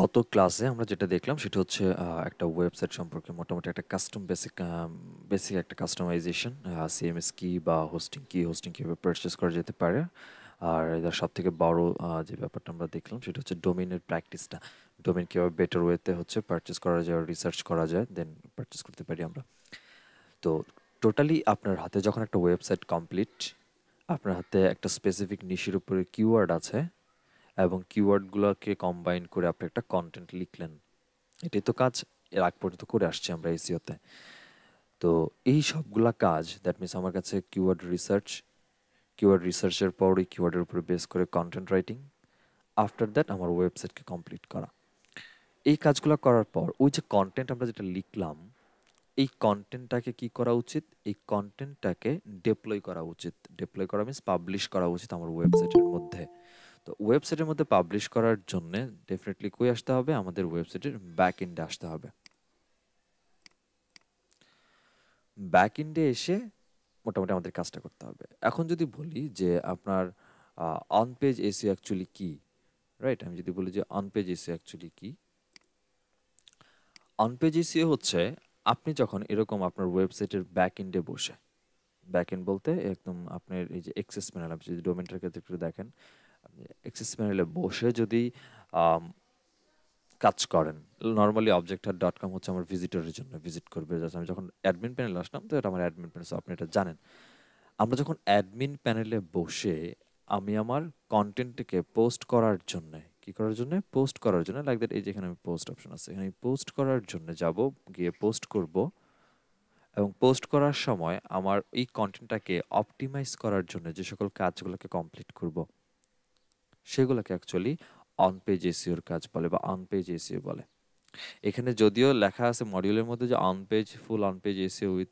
গত ক্লাসে আমরা যেটা দেখলাম সেটা হচ্ছে একটা ওয়েবসাইট সম্পর্কে মোটামুটি একটা কাস্টম বেসিক বেসিক একটা কাস্টমাইজেশন সিএমএস কি বা হোস্টিং কি হোস্টিং কীভাবে পারচেস করা যেতে পারে আর এটার সব থেকে বড় যে ব্যাপারটা আমরা দেখলাম সেটা হচ্ছে ডোমিনের প্র্যাকটিসটা ডোমিন কীভাবে বেটার ওয়েতে হচ্ছে পারচেস করা যায় রিসার্চ করা যায় দেন পারচেস করতে পারি আমরা তো টোটালি আপনার হাতে যখন একটা ওয়েবসাইট কমপ্লিট আপনার হাতে একটা স্পেসিফিক নিশের উপরে কিওয়ার্ড আছে এবং কিওয়ার্ডগুলোকে কম্বাইন করে আপনি একটা কন্টেন্ট লিখলেন এটাই তো কাজ এর আগ পর্যন্ত করে আসছি আমরা এসিওতে তো এই সবগুলা কাজ দ্যাট মিনস আমার কাছে কিওয়ার্ড রিসার্চ কিওয়ার্ড রিসার্চের পর ওই কিওয়ার্ডের উপরে বেস করে কন্টেন্ট রাইটিং আফটার দ্যাট আমার ওয়েবসাইটকে কমপ্লিট করা এই কাজগুলো করার পর ওই যে কন্টেন্ট আমরা যেটা লিখলাম এই কন্টেন্টটাকে কি করা উচিত এই কন্টেন্টটাকে ডিপ্লয় করা উচিত ডিপ্লয় করা মিনস পাবলিশ করা উচিত আমার ওয়েবসাইটের মধ্যে তো ওয়েবসাইটের মধ্যে পাবলিশ করার জন্য ডেফিনেটলি কই আসতে হবে আমাদের ওয়েবসাইটের ব্যাক এন্ডে আসতে হবে ব্যাক এন্ডে এসে মোটামুটি আমাদের কাজটা করতে হবে এখন যদি বলি যে আপনার অন পেজ এসি অ্যাকচুয়ালি কি রাইট আমি যদি বলি যে অন পেজ এসি অ্যাকচুয়ালি কি অন পেজ এসি হচ্ছে আপনি যখন এরকম আপনার ওয়েবসাইটের ব্যাক এন্ডে বসে ব্যাক এন্ড বলতে একদম আপনার এই যে এক্সেস প্যানেল আপনি যদি ডোমেনটার ক্ষেত্রে একটু দেখেন এক্সেস প্যানেলে বসে যদি কাজ করেন নর্মালি অবজেক্টার ডট কম হচ্ছে আমার ভিজিটরের জন্য ভিজিট করবে আমি যখন অ্যাডমিন প্যানেলে আসলাম তো এটা আমার অ্যাডমিন প্যানেল আপনি এটা জানেন আমরা যখন অ্যাডমিন প্যানেলে বসে আমি আমার কন্টেন্টকে পোস্ট করার জন্য কি করার জন্য পোস্ট করার জন্য লাইক দ্যাট এই যেখানে আমি পোস্ট অপশন আছে এখানে পোস্ট করার জন্য যাব গিয়ে পোস্ট করব এবং পোস্ট করার সময় আমার এই কন্টেন্টটাকে অপটিমাইজ করার জন্য যে সকল কাজগুলোকে কমপ্লিট করব সেগুলোকে অ্যাকচুয়ালি অনপেজ এসিওর কাজ বলে বা অনপেজ এসিও বলে এখানে যদিও লেখা আছে মডিউলের মধ্যে যে on page full on page SEO with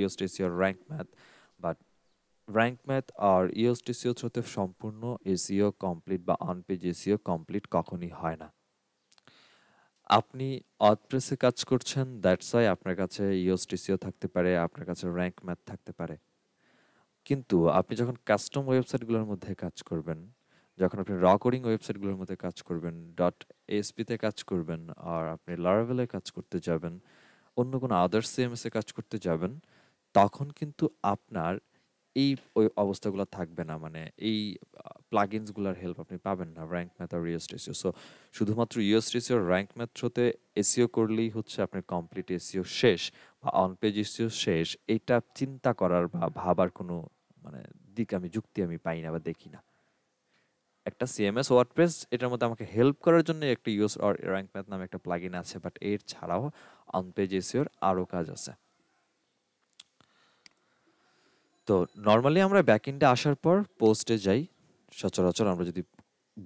Yoast Rank Math but Rank Math আর ইওস্ট এসিও সম্পূর্ণ এসিও কমপ্লিট বা অনপেজ এসিও কমপ্লিট কখনই হয় না আপনি অডপ্রেসে কাজ করছেন দ্যাটস ওয়াই আপনার কাছে ইওস্টিসিও থাকতে পারে আপনার কাছে র্যাঙ্ক ম্যাথ থাকতে পারে কিন্তু আপনি যখন কাস্টম ওয়েবসাইটগুলোর মধ্যে কাজ করবেন যখন আপনি র কোডিং ওয়েবসাইটগুলোর মধ্যে কাজ করবেন ডট এসপিতে কাজ করবেন আর আপনি লারাভেলে কাজ করতে যাবেন অন্য কোনো আদার্স সিএমএসে কাজ করতে যাবেন তখন কিন্তু আপনার এই ওই অবস্থাগুলো থাকবে না মানে এই প্লাগিনসগুলোর হেল্প আপনি পাবেন না র্যাঙ্ক ম্যাথ আর ইউএস টিসিও সো শুধুমাত্র ইউএস টিসিও র্যাঙ্ক ম্যাথ হতে এসিও করলেই হচ্ছে আপনার কমপ্লিট এসিও e শেষ বা অন পেজ এসিও শেষ এটা চিন্তা করার বা ভাবার কোনো মানে দিক আমি যুক্তি আমি পাই না বা দেখি না একটা সিএমএস ওয়ার্ডপ্রেস এটার মধ্যে আমাকে হেল্প করার জন্য একটা ইউস অর র্যাঙ্ক ম্যাথ নামে একটা প্লাগইন আছে বাট এর ছাড়াও অনপেজ এসিওর আরও কাজ আছে তো নর্মালি আমরা ব্যাকএন্ডে আসার পর পোস্টে যাই সচরাচর আমরা যদি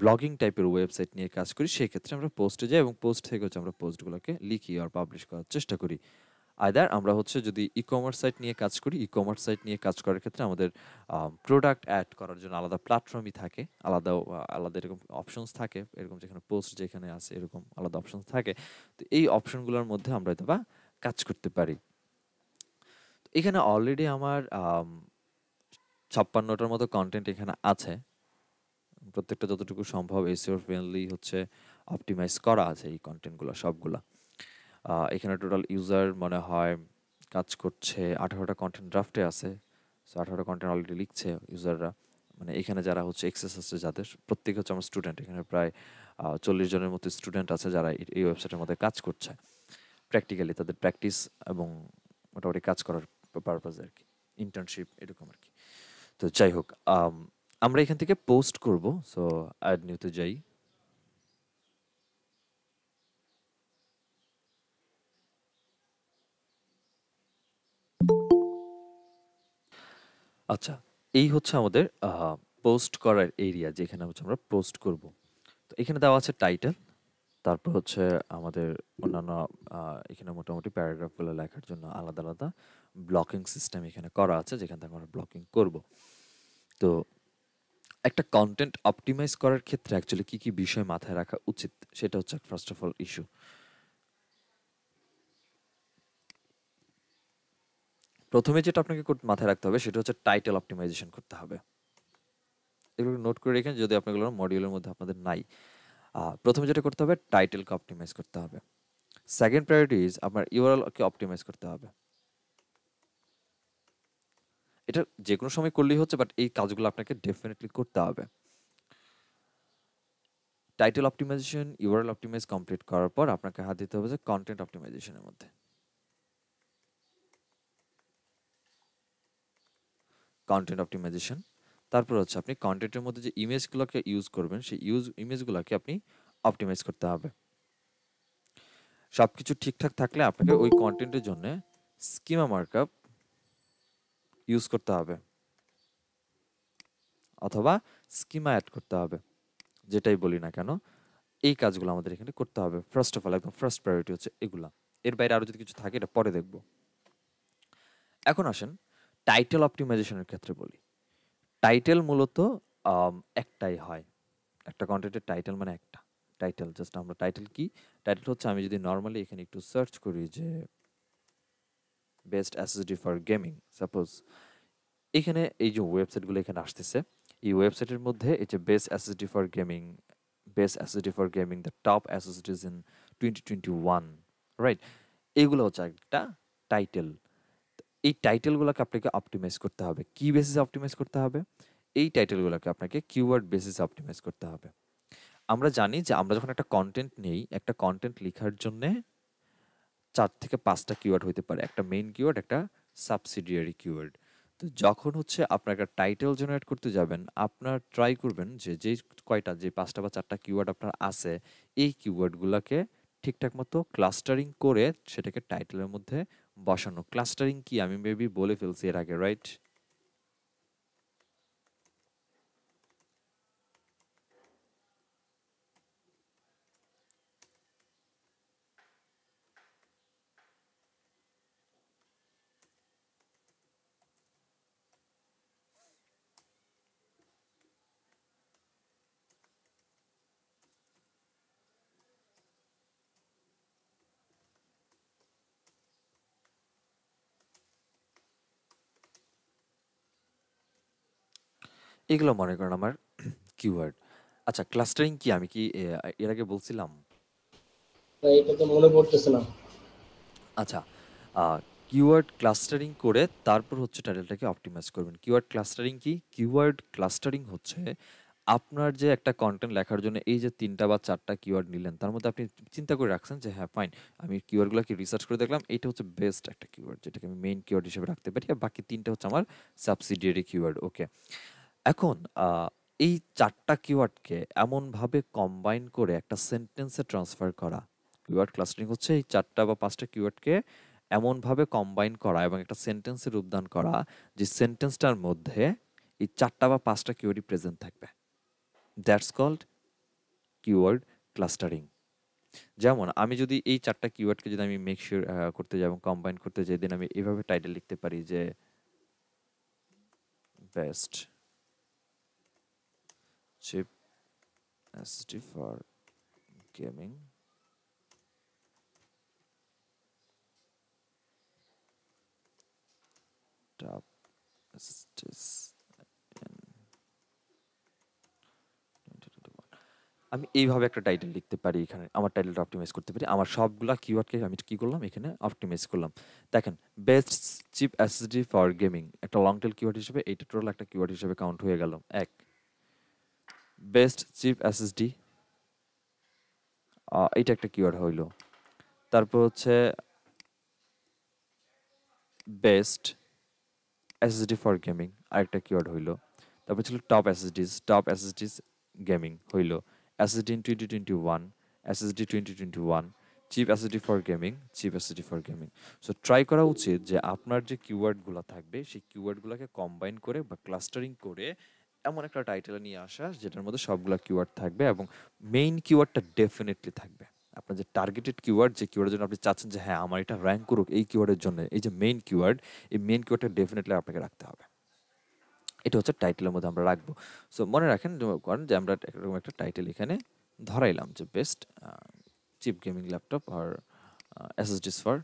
ব্লগিং টাইপের ওয়েবসাইট নিয়ে কাজ করি সেক্ষেত্রে আমরা পোস্টে যাই এবং পোস্ট থেকে হচ্ছে আমরা পোস্টগুলোকে লিখি আর পাবলিশ করার চেষ্টা করি আয়দার আমরা হচ্ছে যদি ই কমার্স সাইট নিয়ে কাজ করি ই কমার্স সাইট নিয়ে কাজ করার ক্ষেত্রে আমাদের প্রোডাক্ট অ্যাড করার জন্য আলাদা প্ল্যাটফর্মই থাকে আলাদা আলাদা এরকম অপশনস থাকে এরকম যেখানে পোস্ট যেখানে আছে এরকম আলাদা অপশনস থাকে তো এই অপশনগুলোর মধ্যে আমরা হয়তো বা কাজ করতে পারি এখানে অলরেডি আমার ছাপ্পান্নটার মতো কন্টেন্ট এখানে আছে প্রত্যেকটা যতটুকু সম্ভব এসিওর ফ্রেন্ডলি হচ্ছে অপটিমাইজ করা আছে এই কন্টেন্টগুলো সবগুলা এখানে টোটাল ইউজার মনে হয় কাজ করছে আঠারোটা কন্টেন্ট ড্রাফটে আছে সো আঠারোটা কন্টেন্ট অলরেডি লিখছে ইউজাররা মানে এখানে যারা হচ্ছে এক্সেস আছে যাদের প্রত্যেক হচ্ছে আমার স্টুডেন্ট এখানে প্রায় চল্লিশ জনের মতো স্টুডেন্ট আছে যারা এই ওয়েবসাইটের মধ্যে কাজ করছে প্র্যাকটিক্যালি তাদের প্র্যাকটিস এবং মোটামুটি কাজ করার পারপাজ আর কি ইন্টার্নশিপ এরকম আর কি তো যাই হোক আমরা এখান থেকে পোস্ট করব সো অ্যাড নিউতে যাই আচ্ছা এই হচ্ছে আমাদের পোস্ট করার এরিয়া যেখানে হচ্ছে আমরা পোস্ট করব তো এখানে দেওয়া আছে টাইটেল তারপর হচ্ছে আমাদের অন্যান্য এখানে মোটামুটি প্যারাগ্রাফগুলো লেখার জন্য আলাদা আলাদা ব্লকিং সিস্টেম এখানে করা আছে যেখান থেকে আমরা ব্লকিং করব তো একটা কন্টেন্ট অপটিমাইজ করার ক্ষেত্রে অ্যাকচুয়ালি কী কী বিষয় মাথায় রাখা উচিত সেটা হচ্ছে ফার্স্ট অফ অল ইস্যু প্রথমে যেটা আপনাকে মাথায় রাখতে হবে সেটা হচ্ছে টাইটেল অপটিমাইজেশন করতে হবে এগুলো নোট করে রেখেন যদি আপনাগুলো মডিউলের মধ্যে আপনাদের নাই প্রথমে যেটা করতে হবে টাইটেলকে অপটিমাইজ করতে হবে সেকেন্ড প্রায়োরিটিজ আপনার ইউআরএলকে অপটিমাইজ করতে হবে এটা যে কোনো সময় করলেই হচ্ছে বাট এই কাজগুলো আপনাকে ডেফিনেটলি করতে হবে title optimization URL optimize complete করার পর আপনাকে হাত দিতে হবে যে কন্টেন্ট অপটিমাইজেশনের মধ্যে কন্টেন্ট অপটিমাইজেশন তারপর হচ্ছে আপনি কন্টেন্টের মধ্যে যে ইমেজগুলোকে ইউজ করবেন সেই ইউজ ইমেজগুলোকে আপনি অপটিমাইজ করতে হবে সব কিছু ঠিকঠাক থাকলে আপনাকে ওই কন্টেন্টের জন্য স্কিমা মার্কআপ ইউজ করতে হবে অথবা স্কিমা অ্যাড করতে হবে যেটাই বলি না কেন এই কাজগুলো আমাদের এখানে করতে হবে ফার্স্ট অফ অল একদম ফার্স্ট প্রায়োরিটি হচ্ছে এগুলা এর বাইরে আরও যদি কিছু থাকে এটা পরে দেখব এখন আসেন টাইটেল অপটিমাইজেশনের ক্ষেত্রে বলি টাইটেল মূলত একটাই হয় একটা কন্টেন্টের টাইটেল মানে একটা টাইটেল জাস্ট আমরা টাইটেল কি টাইটেল হচ্ছে আমি যদি নর্মালি এখানে একটু সার্চ করি যে best SSD for gaming suppose এখানে এই যে ওয়েবসাইটগুলো এখানে আসতেছে এই ওয়েবসাইটের মধ্যে এই যে best SSD for gaming best accessory for gaming the top SSDs in twenty twenty one right এগুলো হচ্ছে একটা টাইটেল এই টাইটেলগুলোকে আপনাকে অপটিমাইজ করতে হবে কি বেসিস অপটিমাইজ করতে হবে এই টাইটেলগুলোকে আপনাকে কিউওয়ার্ড বেসিস অপটিমাইজ করতে হবে আমরা জানি যে আমরা যখন একটা কন্টেন্ট নেই একটা কন্টেন্ট লেখার জন্যে চার থেকে পাঁচটা কিওয়ার্ড হতে পারে একটা মেইন কিওয়ার্ড একটা সাবসিডিয়ারি কিওয়ার্ড তো যখন হচ্ছে আপনার একটা টাইটেল জেনারেট করতে যাবেন আপনার ট্রাই করবেন যে যে কয়টা যে পাঁচটা বা চারটা কিওয়ার্ড আপনার আছে এই কিওয়ার্ডগুলোকে ঠিকঠাক মতো ক্লাস্টারিং করে সেটাকে টাইটেলের মধ্যে বসানো ক্লাস্টারিং কি আমি মেবি বলে ফেলছি এর আগে রাইট এগুলো মনে করেন আমার কিওয়ার্ড আচ্ছা ক্লাস্টারিং কি আমি কি এর আগে বলছিলাম এটা তো মনে পড়তেছে না আচ্ছা কিওয়ার্ড ক্লাস্টারিং করে তারপর হচ্ছে টাইটেলটাকে অপটিমাইজ করবেন কিওয়ার্ড ক্লাস্টারিং কি কিওয়ার্ড ক্লাস্টারিং হচ্ছে আপনার যে একটা কন্টেন্ট লেখার জন্য এই যে তিনটা বা চারটা কিওয়ার্ড নিলেন তার মধ্যে আপনি চিন্তা করে রাখছেন যে হ্যাঁ ফাইন আমি কিওয়ার্ডগুলোকে রিসার্চ করে দেখলাম এটা হচ্ছে বেস্ট একটা কিওয়ার্ড যেটাকে আমি মেইন কিওয়ার্ড হিসেবে রাখতে পারি আর বাকি তিনটা হচ্ছে আমার সাবসিডিয়ারি কিওয়ার্ড ওকে এখন এই চারটা টা কিওয়ার্ডকে এমনভাবে কম্বাইন করে একটা সেন্টেন্সে ট্রান্সফার করা। কিওয়ার্ড ক্লাস্টারিং হচ্ছে এই চারটা বা পাঁচটা টা কিওয়ার্ডকে এমনভাবে কম্বাইন করা এবং একটা সেন্টেন্সে রূপদান করা যে সেন্টেন্সটার মধ্যে এই চারটা বা পাঁচটা কিওয়ার্ডই প্রেজেন্ট থাকবে। That's called keyword clustering. যেমন আমি যদি এই চারটা কিওয়ার্ডকে যদি আমি মেক শিওর করতে যাই এবং কম্বাইন করতে যাই দিন আমি এভাবে টাইটেল লিখতে পারি যে best chip SSD for gaming top SSDs আমি এইভাবে একটা টাইটেল লিখতে পারি এখানে আমার টাইটেলটা অপটিমাইজ করতে পারি আমার সবগুলা কিওয়ার্ডকে আমি কি করলাম এখানে অপটিমাইজ করলাম দেখেন best cheap SSD for gaming একটা লং টেল কিওয়ার্ড হিসেবে এইটা টোটাল একটা কিওয়ার্ড হিসেবে কাউন্ট হয়ে গেল এক বেস্ট চিপ এসএসডি এইটা একটা কিওয়ার্ড হইল তারপর হচ্ছে বেস্ট এসএসডি ফর গেমিং আরেকটা কিওয়ার্ড হইল তারপর ছিল top SSDs top SSDs gaming হইল SSD twenty twenty one SSD twenty twenty one cheap SSD for gaming cheap SSD for gaming so try করা উচিত যে আপনার যে কিওয়ার্ডগুলো থাকবে সেই কিওয়ার্ডগুলোকে কম্বাইন করে বা ক্লাস্টারিং করে এমন একটা টাইটেল নিয়ে আসা যেটার মধ্যে সবগুলো কিওয়ার্ড থাকবে এবং মেইন কিওয়ার্ডটা ডেফিনেটলি থাকবে আপনার যে টার্গেটেড কিওয়ার্ড যে কিওয়ার্ডের জন্য আপনি চাচ্ছেন যে হ্যাঁ আমার এটা র্যাঙ্ক করুক এই কিওয়ার্ডের জন্য এই যে মেইন কিওয়ার্ড এই মেইন কিওয়ার্ডটা ডেফিনেটলি আপনাকে রাখতে হবে এটা হচ্ছে টাইটেলের মধ্যে আমরা রাখবো সো মনে রাখেন করেন যে আমরা একরকম একটা টাইটেল এখানে ধরাইলাম যে বেস্ট চিপ গেমিং ল্যাপটপ আর এসএসডিস ফর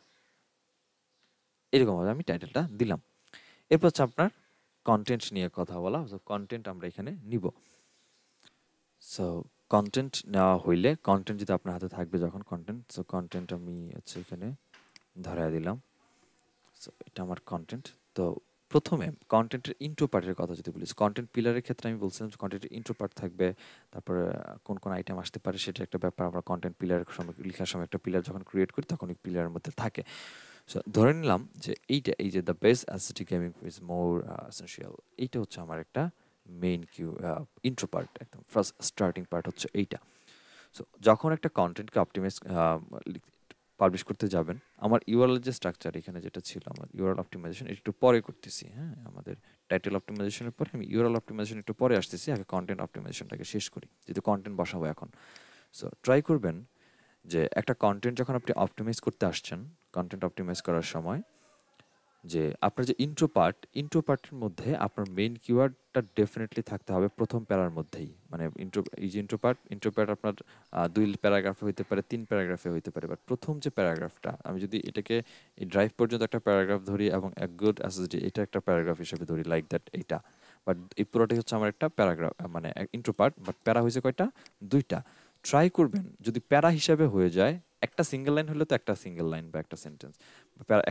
এরকমভাবে আমি টাইটেলটা দিলাম এরপর হচ্ছে আপনার কন্টেন্ট নিয়ে কথা বলা সো কন্টেন্ট আমরা এখানে নিব সো কন্টেন্ট নেওয়া হইলে কন্টেন্ট যদি আপনার হাতে থাকবে যখন কন্টেন্ট সো কন্টেন্ট আমি হচ্ছে এখানে ধরাই দিলাম সো এটা আমার কন্টেন্ট তো প্রথমে কন্টেন্টের ইন্ট্রো পার্টের কথা যদি বলিস কন্টেন্ট পিলারের ক্ষেত্রে আমি বলছিলাম যে কন্টেন্টের ইন্ট্রো পার্ট থাকবে তারপরে কোন কোন আইটেম আসতে পারে সেটা একটা ব্যাপার আমরা কন্টেন্ট পিলারের সময় লেখার সময় একটা পিলার যখন ক্রিয়েট করি তখন ওই পিলারের মধ্যে থাকে সো ধরে নিলাম যে এইটা এই যে the best aesthetic gaming is more essential এইটা হচ্ছে আমার একটা মেইন কিউ ইন্ট্রো পার্ট একদম ফার্স্ট স্টার্টিং পার্ট হচ্ছে এইটা সো যখন একটা কন্টেন্টকে অপটিমাইজ পাবলিশ করতে যাবেন আমার ইউআরএল যে স্ট্রাকচার এখানে যেটা ছিল আমার ইউআরএল অপটিমাইজেশন একটু পরে করতেছি হ্যাঁ আমাদের টাইটেল অপটিমাইজেশনের পরে আমি ইউআরএল অপটিমাইজেশন একটু পরে আসতেছি আগে কন্টেন্ট অপটিমাইজেশনটাকে শেষ করি যেহেতু কন্টেন্ট বসাবো এখন সো ট্রাই করবেন যে একটা কন্টেন্ট যখন আপনি অপটিমাইজ করতে আসছেন কন্টেন্ট অপটিমাইজ করার সময় যে আপনার যে ইন্ট্রো পার্ট ইন্ট্রো পার্টের মধ্যে আপনার মেইন কিওয়ার্ডটা ডেফিনেটলি থাকতে হবে প্রথম প্যারার মধ্যেই মানে ইন্ট্রো এই যে ইন্ট্রো পার্ট ইন্ট্রো পার্ট আপনার দুই প্যারাগ্রাফে হইতে পারে তিন প্যারাগ্রাফে হইতে পারে বাট প্রথম যে প্যারাগ্রাফটা আমি যদি এটাকে এই ড্রাইভ পর্যন্ত একটা প্যারাগ্রাফ ধরি এবং এক গুড অ্যাসোসিয়েটি এটা একটা প্যারাগ্রাফ হিসেবে ধরি লাইক দ্যাট এইটা বাট এই পুরোটাই হচ্ছে আমার একটা প্যারাগ্রাফ মানে ইন্ট্রো পার্ট বাট প্যারা হয়েছে কয়টা দুইটা ট্রাই করবেন যদি প্যারা হিসাবে হয়ে যায় একটা সিঙ্গেল লাইন হলে তো একটা সিঙ্গেল লাইন বা একটা সেন্টেন্স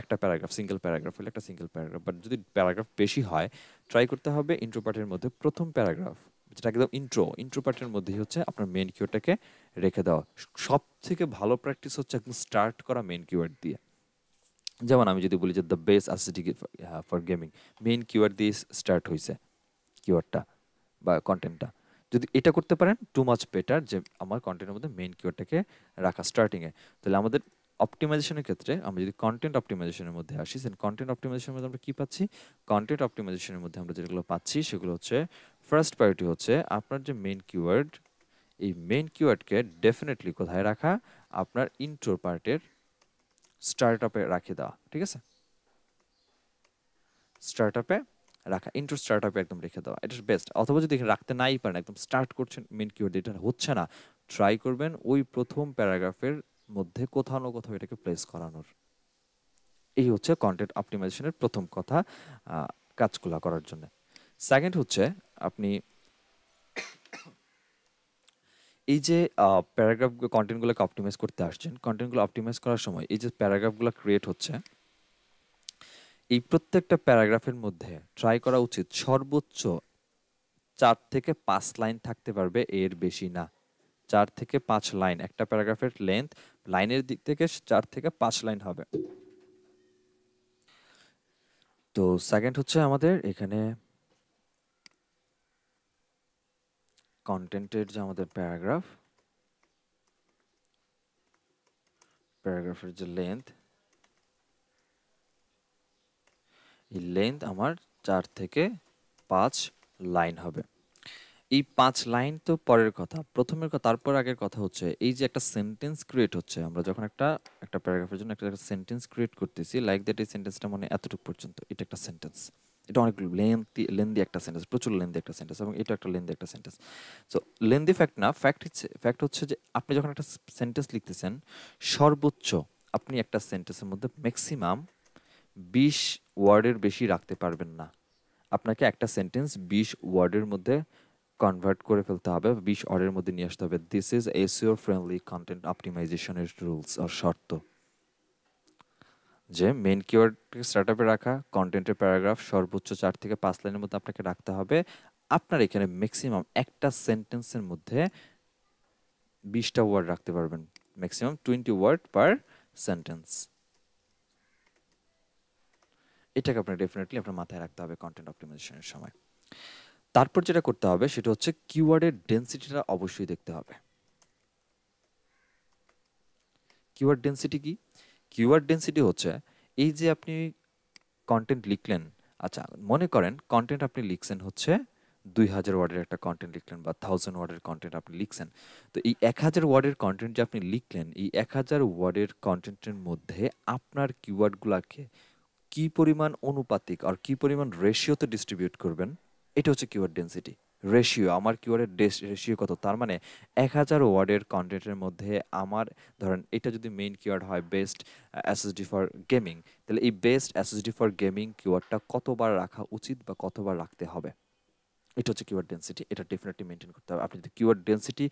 একটা প্যারাগ্রাফ সিঙ্গেল প্যারাগ্রাফ হলে একটা সিঙ্গেল প্যারাগ্রাফ বাট যদি প্যারাগ্রাফ বেশি হয় ট্রাই করতে হবে ইন্ট্রো পার্টের মধ্যে প্রথম প্যারাগ্রাফ যেটা একদম ইন্ট্রো ইন্ট্রো পার্টের মধ্যেই হচ্ছে আপনার মেন কিউটাকে রেখে দেওয়া সব থেকে ভালো প্র্যাকটিস হচ্ছে একদম স্টার্ট করা মেন কিওয়ার্ড দিয়ে যেমন আমি যদি বলি যে the best SSD for gaming main keyword দিয়ে স্টার্ট হয়েছে কিওয়ার্ডটা বা কন্টেন্টটা যদি এটা করতে পারেন টু মাচ বেটার যে আমার কন্টেন্টের মধ্যে মেইন কিওয়ার্ডটাকে রাখা স্টার্টিংয়ে তাহলে আমাদের অপটিমাইজেশনের ক্ষেত্রে আমরা যদি কন্টেন্ট অপটিমাইজেশনের মধ্যে আসি দেন কন্টেন্ট অপটিমাইজেশনের মধ্যে আমরা কী পাচ্ছি কন্টেন্ট অপটিমাইজেশনের মধ্যে আমরা যেগুলো পাচ্ছি সেগুলো হচ্ছে ফার্স্ট প্রায়োরিটি হচ্ছে আপনার যে মেইন কিওয়ার্ড এই মেইন কিওয়ার্ডকে ডেফিনেটলি কোথায় রাখা আপনার ইন্ট্রো পার্টের স্টার্ট আপে রাখে দেওয়া ঠিক আছে স্টার্ট আপে রাখা ইন্ট্রো স্টার্ট আপে একদম রেখে দেওয়া এটা বেস্ট অথবা যদি রাখতে নাই পারেন একদম স্টার্ট করছেন মেন কিওয়ার্ড এটা হচ্ছে না ট্রাই করবেন ওই প্রথম প্যারাগ্রাফের মধ্যে কোথাও না কোথাও এটাকে প্লেস করানোর এই হচ্ছে কন্টেন্ট অপটিমাইজেশনের প্রথম কথা কাজগুলা করার জন্য সেকেন্ড হচ্ছে আপনি এই যে প্যারাগ্রাফ কন্টেন্টগুলোকে অপটিমাইজ করতে আসছেন কন্টেন্টগুলো অপটিমাইজ করার সময় এই যে প্যারাগ্রাফগুলো ক্রিয়েট হচ্ছে এই প্রত্যেকটা প্যারাগ্রাফের মধ্যে ট্রাই করা উচিত সর্বোচ্চ চার থেকে পাঁচ লাইন থাকতে পারবে এর বেশি না চার থেকে পাঁচ লাইন একটা প্যারাগ্রাফের লেন্থ লাইনের দিক থেকে চার থেকে পাঁচ লাইন হবে তো সেকেন্ড হচ্ছে আমাদের এখানে কন্টেন্টের যে আমাদের প্যারাগ্রাফ প্যারাগ্রাফের যে লেন্থ এই লেন্থ আমার চার থেকে পাঁচ লাইন হবে এই পাঁচ লাইন তো পরের কথা প্রথমের কথা তারপর আগের কথা হচ্ছে এই যে একটা সেন্টেন্স ক্রিয়েট হচ্ছে আমরা যখন একটা একটা প্যারাগ্রাফের জন্য একটা সেন্টেন্স ক্রিয়েট করতেছি লাইক দ্যাট এই সেন্টেন্সটা মানে এতটুকু পর্যন্ত এটা একটা সেন্টেন্স এটা অনেক লেন্থি লেন্দি একটা সেন্টেন্স প্রচুর লেন্দি একটা সেন্টেন্স এবং এটা একটা লেন্দি একটা সেন্টেন্স সো লেন্দি ফ্যাক্ট না ফ্যাক্ট হচ্ছে ফ্যাক্ট হচ্ছে যে আপনি যখন একটা সেন্টেন্স লিখতেছেন সর্বোচ্চ আপনি একটা সেন্টেন্সের মধ্যে ম্যাক্সিমাম বিশ ওয়ার্ডের বেশি রাখতে পারবেন না আপনাকে একটা সেন্টেন্স বিশ ওয়ার্ডের মধ্যে কনভার্ট করে ফেলতে হবে বিশ ওয়ার্ডের মধ্যে নিয়ে আসতে হবে দিস ইজ এসিওর ফ্রেন্ডলি কন্টেন্ট অপটিমাইজেশনের রুলস আর শর্ত যে মেন কিওয়ার্ডকে স্টার্ট আপে রাখা কন্টেন্টের প্যারাগ্রাফ সর্বোচ্চ চার থেকে পাঁচ লাইনের মধ্যে আপনাকে রাখতে হবে আপনার এখানে ম্যাক্সিমাম একটা সেন্টেন্সের মধ্যে বিশটা ওয়ার্ড রাখতে পারবেন maximum twenty word per sentence এটাকে আপনার ডেফিনেটলি আপনার মাথায় রাখতে হবে কন্টেন্ট অপটিমাইজেশনের সময় তারপর যেটা করতে হবে সেটা হচ্ছে কিওয়ার্ডের ডেন্সিটিটা অবশ্যই দেখতে হবে কিওয়ার্ড ডেন্সিটি কি কিওয়ার্ড ডেন্সিটি হচ্ছে এই যে আপনি কন্টেন্ট লিখলেন আচ্ছা মনে করেন কন্টেন্ট আপনি লিখছেন হচ্ছে দুই হাজার ওয়ার্ডের একটা কন্টেন্ট লিখলেন বা থাউজেন্ড ওয়ার্ডের কন্টেন্ট আপনি লিখছেন তো এই এক হাজার ওয়ার্ডের কন্টেন্ট যে আপনি লিখলেন এই এক হাজার ওয়ার্ডের কন্টেন্টের মধ্যে আপনার কিওয়ার্ডগুলোকে কি পরিমাণ অনুপাতিক আর কি পরিমাণ রেশিওতে ডিস্ট্রিবিউট করবেন এটা হচ্ছে কিওয়ার্ড ডেন্সিটি রেশিও আমার কিওয়ার্ডের রেশিও কত তার মানে এক হাজার ওয়ার্ডের কন্টেন্টের মধ্যে আমার ধরেন এটা যদি মেইন কিওয়ার্ড হয় বেস্ট অ্যাসএসডি ফর গেমিং তাহলে এই বেস্ট অ্যাসএসডি ফর গেমিং কিওয়ার্ডটা কতবার রাখা উচিত বা কতবার রাখতে হবে এটা হচ্ছে কিওয়ার্ড ডেন্সিটি এটা ডেফিনেটলি মেনটেন করতে হবে আপনি যদি কিওয়ার্ড ডেন্সিটি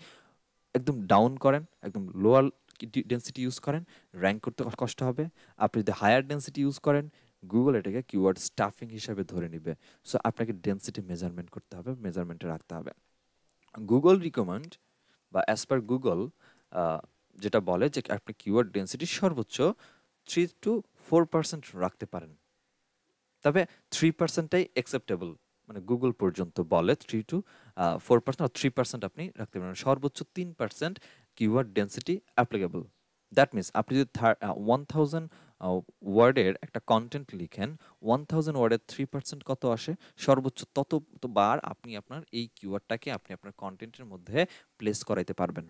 একদম ডাউন করেন একদম লোয়ার ডেন্সিটি ইউজ করেন র্যাঙ্ক করতে কষ্ট হবে আপনি যদি হায়ার ডেন্সিটি ইউজ করেন গুগল এটাকে কিওয়ার্ড স্টাফিং হিসাবে ধরে নিবে সো আপনাকে ডেন্সিটি মেজারমেন্ট করতে হবে মেজারমেন্টে রাখতে হবে গুগল রিকমেন্ড বা অ্যাজ পার গুগল যেটা বলে যে আপনি কিওয়ার্ড ডেন্সিটি সর্বোচ্চ থ্রি টু ফোর পার্সেন্ট রাখতে পারেন তবে থ্রি পার্সেন্টটাই অ্যাকসেপ্টেবল মানে গুগল পর্যন্ত বলে three to four percent three percent আপনি রাখতে পারেন সর্বোচ্চ তিন percent keyword density applicable that means আপনি যদি ওয়ান থাউজেন্ড ওয়ার্ডের একটা কন্টেন্ট লিখেন ওয়ান থাউজেন্ড ওয়ার্ডের থ্রি পার্সেন্ট কত আসে সর্বোচ্চ তত বার আপনি আপনার এই কিউআরটাকে আপনি আপনার কন্টেন্টের মধ্যে প্লেস করাইতে পারবেন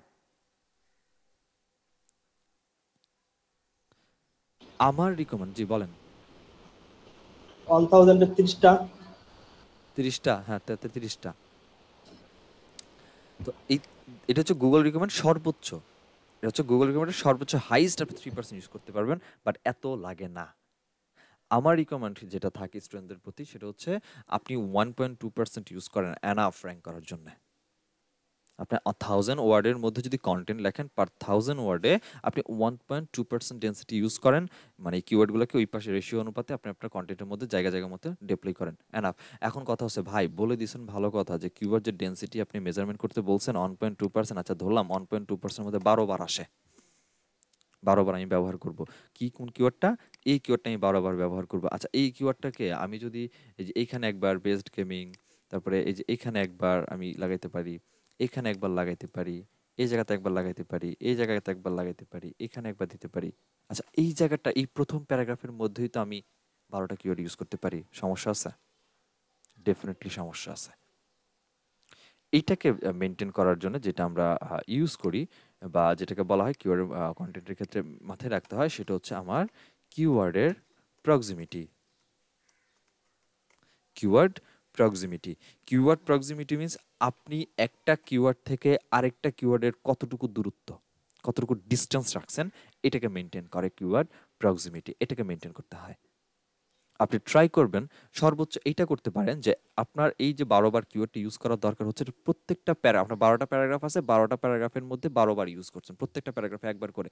আমার রিকমেন্ড জি বলেন ওয়ান থাউজেন্ডের তিরিশটা তিরিশটা হ্যাঁ তিরিশটা তো এই এটা হচ্ছে গুগল রিকমেন্ড সর্বোচ্চ এটা হচ্ছে গুগল ক্রোমের সর্বোচ্চ হাইস্ট আপনি থ্রি পার্সেন্ট ইউজ করতে পারবেন বাট এত লাগে না আমার রিকমেন্ড যেটা থাকে স্টুডেন্টদের প্রতি সেটা হচ্ছে আপনি one point two percent use করেন অ্যানাফ র্যাঙ্ক করার জন্যে আপনার থাউজেন্ড ওয়ার্ডের মধ্যে যদি কন্টেন্ট লেখেন পার থাউজেন্ড ওয়ার্ডে আপনি one point two percent density use করেন মানে কিওয়ার্ডগুলোকে ওই পাশে রেশিও অনুপাতে আপনি আপনার কন্টেন্টের মধ্যে জায়গা জায়গার মধ্যে ডিপ্লয় করেন আপ এখন কথা হচ্ছে ভাই বলে দিয়েছেন ভালো কথা যে কিওয়ার্ড যে ডেন্সিটি আপনি মেজারমেন্ট করতে বলছেন ওয়ান পয়েন্ট টু পার্সেন্ট আচ্ছা ধরলাম ওয়ান পয়েন্ট টু পার্সেন্টের মধ্যে বারোবার আসে বারোবার আমি ব্যবহার করব কি কোন কিওয়ার্ডটা এই কিওয়ার্ডটা আমি বারোবার ব্যবহার করব আচ্ছা এই কিওয়ার্ডটাকে আমি যদি এই যে এইখানে একবার বেস্ট গেমিং তারপরে এই যে এখানে একবার আমি লাগাইতে পারি এখানে একবার লাগাইতে পারি এই জায়গাতে একবার লাগাইতে পারি এই জায়গাতে একবার লাগাইতে পারি এখানে একবার দিতে পারি আচ্ছা এই জায়গাটা এই প্রথম প্যারাগ্রাফের মধ্যেই তো আমি বারোটা কিওয়ার্ড ইউজ করতে পারি সমস্যা আছে ডেফিনেটলি সমস্যা আছে এইটাকে মেনটেন করার জন্য যেটা আমরা ইউজ করি বা যেটাকে বলা হয় কিওয়ার্ড কন্টেন্টের ক্ষেত্রে মাথায় রাখতে হয় সেটা হচ্ছে আমার কিওয়ার্ডের proximity keyword proximity keyword proximity means আপনি একটা কিওয়ার্ড থেকে আরেকটা কিওয়ার্ডের কতটুকু দূরত্ব কতটুকু ডিস্টেন্স রাখছেন এটাকে মেনটেন করে কিওয়ার্ড প্রক্সিমিটি এটাকে মেনটেন করতে হয় আপনি ট্রাই করবেন সর্বোচ্চ এইটা করতে পারেন যে আপনার এই যে বারোবার কিওয়ার্ডটি ইউজ করার দরকার হচ্ছে প্রত্যেকটা প্যারা আপনার বারোটা প্যারাগ্রাফ আছে বারোটা প্যারাগ্রাফের মধ্যে বারোবার ইউজ করছেন প্রত্যেকটা প্যারাগ্রাফে একবার করে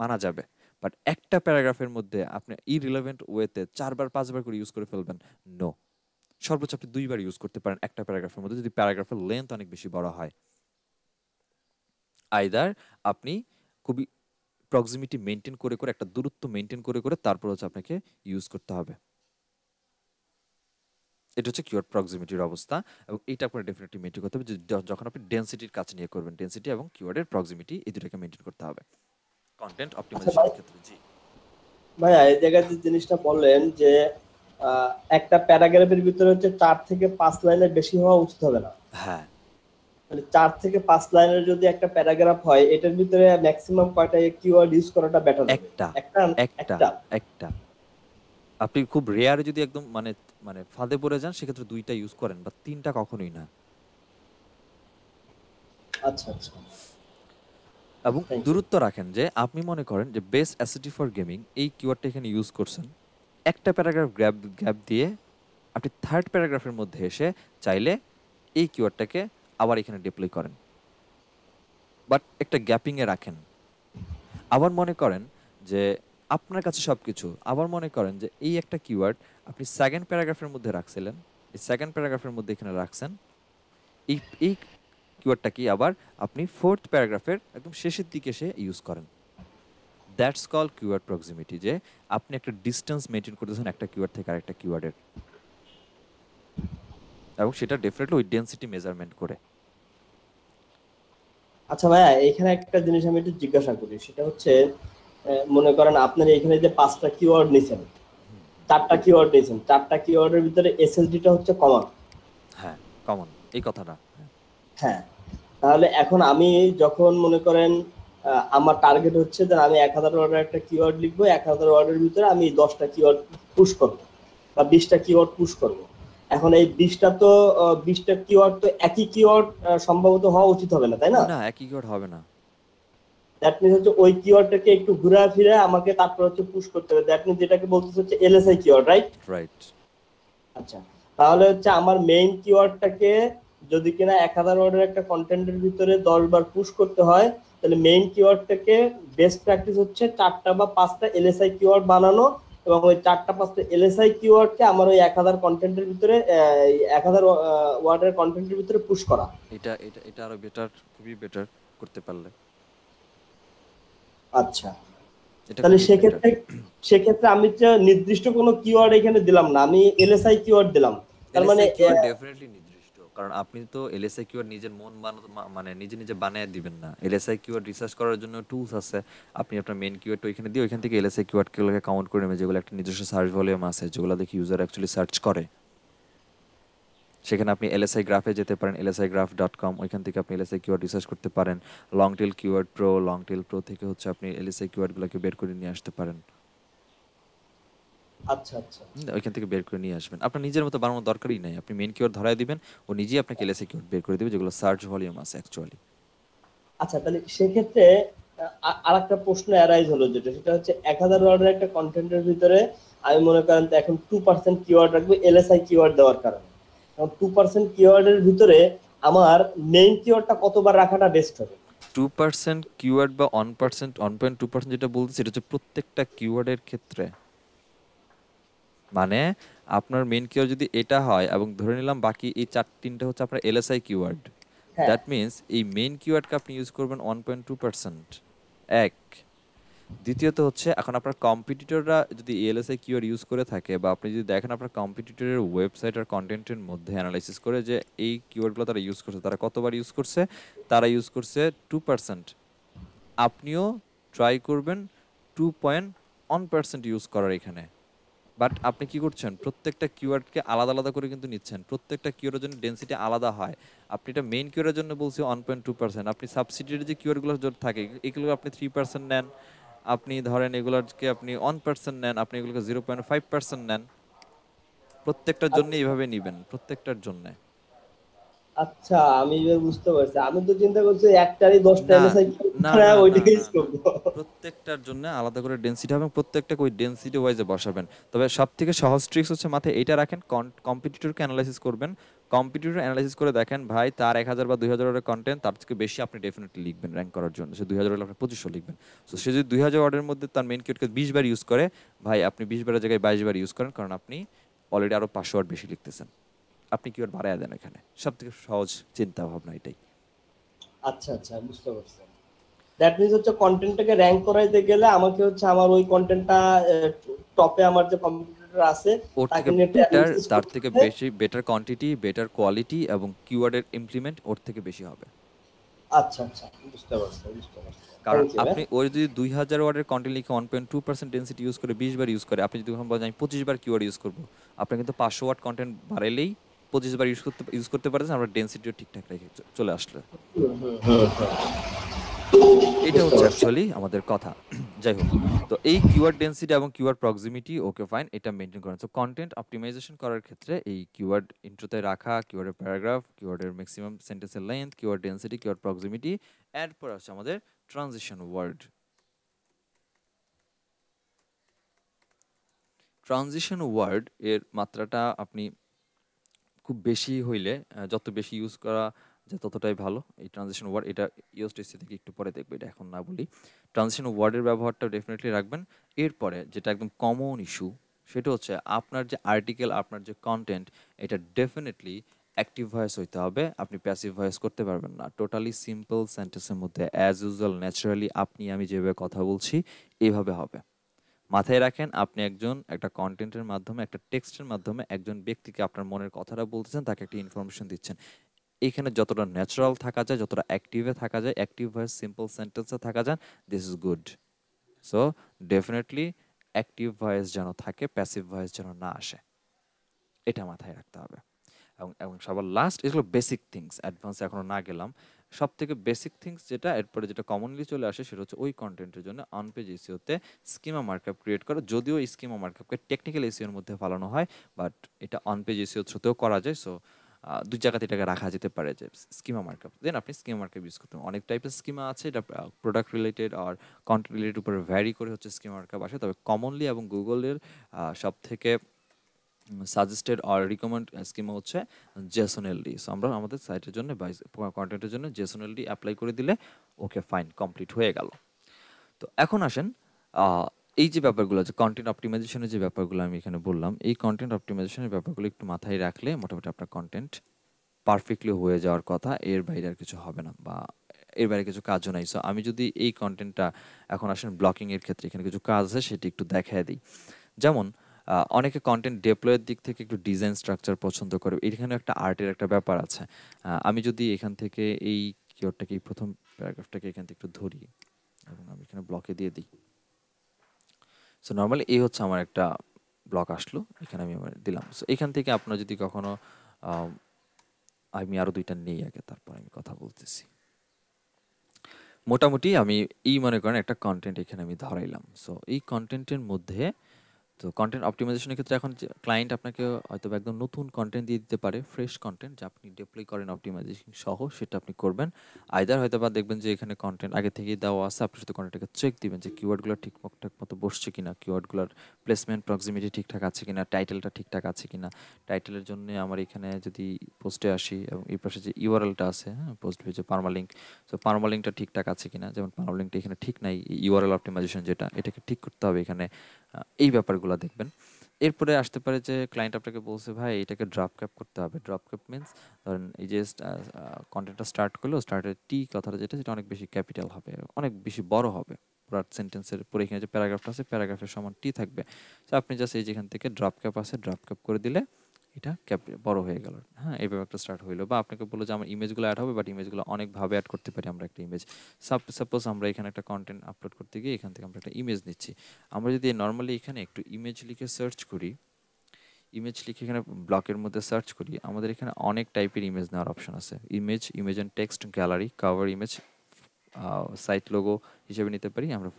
মানা যাবে বাট একটা প্যারাগ্রাফের মধ্যে আপনি ইরিলেভেন্ট ওয়েতে চারবার পাঁচবার করে ইউজ করে ফেলবেন নো সর্বোচ্চ আপনি দুইবার ইউজ করতে পারেন একটা প্যারাগ্রাফের মধ্যে যদি প্যারাগ্রাফের লেন্থ অনেক বেশি বড় হয় আইদার আপনি খুবই প্রক্সিমিটি মেনটেন করে করে একটা দূরত্ব মেনটেন করে করে তারপর হচ্ছে আপনাকে ইউজ করতে হবে এটা হচ্ছে কিওয়ার্ড প্রক্সিমিটির অবস্থা এবং এটা আপনার ডেফিনেটলি মেনটেন করতে হবে যখন আপনি ডেন্সিটির কাছে নিয়ে করবেন ডেন্সিটি এবং কিওয়ার্ডের প্রক্সিমিটি এই দুটাকে মেনটেন করতে হবে কন্টেন্ট অপটিমাইজেশনের ক্ষেত্রে জি ভাই এই জায়গায় যে জিনিসটা বললেন যে একটা প্যারাগ্রাফের ভিতরে হচ্ছে চার থেকে পাঁচ লাইনের বেশি হওয়া উচিত হবে না হ্যাঁ চার থেকে পাঁচ লাইনের যদি একটা প্যারাগ্রাফ হয় এটার ভিতরে ম্যাক্সিমাম কয়টা কিওয়ার্ড ইউজ করাটা বেটার একটা একটা একটা আপনি খুব রেয়ার যদি একদম মানে মানে ফাঁদে পড়ে যান সেক্ষেত্রে দুইটা ইউজ করেন বা তিনটা কখনোই না আচ্ছা আচ্ছা এবং দূরত্ব রাখেন যে আপনি মনে করেন যে বেস্ট অ্যাসিটি ফর গেমিং এই কিওয়ার্ডটা এখানে ইউজ করছেন একটা প্যারাগ্রাফ গ্যাপ গ্যাপ দিয়ে আপনি থার্ড প্যারাগ্রাফের মধ্যে এসে চাইলে এই কিওয়ার্ডটাকে আবার এখানে ডিপ্লয় করেন বাট একটা গ্যাপিংয়ে রাখেন আবার মনে করেন যে আপনার কাছে সব কিছু আবার মনে করেন যে এই একটা কিওয়ার্ড আপনি সেকেন্ড প্যারাগ্রাফের মধ্যে রাখছিলেন এই সেকেন্ড প্যারাগ্রাফের মধ্যে এখানে রাখছেন এই এই কিওয়ার্ডটা কি আবার আপনি ফোর্থ প্যারাগ্রাফের একদম শেষের দিকে এসে ইউজ করেন দ্যাটস কল কিউয়ার্ড প্রক্সিমিটি যে আপনি একটা ডিস্টেন্স মেনটেন করতেছেন একটা কিওয়ার্ড থেকে আরেকটা কিওয়ার্ডের এবং সেটা ডেফিনেটলি ওই ডেনসিটি মেজারমেন্ট করে আচ্ছা ভাইয়া এখানে একটা জিনিস আমি একটু জিজ্ঞাসা করি সেটা হচ্ছে মনে করেন আপনার এখানে যে পাঁচটা কিওয়ার্ড নিছেন চারটা কিওয়ার্ড নিয়েছেন চারটা কিওয়ার্ডের ভিতরে এসএসডিটা হচ্ছে কমন হ্যাঁ কমন এই কথাটা হ্যাঁ তাহলে এখন আমি যখন মনে করেন আমার টার্গেট হচ্ছে যে আমি এক হাজার ওয়ার্ডের একটা কিওয়ার্ড লিখবো এক হাজার ওয়ার্ডের ভিতরে আমি দশটা কিওয়ার্ড পুশ করব বা বিশটা কিওয়ার্ড পুশ করব এখন এই বিশটা তো বিশটা কিওয়ার্ড তো একই কিওয়ার্ড সম্ভবত হওয়া উচিত হবে না তাই না না একই কিওয়ার্ড হবে না দ্যাট মিনস হচ্ছে ওই কিওয়ার্ডটাকে একটু ঘুরা ফিরে আমাকে তারপর হচ্ছে পুশ করতে হবে দ্যাট মিনস যেটাকে বলতেছে হচ্ছে এলএসআই কিওয়ার্ড রাইট রাইট আচ্ছা তাহলে হচ্ছে আমার মেইন কিওয়ার্ডটাকে যদি কিনা এক হাজার ওয়ার্ডের একটা কন্টেন্টের ভিতরে দশ বার পুশ করতে হয় তাহলে মেইন কিওয়ার্ডটাকে বেস্ট প্র্যাকটিস হচ্ছে চারটা বা পাঁচটা এলএসআই কিওয়ার্ড বানানো এবং ওই চারটা পাঁচটা এলএসআই কিওয়ার্ডকে আমার ওই এক হাজার কন্টেন্টের ভিতরে এক হাজার ওয়ার্ডের কন্টেন্টের ভিতরে পুশ করা এটা এটা এটা আরো বেটার খুবই বেটার করতে পারলে আচ্ছা তাহলে সেক্ষেত্রে সেক্ষেত্রে আমি যে নির্দিষ্ট কোনো কিওয়ার্ড এখানে দিলাম না আমি এলএসআই কিওয়ার্ড দিলাম তার মানে ডেফিনেটলি কারণ আপনি তো এলএসআই কিউআর নিজের মন মানে নিজে নিজে বানিয়ে দিবেন না এলএসআই কিউআর রিসার্চ করার জন্য টুলস আছে আপনি আপনার মেন কিউআরটা ওইখানে দিয়ে ওইখান থেকে এলএসআই কিউআরগুলোকে কাউন্ট করে নেবে যেগুলো একটা নিজস্ব সার্চ ভলিউম আছে যেগুলো দেখে ইউজার অ্যাকচুয়ালি সার্চ করে সেখানে আপনি এলএসআই গ্রাফে যেতে পারেন এলএসআই গ্রাফ ডট কম ওইখান থেকে আপনি এলএসআই কিওয়ার্ড রিসার্চ করতে পারেন long tail keyword pro Long Tail Pro থেকে হচ্ছে আপনি এলএসআই কিওয়ার্ডগুলোকে বের করে নিয়ে আসতে পারেন আচ্ছা আচ্ছা ওইখান থেকে বের করে নিয়ে আসবেন আপনার নিজের মতো বানানোর দরকারই নাই আপনি মেন কিওর ধরায় দিবেন ও নিজেই আপনাকে এলএসএ কিওর বের করে দেবে যেগুলো সার্চ ভলিউম আছে অ্যাকচুয়ালি আচ্ছা তাহলে সেক্ষেত্রে আর একটা প্রশ্ন অ্যারাইজ হলো যেটা সেটা হচ্ছে এক হাজার ওয়ার্ডের একটা কন্টেন্টের ভিতরে আমি মনে করেন এখন টু পার্সেন্ট কিওয়ার্ড রাখবো এলএসআই কিওয়ার্ড দেওয়ার কারণে কারণ টু পার্সেন্ট কিওয়ার্ডের ভিতরে আমার মেইন কিওয়ার্ডটা কতবার রাখাটা বেস্ট হবে টু পার্সেন্ট কিওয়ার্ড বা one percent one point two percent যেটা বলতে সেটা হচ্ছে প্রত্যেকটা কিওয়ার্ডের ক্ষেত্রে মানে আপনার মেন কিওয়ার্ড যদি এটা হয় এবং ধরে নিলাম বাকি এই চার তিনটা হচ্ছে আপনার এলএসআই কিওয়ার্ড দ্যাট মিন্স এই মেন কিওয়ার্ডকে আপনি ইউজ করবেন ওয়ান পয়েন্ট টু পার্সেন্ট এক দ্বিতীয়ত হচ্ছে এখন আপনার কম্পিটিটররা যদি এলএসআই কিওয়ার্ড ইউজ করে থাকে বা আপনি যদি দেখেন আপনার কম্পিটিটরের ওয়েবসাইট আর কন্টেন্টের মধ্যে অ্যানালাইসিস করে যে এই কিওয়ার্ডগুলো তারা ইউজ করছে তারা কতবার ইউজ করছে তারা ইউজ করছে টু পার্সেন্ট আপনিও ট্রাই করবেন two point one percent use করার এখানে বাট আপনি কি করছেন প্রত্যেকটা কিউআরকে আলাদা আলাদা করে কিন্তু নিচ্ছেন প্রত্যেকটা কিওয়ার্ডের জন্য ডেন্সিটি আলাদা হয় আপনি এটা মেইন কিউরের জন্য বলছি ওয়ান পয়েন্ট টু পার্সেন্ট আপনি সাবসিডির যে কিওয়ার্ডগুলো থাকে এগুলো আপনি থ্রি পার্সেন্ট নেন আপনি ধরেন এগুলোকে আপনি ওয়ান পার্সেন্ট নেন আপনি এগুলোকে জিরো পয়েন্ট ফাইভ পার্সেন্ট নেন প্রত্যেকটার জন্য এইভাবে নেবেন প্রত্যেকটার জন্যে আচ্ছা আমি এবার বুঝতে পারছি আমি তো চিন্তা করছি একটারই 10টা এমএসআই না ওইটাই করব প্রত্যেকটার জন্য আলাদা করে ডেনসিটি হবে প্রত্যেকটা ওই ডেনসিটি ওয়াইজে বসাবেন তবে সবথেকে সহজ ট্রিক্স হচ্ছে মাথায় এটা রাখেন কম্পিটিটরকে অ্যানালাইসিস করবেন কম্পিটিটর অ্যানালাইসিস করে দেখেন ভাই তার এক হাজার বা দুই হাজার ওয়ার্ডের কন্টেন্ট তার থেকে বেশি আপনি ডেফিনেটলি লিখবেন র্যাঙ্ক করার জন্য সে দুই হাজার আপনি পঁচিশশো লিখবেন সো সে যদি দুই হাজার ওয়ার্ডের মধ্যে তার মেন কিউটকে বার ইউজ করে ভাই আপনি বিশবারের জায়গায় বার ইউজ করেন কারণ আপনি অলরেডি আরও পাঁচশো বেশি লিখতেছেন আপনি কি ওর ভাড়া দেন এখানে সব থেকে সহজ চিন্তা ভাবনা এটাই আচ্ছা আচ্ছা বুঝতে পারছি দ্যাট মিন্স হচ্ছে কন্টেন্টটাকে র্যাঙ্ক করাইতে গেলে আমাকে হচ্ছে আমার ওই কন্টেন্টটা টপে আমার যে কম্পিউটার আছে ওর থেকে তার থেকে বেশি বেটার কোয়ান্টিটি বেটার কোয়ালিটি এবং কিওয়ার্ডের ইমপ্লিমেন্ট ওর থেকে বেশি হবে আচ্ছা আচ্ছা বুঝতে পারছি বুঝতে পারছি কারণ আপনি ওই যদি দুই হাজার ওয়ার্ডের কন্টেন্ট লিখে one point two percent density use করে বিশ বার ইউজ করে আপনি যদি বলেন আমি পঁচিশ বার কিওয়ার্ড ইউজ করবো আপনার কিন্তু পাঁচশো ওয়ার্ড কন্টেন্ট বাড়াইলেই পঁচিশ বার ইউজ করতে ইউজ করতে পারতেছে আমরা ডেন্সিটিও ঠিকঠাক রেখে চলে আসলো এটা হচ্ছে অ্যাকচুয়ালি আমাদের কথা যাই হোক তো এই কিওয়ার্ড ডেন্সিটি এবং কিওয়ার্ড প্রক্সিমিটি ওকে ফাইন এটা মেনটেন করেন তো কন্টেন্ট অপটিমাইজেশন করার ক্ষেত্রে এই কিওয়ার্ড ইন্ট্রোতে রাখা কিওয়ার্ডের প্যারাগ্রাফ কিওয়ার্ডের ম্যাক্সিমাম সেন্টেন্সের length keyword density keyword proximity পর আছে আমাদের ট্রানজিশন ওয়ার্ড ট্রানজিশন ওয়ার্ড এর মাত্রাটা আপনি খুব বেশি হইলে যত বেশি ইউজ করা যে ততটাই ভালো এই ট্রানজেকশন ওয়ার্ড এটা ইউএসটিসি থেকে একটু পরে দেখবো এটা এখন না বলি ট্রানজেকশন ওয়ার্ডের ব্যবহারটা ডেফিনেটলি রাখবেন এরপরে যেটা একদম কমন ইস্যু সেটা হচ্ছে আপনার যে আর্টিকেল আপনার যে কন্টেন্ট এটা ডেফিনেটলি অ্যাক্টিভ ভয়েস হইতে হবে আপনি প্যাসিভ ভয়েস করতে পারবেন না টোটালি সিম্পল সেন্টেন্সের মধ্যে অ্যাজ ইউজুয়াল ন্যাচারালি আপনি আমি যেভাবে কথা বলছি এইভাবে হবে মাথায় রাখেন আপনি একজন একটা কন্টেন্টের মাধ্যমে একটা টেক্সটের মাধ্যমে একজন ব্যক্তিকে আপনার মনের কথাটা বলতেছেন তাকে একটা ইনফরমেশন দিচ্ছেন এখানে যতটা ন্যাচারাল থাকা যায় যতটা অ্যাক্টিভে থাকা যায় অ্যাক্টিভ ভয়েস সিম্পল সেন্টেন্সে থাকা যান this is good so definitely active voice যেন থাকে প্যাসিভ ভয়েস যেন না আসে এটা মাথায় রাখতে হবে এবং এবং সবার লাস্ট এগুলো বেসিক থিংস অ্যাডভান্স এখনও না গেলাম সব থেকে বেসিক থিংস যেটা এরপরে যেটা কমনলি চলে আসে সেটা হচ্ছে ওই কন্টেন্টের জন্য অনপেজ এসিওতে স্কিমা মার্কআপ ক্রিয়েট করা যদিও এই স্কিমা মার্কআপকে টেকনিক্যাল এসিওর মধ্যে ফালানো হয় বাট এটা অনপেজ এসিও থ্রুতেও করা যায় সো দুই জায়গাতে এটাকে রাখা যেতে পারে যে স্কিমা মার্কআপ দেন আপনি স্কিমা মার্কআপ ইউজ করতে অনেক টাইপের স্কিমা আছে এটা প্রোডাক্ট রিলেটেড আর কন্টেন্ট রিলেটেড উপরে ভ্যারি করে হচ্ছে স্কিমা মার্কআপ আসে তবে কমনলি এবং গুগলের সব থেকে সাজেস্টেড আর রিকমেন্ড স্কিম হচ্ছে জেসন এলডি সো আমরা আমাদের সাইটের জন্য বা কন্টেন্টের জন্য জেসন এলডি অ্যাপ্লাই করে দিলে ওকে ফাইন কমপ্লিট হয়ে গেল তো এখন আসেন এই যে ব্যাপারগুলো আছে কন্টেন্ট অপটিমাইজেশনের যে ব্যাপারগুলো আমি এখানে বললাম এই কন্টেন্ট অপটিমাইজেশনের ব্যাপারগুলো একটু মাথায় রাখলে মোটামুটি আপনার কন্টেন্ট পারফেক্টলি হয়ে যাওয়ার কথা এর বাইরে আর কিছু হবে না বা এর বাইরে কিছু কাজও নাই সো আমি যদি এই কন্টেন্টটা এখন আসেন ব্লকিংয়ের ক্ষেত্রে এখানে কিছু কাজ আছে সেটি একটু দেখাই দিই যেমন অনেকে কন্টেন্ট ডেপ্লয়ের দিক থেকে একটু ডিজাইন স্ট্রাকচার পছন্দ করে এখানে একটা আর্টের একটা ব্যাপার আছে আমি যদি এখান থেকে এই কিওরটাকে এই প্রথম প্যারাগ্রাফটাকে এখান থেকে একটু ধরি এবং আমি এখানে ব্লকে দিয়ে দিই সো নর্মালি এই হচ্ছে আমার একটা ব্লক আসলো এখানে আমি আমার দিলাম সো এখান থেকে আপনার যদি কখনো আমি আরও দুইটা নেই আগে তারপর আমি কথা বলতেছি মোটামুটি আমি এই মনে করেন একটা কন্টেন্ট এখানে আমি ধরাইলাম সো এই কন্টেন্টের মধ্যে তো কন্টেন্ট অপটিমাইজেশনের ক্ষেত্রে এখন ক্লায়েন্ট আপনাকে হয়তো একদম নতুন কন্টেন্ট দিয়ে দিতে পারে ফ্রেশ কন্টেন্ট যা আপনি ডিপ্লয় করেন অপটিমাইজেশন সহ সেটা আপনি করবেন আইদার হয়তো বা দেখবেন যে এখানে কন্টেন্ট আগে থেকেই দেওয়া আছে আপনি শুধু কন্টেন্টটাকে চেক দিবেন যে কিওয়ার্ডগুলো ঠিকঠাক মতো বসছে কিনা কিওয়ার্ডগুলোর প্লেসমেন্ট প্রক্সিমিটি ঠিকঠাক আছে কিনা টাইটেলটা ঠিকঠাক আছে কিনা টাইটেলের জন্য আমার এখানে যদি পোস্টে আসি এবং এই পাশে যে ইউআরএলটা আছে হ্যাঁ পোস্ট ভিজে পারমালিঙ্ক সো পারমালিঙ্কটা ঠিকঠাক আছে কিনা যেমন পারমালিঙ্কটা এখানে ঠিক নাই ইউআরএল অপটিমাইজেশন যেটা এটাকে ঠিক করতে হবে এখানে এই ব্যাপারগুলো এগুলো দেখবেন এরপরে আসতে পারে যে ক্লায়েন্ট আপনাকে বলছে ভাই এটাকে ড্রপ ক্যাপ করতে হবে ড্রপ ক্যাপ মিনস ধরেন এই যে কন্টেন্টটা স্টার্ট করলো স্টার্টের টি কথাটা যেটা সেটা অনেক বেশি ক্যাপিটাল হবে অনেক বেশি বড় হবে পুরা সেন্টেন্সের পরে এখানে যে প্যারাগ্রাফটা আছে প্যারাগ্রাফের সমান টি থাকবে তো আপনি জাস্ট এই যেখান থেকে ড্রপ ক্যাপ আছে ড্রপ ক্যাপ করে দিলে এটা বড় হয়ে গেল হ্যাঁ এইভাবে একটা স্টার্ট হইলো বা আপনাকে বললো যে আমার ইমেজগুলো অ্যাড হবে বাট ইমেজগুলো অনেকভাবে অ্যাড করতে পারি আমরা একটা ইমেজ সাপোজ আমরা এখানে একটা কন্টেন্ট আপলোড করতে গিয়ে এখান থেকে আমরা একটা ইমেজ নিচ্ছি আমরা যদি নর্মালি এখানে একটু ইমেজ লিখে সার্চ করি ইমেজ লিখে এখানে ব্লকের মধ্যে সার্চ করি আমাদের এখানে অনেক টাইপের ইমেজ নেওয়ার অপশন আছে image image and text gallery cover image site logo হিসেবে নিতে পারি আমরা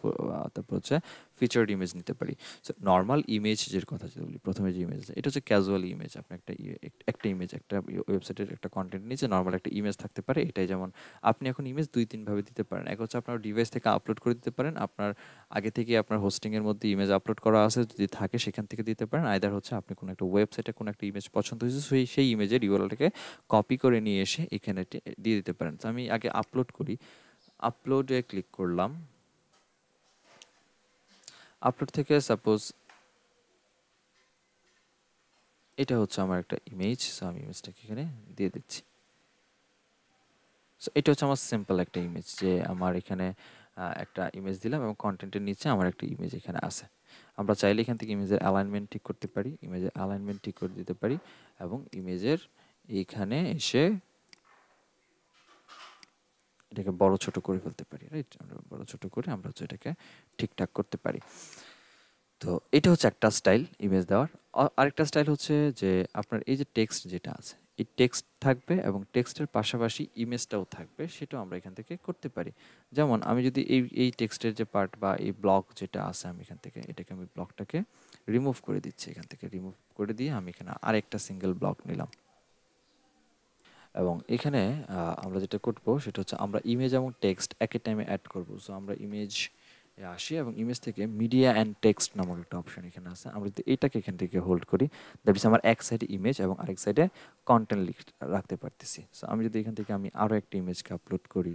তারপর হচ্ছে ফিচার্ড ইমেজ নিতে পারি সো নর্মাল ইমেজ যের কথা যদি বলি প্রথমে যে ইমেজ এটা হচ্ছে ক্যাজুয়াল ইমেজ আপনি একটা ইয়ে, একটা ইমেজ একটা ওয়েবসাইটের একটা কন্টেন্ট নিয়েছে নর্মাল একটা ইমেজ থাকতে পারে এটাই যেমন আপনি এখন ইমেজ দুই তিনভাবে দিতে পারেন এক হচ্ছে আপনার ডিভাইস থেকে আপলোড করে দিতে পারেন আপনার আগে থেকে আপনার হোস্টিংয়ের মধ্যে ইমেজ আপলোড করা আছে যদি থাকে সেখান থেকে দিতে পারেন আইদার হচ্ছে আপনি কোনো একটা ওয়েবসাইটে কোনো একটা ইমেজ পছন্দ হয়েছে সেই সেই ইমেজের ইউআরএলটাকে কপি করে নিয়ে এসে এখানে দিয়ে দিতে পারেন তো আমি আগে আপলোড করি আপলোডে ক্লিক করলাম আপলোড থেকে সাপোজ এটা হচ্ছে আমার একটা ইমেজ সো আমি ইমেজটাকে এখানে দিয়ে দিচ্ছি সো এটা হচ্ছে আমার সিম্পল একটা ইমেজ যে আমার এখানে একটা ইমেজ দিলাম এবং কন্টেন্টের নিচে আমার একটা ইমেজ এখানে আছে আমরা চাইলে এখান থেকে ইমেজের অ্যালাইনমেন্ট ঠিক করতে পারি ইমেজের অ্যালাইনমেন্ট ঠিক করে দিতে পারি এবং ইমেজের এইখানে এসে এটাকে বড় ছোট করে ফেলতে পারি রাইট আমরা বড় ছোট করে আমরা হচ্ছে এটাকে ঠিকঠাক করতে পারি তো এটা হচ্ছে একটা স্টাইল ইমেজ দেওয়ার আরেকটা স্টাইল হচ্ছে যে আপনার এই যে টেক্সট যেটা আছে এই টেক্সট থাকবে এবং টেক্সটের পাশাপাশি ইমেজটাও থাকবে সেটাও আমরা এখান থেকে করতে পারি যেমন আমি যদি এই এই টেক্সটের যে পার্ট বা এই ব্লক যেটা আছে আমি এখান থেকে এটাকে আমি ব্লকটাকে রিমুভ করে দিচ্ছি এখান থেকে রিমুভ করে দিয়ে আমি এখানে আরেকটা সিঙ্গেল ব্লক নিলাম এবং এখানে আমরা যেটা করবো সেটা হচ্ছে আমরা ইমেজ এবং টেক্সট একই টাইমে অ্যাড করবো সো আমরা ইমেজ আসি এবং ইমেজ থেকে মিডিয়া অ্যান্ড টেক্সট নামক একটা অপশন এখানে আছে আমরা যদি এটাকে এখান থেকে হোল্ড করি দ্যাট ইস আমার এক সাইডে ইমেজ এবং আরেক সাইডে কন্টেন্ট লিখ রাখতে পারতেছি সো আমি যদি এখান থেকে আমি আরও একটা ইমেজকে আপলোড করি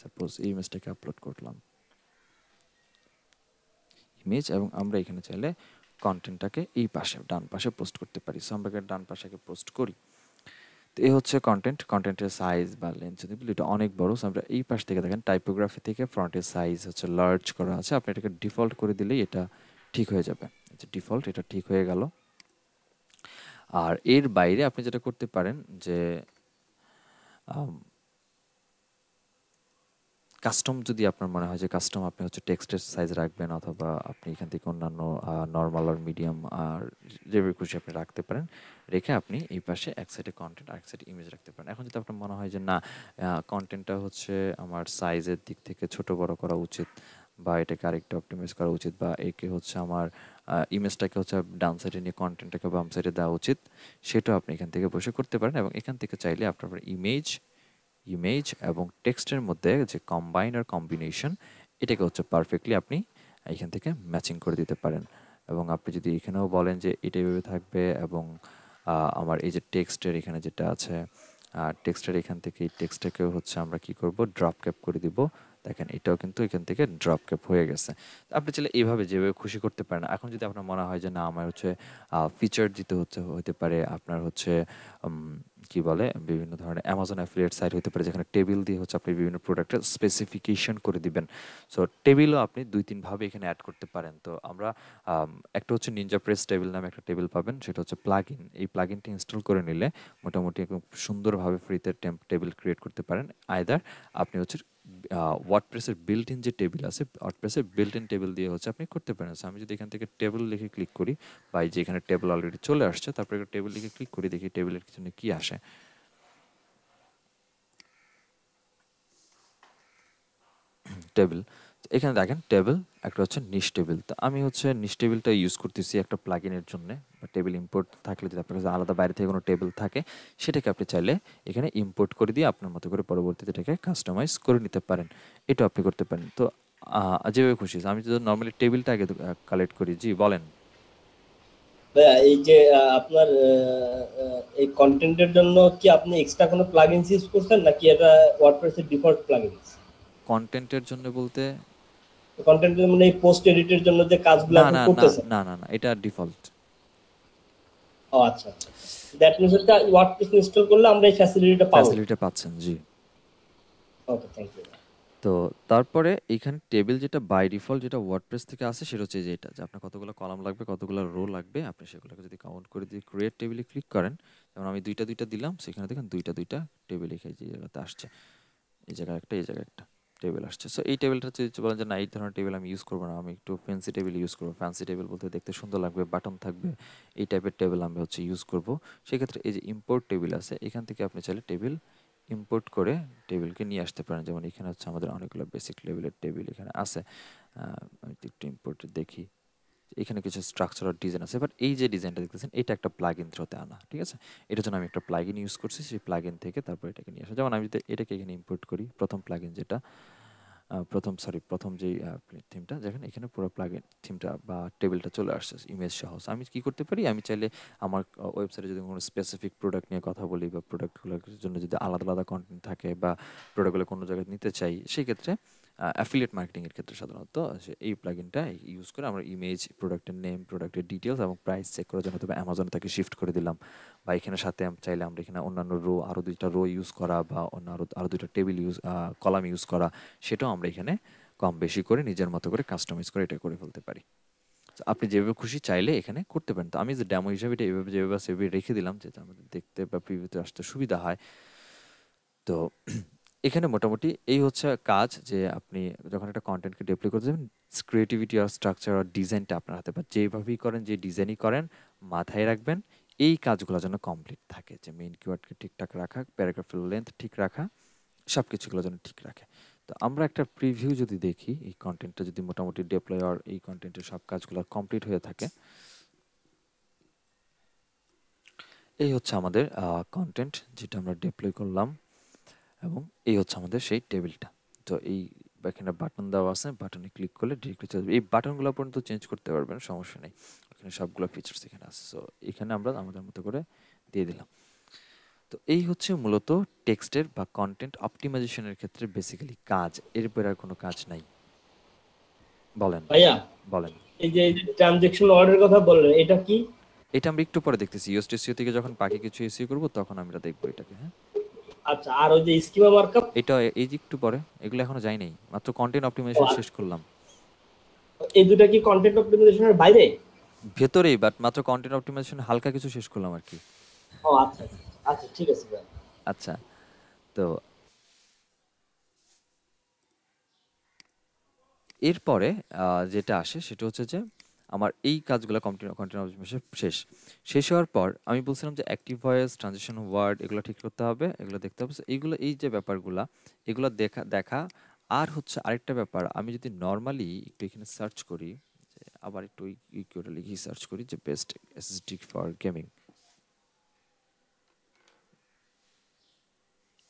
সাপোজ এই ইমেজটাকে আপলোড করলাম ইমেজ এবং আমরা এখানে চাইলে কন্টেন্টটাকে এই পাশে ডান পাশে পোস্ট করতে পারি সো আমরা ডান পাশে পোস্ট করি তো এই হচ্ছে কন্টেন্ট কন্টেন্টের সাইজ বা লেন্থ যদি বলি এটা অনেক বড় সো আমরা এই পাশ থেকে দেখেন টাইপোগ্রাফি থেকে ফ্রন্টের সাইজ হচ্ছে লার্জ করা আছে আপনি এটাকে ডিফল্ট করে দিলেই এটা ঠিক হয়ে যাবে ডিফল্ট এটা ঠিক হয়ে গেল আর এর বাইরে আপনি যেটা করতে পারেন যে কাস্টম যদি আপনার মনে হয় যে কাস্টম আপনি হচ্ছে টেক্সটের সাইজ রাখবেন অথবা আপনি এখান থেকে অন্যান্য নর্মাল আর মিডিয়াম আর যেভাবে খুশি আপনি রাখতে পারেন রেখে আপনি এই পাশে এক সাইডে কন্টেন্ট আর এক সাইডে ইমেজ রাখতে পারেন এখন যদি আপনার মনে হয় যে না কন্টেন্টটা হচ্ছে আমার সাইজের দিক থেকে ছোট বড় করা উচিত বা এটাকে আরেকটু অপটিমাইজ করা উচিত বা একে হচ্ছে আমার ইমেজটাকে হচ্ছে ডান সাইডে নিয়ে কন্টেন্টটাকে বাম সাইডে দেওয়া উচিত সেটাও আপনি এখান থেকে বসে করতে পারেন এবং এখান থেকে চাইলে আপনার ইমেজ ইমেজ এবং টেক্সটের মধ্যে যে কম্বাইন আর কম্বিনেশন এটাকে হচ্ছে পারফেক্টলি আপনি এখান থেকে ম্যাচিং করে দিতে পারেন এবং আপনি যদি এখানেও বলেন যে এটা এভাবে থাকবে এবং আমার এই যে টেক্সটের এখানে যেটা আছে টেক্সটের এখান থেকে এই টেক্সটটাকেও হচ্ছে আমরা কি করব ড্রপ ক্যাপ করে দিব দেখেন এটাও কিন্তু এখান থেকে ড্রপ ক্যাপ হয়ে গেছে আপনি চাইলে এইভাবে যেভাবে খুশি করতে পারেন এখন যদি আপনার মনে হয় যে না আমার হচ্ছে ফিচার দিতে হচ্ছে হতে পারে আপনার হচ্ছে কি বলে বিভিন্ন ধরনের অ্যামাজন অ্যাফিলিয়েট সাইট হতে পারে যেখানে টেবিল দিয়ে হচ্ছে আপনি বিভিন্ন প্রোডাক্টের স্পেসিফিকেশন করে দিবেন সো টেবিলও আপনি দুই তিনভাবে এখানে অ্যাড করতে পারেন তো আমরা একটা হচ্ছে নিনজা প্রেস টেবিল নামে একটা টেবিল পাবেন সেটা হচ্ছে প্লাগ ইন এই প্লাগ ইনটি ইনস্টল করে নিলে মোটামুটি একদম সুন্দরভাবে ফ্রিতে টেবিল ক্রিয়েট করতে পারেন আয়দার আপনি হচ্ছে প্রেসের বিল্ট ইন যে টেবিল আছে প্রেসের বিল্ট ইন টেবিল দিয়ে হচ্ছে আপনি করতে পারেন আমি যদি এখান থেকে টেবিল লিখে ক্লিক করি বা যেখানে যে এখানে টেবিল অলরেডি চলে আসছে তারপরে টেবিল লিখে ক্লিক করি দেখি টেবিলের পিছনে কী আসে আসে টেবিল এখানে দেখেন টেবিল একটা হচ্ছে নিশ টেবিল তো আমি হচ্ছে নিশ টেবিলটা ইউজ করতেছি একটা প্লাগিনের জন্য টেবিল ইম্পোর্ট থাকলে যদি আপনার কাছে আলাদা বাইরে থেকে কোনো টেবিল থাকে সেটাকে আপনি চাইলে এখানে ইম্পোর্ট করে দিয়ে আপনার মতো করে পরবর্তীতে এটাকে কাস্টমাইজ করে নিতে পারেন এটা আপনি করতে পারেন তো যেভাবে খুশি আমি যদি নর্মালি টেবিলটা আগে কালেক্ট করি জি বলেন ভাইয়া এই যে আপনার এই কন্টেন্টের জন্য কি আপনি এক্সট্রা কোনো প্লাগইনস ইউজ করছেন নাকি এটা ওয়ার্ডপ্রেসের ডিফল্ট প্লাগইনস কন্টেন্টের জন্য বলতে কন্টেন্টের মানে এই পোস্ট এডিটের জন্য যে কাজগুলো আপনি করতেছেন না না না এটা ডিফল্ট ও আচ্ছা দ্যাট আচ্ছা। মিন্স এটা ওয়ার্ডপ্রেস ইনস্টল করলে আমরা এই ফ্যাসিলিটিটা পাবো ফ্যাসিলিটিটা পাচ্ছেন জি ওকে থ্যাংক ইউ তো তারপরে এইখানে টেবিল যেটা বাই ডিফল্ট যেটা ওয়ার্ডপ্রেস থেকে আসে সেটা হচ্ছে যে এটা যে আপনার কতগুলো কলাম লাগবে কতগুলো রো লাগবে আপনি সেগুলোকে যদি কাউন্ট করে দিয়ে ক্রিয়েট টেবিলে ক্লিক করেন যেমন আমি দুইটা দুইটা দিলাম সেখানে দেখেন দুইটা দুইটা টেবিল এখানে যে জায়গাতে আসছে এই জায়গায় একটা এই জায়গায় একটা টেবিল আসছে সো এই টেবিলটা যদি বলেন যে না এই ধরনের টেবিল আমি ইউজ করবো না আমি একটু ফ্যান্সি টেবিল ইউজ করবো ফ্যান্সি টেবিল বলতে দেখতে সুন্দর লাগবে বাটন থাকবে এই টাইপের টেবিল আমি হচ্ছে ইউজ করবো সেক্ষেত্রে এই যে ইম্পোর্ট টেবিল আছে এখান থেকে আপনি চাইলে টেবিল ইম্পোর্ট করে টেবিলকে নিয়ে আসতে পারেন যেমন এখানে হচ্ছে আমাদের অনেকগুলো বেসিক লেভেলের টেবিল এখানে আছে আমি একটু ইম্পোর্ট দেখি এখানে কিছু স্ট্রাকচারাল ডিজাইন আছে বাট এই যে ডিজাইনটা দেখতেছেন এটা একটা প্লাগ ইন থ্রোতে আনা ঠিক আছে এটার জন্য আমি একটা প্লাগ ইন ইউজ করছি সেই প্লাগ ইন থেকে তারপর এটাকে নিয়ে আসা যেমন আমি যদি এটাকে এখানে ইম্পোর্ট করি প্রথম প্লাগ ইন যেটা প্রথম সরি প্রথম যে থিমটা দেখেন এখানে পুরো প্লাগ থিমটা বা টেবিলটা চলে আসছে ইমেজ সহ আমি কি করতে পারি আমি চাইলে আমার ওয়েবসাইটে যদি কোনো স্পেসিফিক প্রোডাক্ট নিয়ে কথা বলি বা প্রোডাক্টগুলোর জন্য যদি আলাদা আলাদা কন্টেন্ট থাকে বা প্রোডাক্টগুলো কোনো জায়গায় নিতে চাই সেক্ষেত্রে অ্যাফিলিয়েট মার্কেটিংয়ের ক্ষেত্রে সাধারণত এই প্লাগিনটা ইউজ করে আমরা ইমেজ প্রোডাক্টের নেম প্রোডাক্টের ডিটেলস এবং প্রাইস চেক করার জন্য তবে অ্যামাজনে তাকে শিফট করে দিলাম বা এখানে সাথে চাইলে আমরা এখানে অন্যান্য রো আরও দুইটা রো ইউজ করা বা অন্য আরও আরও দুইটা টেবিল ইউজ কলাম ইউজ করা সেটাও আমরা এখানে কম বেশি করে নিজের মতো করে কাস্টমাইজ করে এটা করে ফেলতে পারি আপনি যেভাবে খুশি চাইলে এখানে করতে পারেন তো আমি যে ড্যামো হিসাবে এটা এভাবে যেভাবে সেভাবে রেখে দিলাম যেটা আমাদের দেখতে বা প্রিভিউতে আসতে সুবিধা হয় তো এখানে মোটামুটি এই হচ্ছে কাজ যে আপনি যখন একটা কন্টেন্টকে ডেপ্লয় করতে যাবেন ক্রিয়েটিভিটি আর স্ট্রাকচার আর ডিজাইনটা আপনার হাতে বা যেভাবেই করেন যে ডিজাইনই করেন মাথায় রাখবেন এই কাজগুলো যেন কমপ্লিট থাকে যে মেইন কিওয়ার্ডকে ঠিকঠাক রাখা প্যারাগ্রাফের লেন্থ ঠিক রাখা সব কিছুগুলো যেন ঠিক রাখে তো আমরা একটা প্রিভিউ যদি দেখি এই কন্টেন্টটা যদি মোটামুটি ডেপ্লয় আর এই কন্টেন্টের সব কাজগুলো কমপ্লিট হয়ে থাকে এই হচ্ছে আমাদের কন্টেন্ট যেটা আমরা ডেপ্লয় করলাম এবং এই হচ্ছে আমাদের সেই টেবিলটা তো এই এখানে বাটন দেওয়া আছে বাটনে ক্লিক করলে ডিরেক্টলি চলে যাবে এই বাটনগুলো পর্যন্ত চেঞ্জ করতে পারবেন সমস্যা নেই এখানে সবগুলো ফিচার্স এখানে আছে সো এখানে আমরা আমাদের মতো করে দিয়ে দিলাম তো এই হচ্ছে মূলত টেক্সটের বা কন্টেন্ট অপটিমাইজেশনের ক্ষেত্রে বেসিক্যালি কাজ এর উপরে আর কোনো কাজ নাই বলেন ভাইয়া বলেন এই যে ট্রানজেকশন অর্ডার কথা বললেন এটা কি এটা আমরা একটু পরে দেখতেছি ইউএসটিসিও থেকে যখন বাকি কিছু এসিও করব তখন আমরা দেখব এটাকে হ্যাঁ আচ্ছা আর ওই যে স্কিমা মার্কআপ এটা এই যে একটু পরে এগুলো এখনো যাই নাই মাত্র কন্টেন্ট অপটিমাইজেশন শেষ করলাম এই দুটো কি কন্টেন্ট অপটিমাইজেশনের বাইরে ভেতরেই বাট মাত্র কন্টেন্ট অপটিমাইজেশন হালকা কিছু শেষ করলাম আর কি ও আচ্ছা আচ্ছা ঠিক আছে ভাই আচ্ছা তো এরপরে যেটা আসে সেটা হচ্ছে যে আমার এই কাজগুলো কন্টিনিউ কন্টিনিউ অবজেকশন শেষ শেষ হওয়ার পর আমি বলছিলাম যে অ্যাক্টিভ ভয়েস ট্রানজিশন ওয়ার্ড এগুলো ঠিক করতে হবে এগুলো দেখতে হবে এইগুলো এই যে ব্যাপারগুলো এগুলো দেখা দেখা আর হচ্ছে আরেকটা ব্যাপার আমি যদি নর্মালি একটু এখানে সার্চ করি আবার একটু ইকুয়েটা লিখি সার্চ করি যে বেস্ট এসএসডি ফর গেমিং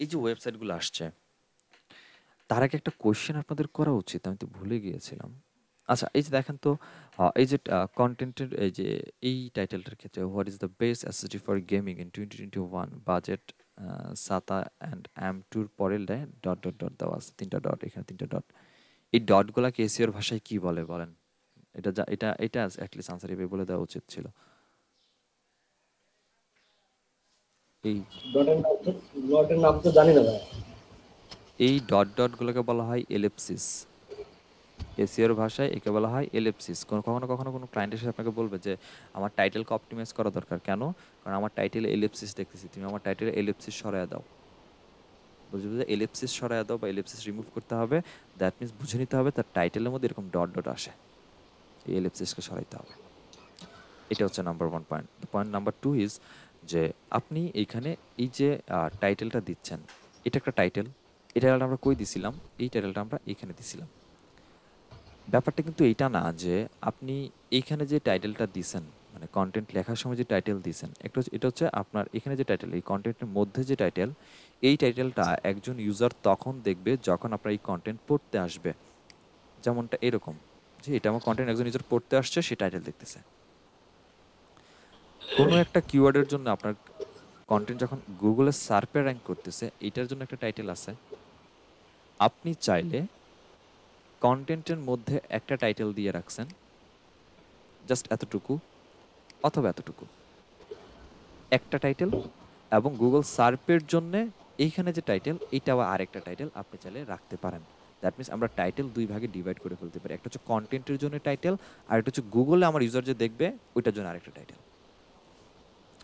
এই যে ওয়েবসাইটগুলো আসছে তার আগে একটা কোয়েশ্চেন আপনাদের করা উচিত আমি তো ভুলে গিয়েছিলাম আচ্ছা এই যে দেখেন তো এই যে কন্টেন্টের এই যে এই টাইটেলটার ক্ষেত্রে what is the best SSD for gaming in twenty twenty one budget SATA and M টুর পরের দেয় ডট ডট ডট দেওয়া আছে তিনটা ডট এখানে তিনটা ডট এই ডটগুলাকে এসিওর ভাষায় কী বলে বলেন এটা যা এটা এটা অ্যাটলিস্ট আনসার এভাবে বলে দেওয়া উচিত ছিল এই ডট ডট গুলোকে বলা হয় এলিপসিস এসিওর ভাষায় একে বলা হয় এলিপসিস কোনো কখনো কখনো কোনো ক্লায়েন্ট এসে আপনাকে বলবে যে আমার টাইটেলকে অপটিমাইজ করা দরকার কেন কারণ আমার টাইটেল এলিপসিস দেখতেছি তুমি আমার টাইটেলে এলিপসিস সরাইয়া দাও বুঝবে যে এলিপসিস সরাইয়া দাও বা এলিপসিস রিমুভ করতে হবে দ্যাট মিনস বুঝে নিতে হবে তার টাইটেলের মধ্যে এরকম ডট ডট আসে এই এলিপসিসকে সরাইতে হবে এটা হচ্ছে number one point point number two is যে আপনি এইখানে এই যে টাইটেলটা দিচ্ছেন এটা একটা টাইটেল এই টাইটেলটা আমরা কই দিছিলাম এই টাইটেলটা আমরা এখানে দিছিলাম ব্যাপারটা কিন্তু এইটা না যে আপনি এইখানে যে টাইটেলটা দিছেন মানে কন্টেন্ট লেখার সময় যে টাইটেল দিছেন একটা এটা হচ্ছে আপনার এখানে যে টাইটেল এই কন্টেন্টের মধ্যে যে টাইটেল এই টাইটেলটা আচ্ছা। একজন ইউজার তখন দেখবে যখন আপনার এই কন্টেন্ট পড়তে আসবে যেমনটা এরকম যে এটা আমার কন্টেন্ট একজন ইউজার পড়তে আসছে সে টাইটেল দেখতেছে কোনো একটা কিওয়ার্ডের জন্য আপনার কন্টেন্ট যখন গুগলে সার্পে র্যাঙ্ক করতেছে এটার জন্য একটা টাইটেল আছে আপনি চাইলে কন্টেন্টের মধ্যে একটা টাইটেল দিয়ে রাখছেন জাস্ট এতটুকু অথবা এতটুকু একটা টাইটেল এবং গুগল সার্পের জন্য এইখানে যে টাইটেল এইটাও আরেকটা টাইটেল আপনি চাইলে রাখতে পারেন দ্যাট মিনস আমরা টাইটেল দুই ভাগে ডিভাইড করে ফেলতে পারি একটা হচ্ছে কন্টেন্টের জন্য টাইটেল আর একটা হচ্ছে গুগলে আমার ইউজার যে দেখবে ওইটার জন্য আরেকটা টাইটেল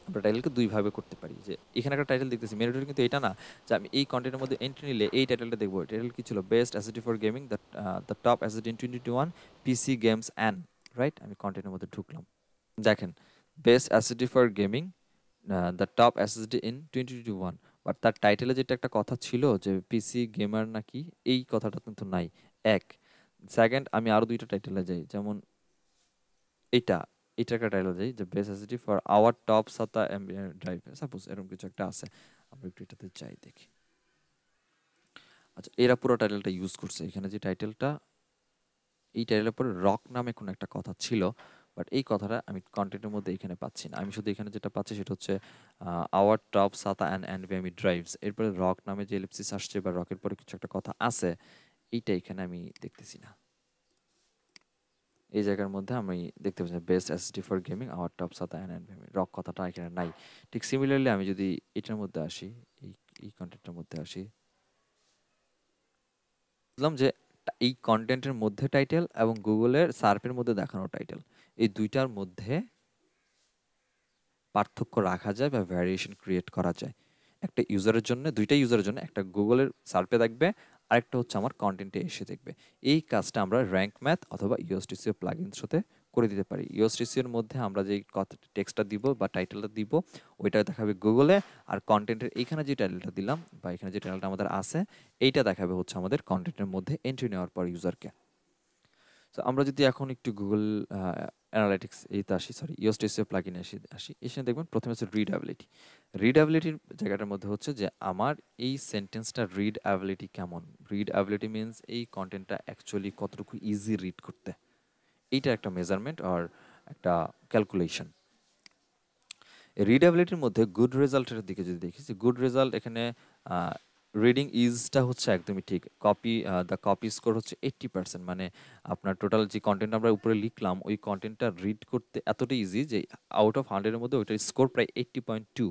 আমরা টাইটেলকে দুইভাবে করতে পারি যে এখানে একটা টাইটেল দেখতেছি মেরিটোরি কিন্তু এটা না যে আমি এই কন্টেন্টের মধ্যে এন্ট্রি নিলে এই টাইটেলটা দেখবো টাইটেল কি ছিল best SSD for gaming the the top SSD in twenty one PC games and right আমি কন্টেন্টের মধ্যে ঢুকলাম দেখেন best SSD for gaming the top SSD in twenty twenty one but তার টাইটেলে যেটা একটা কথা ছিল যে পিসি গেমার নাকি এই কথাটা কিন্তু নাই এক সেকেন্ড আমি আরও দুইটা টাইটেলে যাই যেমন এটা এটা একটা ডায়লগ দেয় যে best SSD for our top SATA ambient drive suppose এরকম কিছু একটা আছে আমরা একটু এটাতে যাই দেখি আচ্ছা এরা পুরো টাইটেলটা ইউজ করছে এখানে যে টাইটেলটা এই টাইটেলের পরে রক নামে কোনো একটা কথা ছিল বাট এই কথাটা আমি কন্টেন্টের মধ্যে এখানে পাচ্ছি না আমি শুধু এখানে যেটা পাচ্ছি সেটা হচ্ছে our top SATA and and আমি ড্রাইভস এরপরে রক নামে যে এলিপসিস আসছে বা রকের পরে কিছু একটা কথা আছে এইটা এখানে আমি দেখতেছি না এই জায়গার মধ্যে আমি দেখতে পাচ্ছি best D for gaming our top SATA and and rock কথাটা এখানে নাই ঠিক সিমিলারলি আমি যদি এটার মধ্যে আসি এই এই কন্টেন্টের মধ্যে আসি বুঝলাম যে এই কন্টেন্টের মধ্যে টাইটেল এবং গুগলের সার্পের মধ্যে দেখানো টাইটেল এই দুইটার মধ্যে পার্থক্য রাখা যায় বা ভ্যারিয়েশন ক্রিয়েট করা যায় একটা ইউজারের জন্য দুইটা ইউজারের জন্য একটা গুগলের সার্পে থাকবে আরেকটা হচ্ছে আমার কন্টেন্টে এসে দেখবে এই কাজটা আমরা র্যাঙ্ক ম্যাথ অথবা ইউএসটিসিও প্লাগিনস হতে করে দিতে পারি ইউএসটিসিওর মধ্যে আমরা যে কথা টেক্সটটা দিব বা টাইটেলটা দিব ওইটা দেখাবে গুগলে আর কন্টেন্টের এইখানে যে টাইটেলটা দিলাম বা এখানে যে টাইটেলটা আমাদের আছে এইটা দেখাবে হচ্ছে আমাদের কন্টেন্টের মধ্যে এন্ট্রি নেওয়ার পর ইউজারকে তো আমরা যদি এখন একটু গুগল অ্যানালাইটিক্স তো আসি সরি এসিও প্লাগিনে এসে আসি এসে দেখবেন প্রথমে হচ্ছে রিডাবিলিটি অ্যাবিলিটির জায়গাটার মধ্যে হচ্ছে যে আমার এই সেন্টেন্সটা রিড অ্যাবিলিটি কেমন রিড অ্যাবিলিটি মিনস এই কন্টেন্টটা অ্যাকচুয়ালি কতটুকু ইজি রিড করতে এইটা একটা মেজারমেন্ট আর একটা ক্যালকুলেশন অ্যাবিলিটির মধ্যে গুড রেজাল্টের দিকে যদি দেখি যে গুড রেজাল্ট এখানে রিডিং ইজটা হচ্ছে একদমই ঠিক কপি দ্য কপি স্কোর হচ্ছে এইট্টি পার্সেন্ট মানে আপনার টোটাল যে কন্টেন্ট আমরা উপরে লিখলাম ওই কন্টেন্টটা রিড করতে এতটা ইজি যে আউট অফ হান্ড্রেডের মধ্যে ওইটার স্কোর প্রায় eighty point two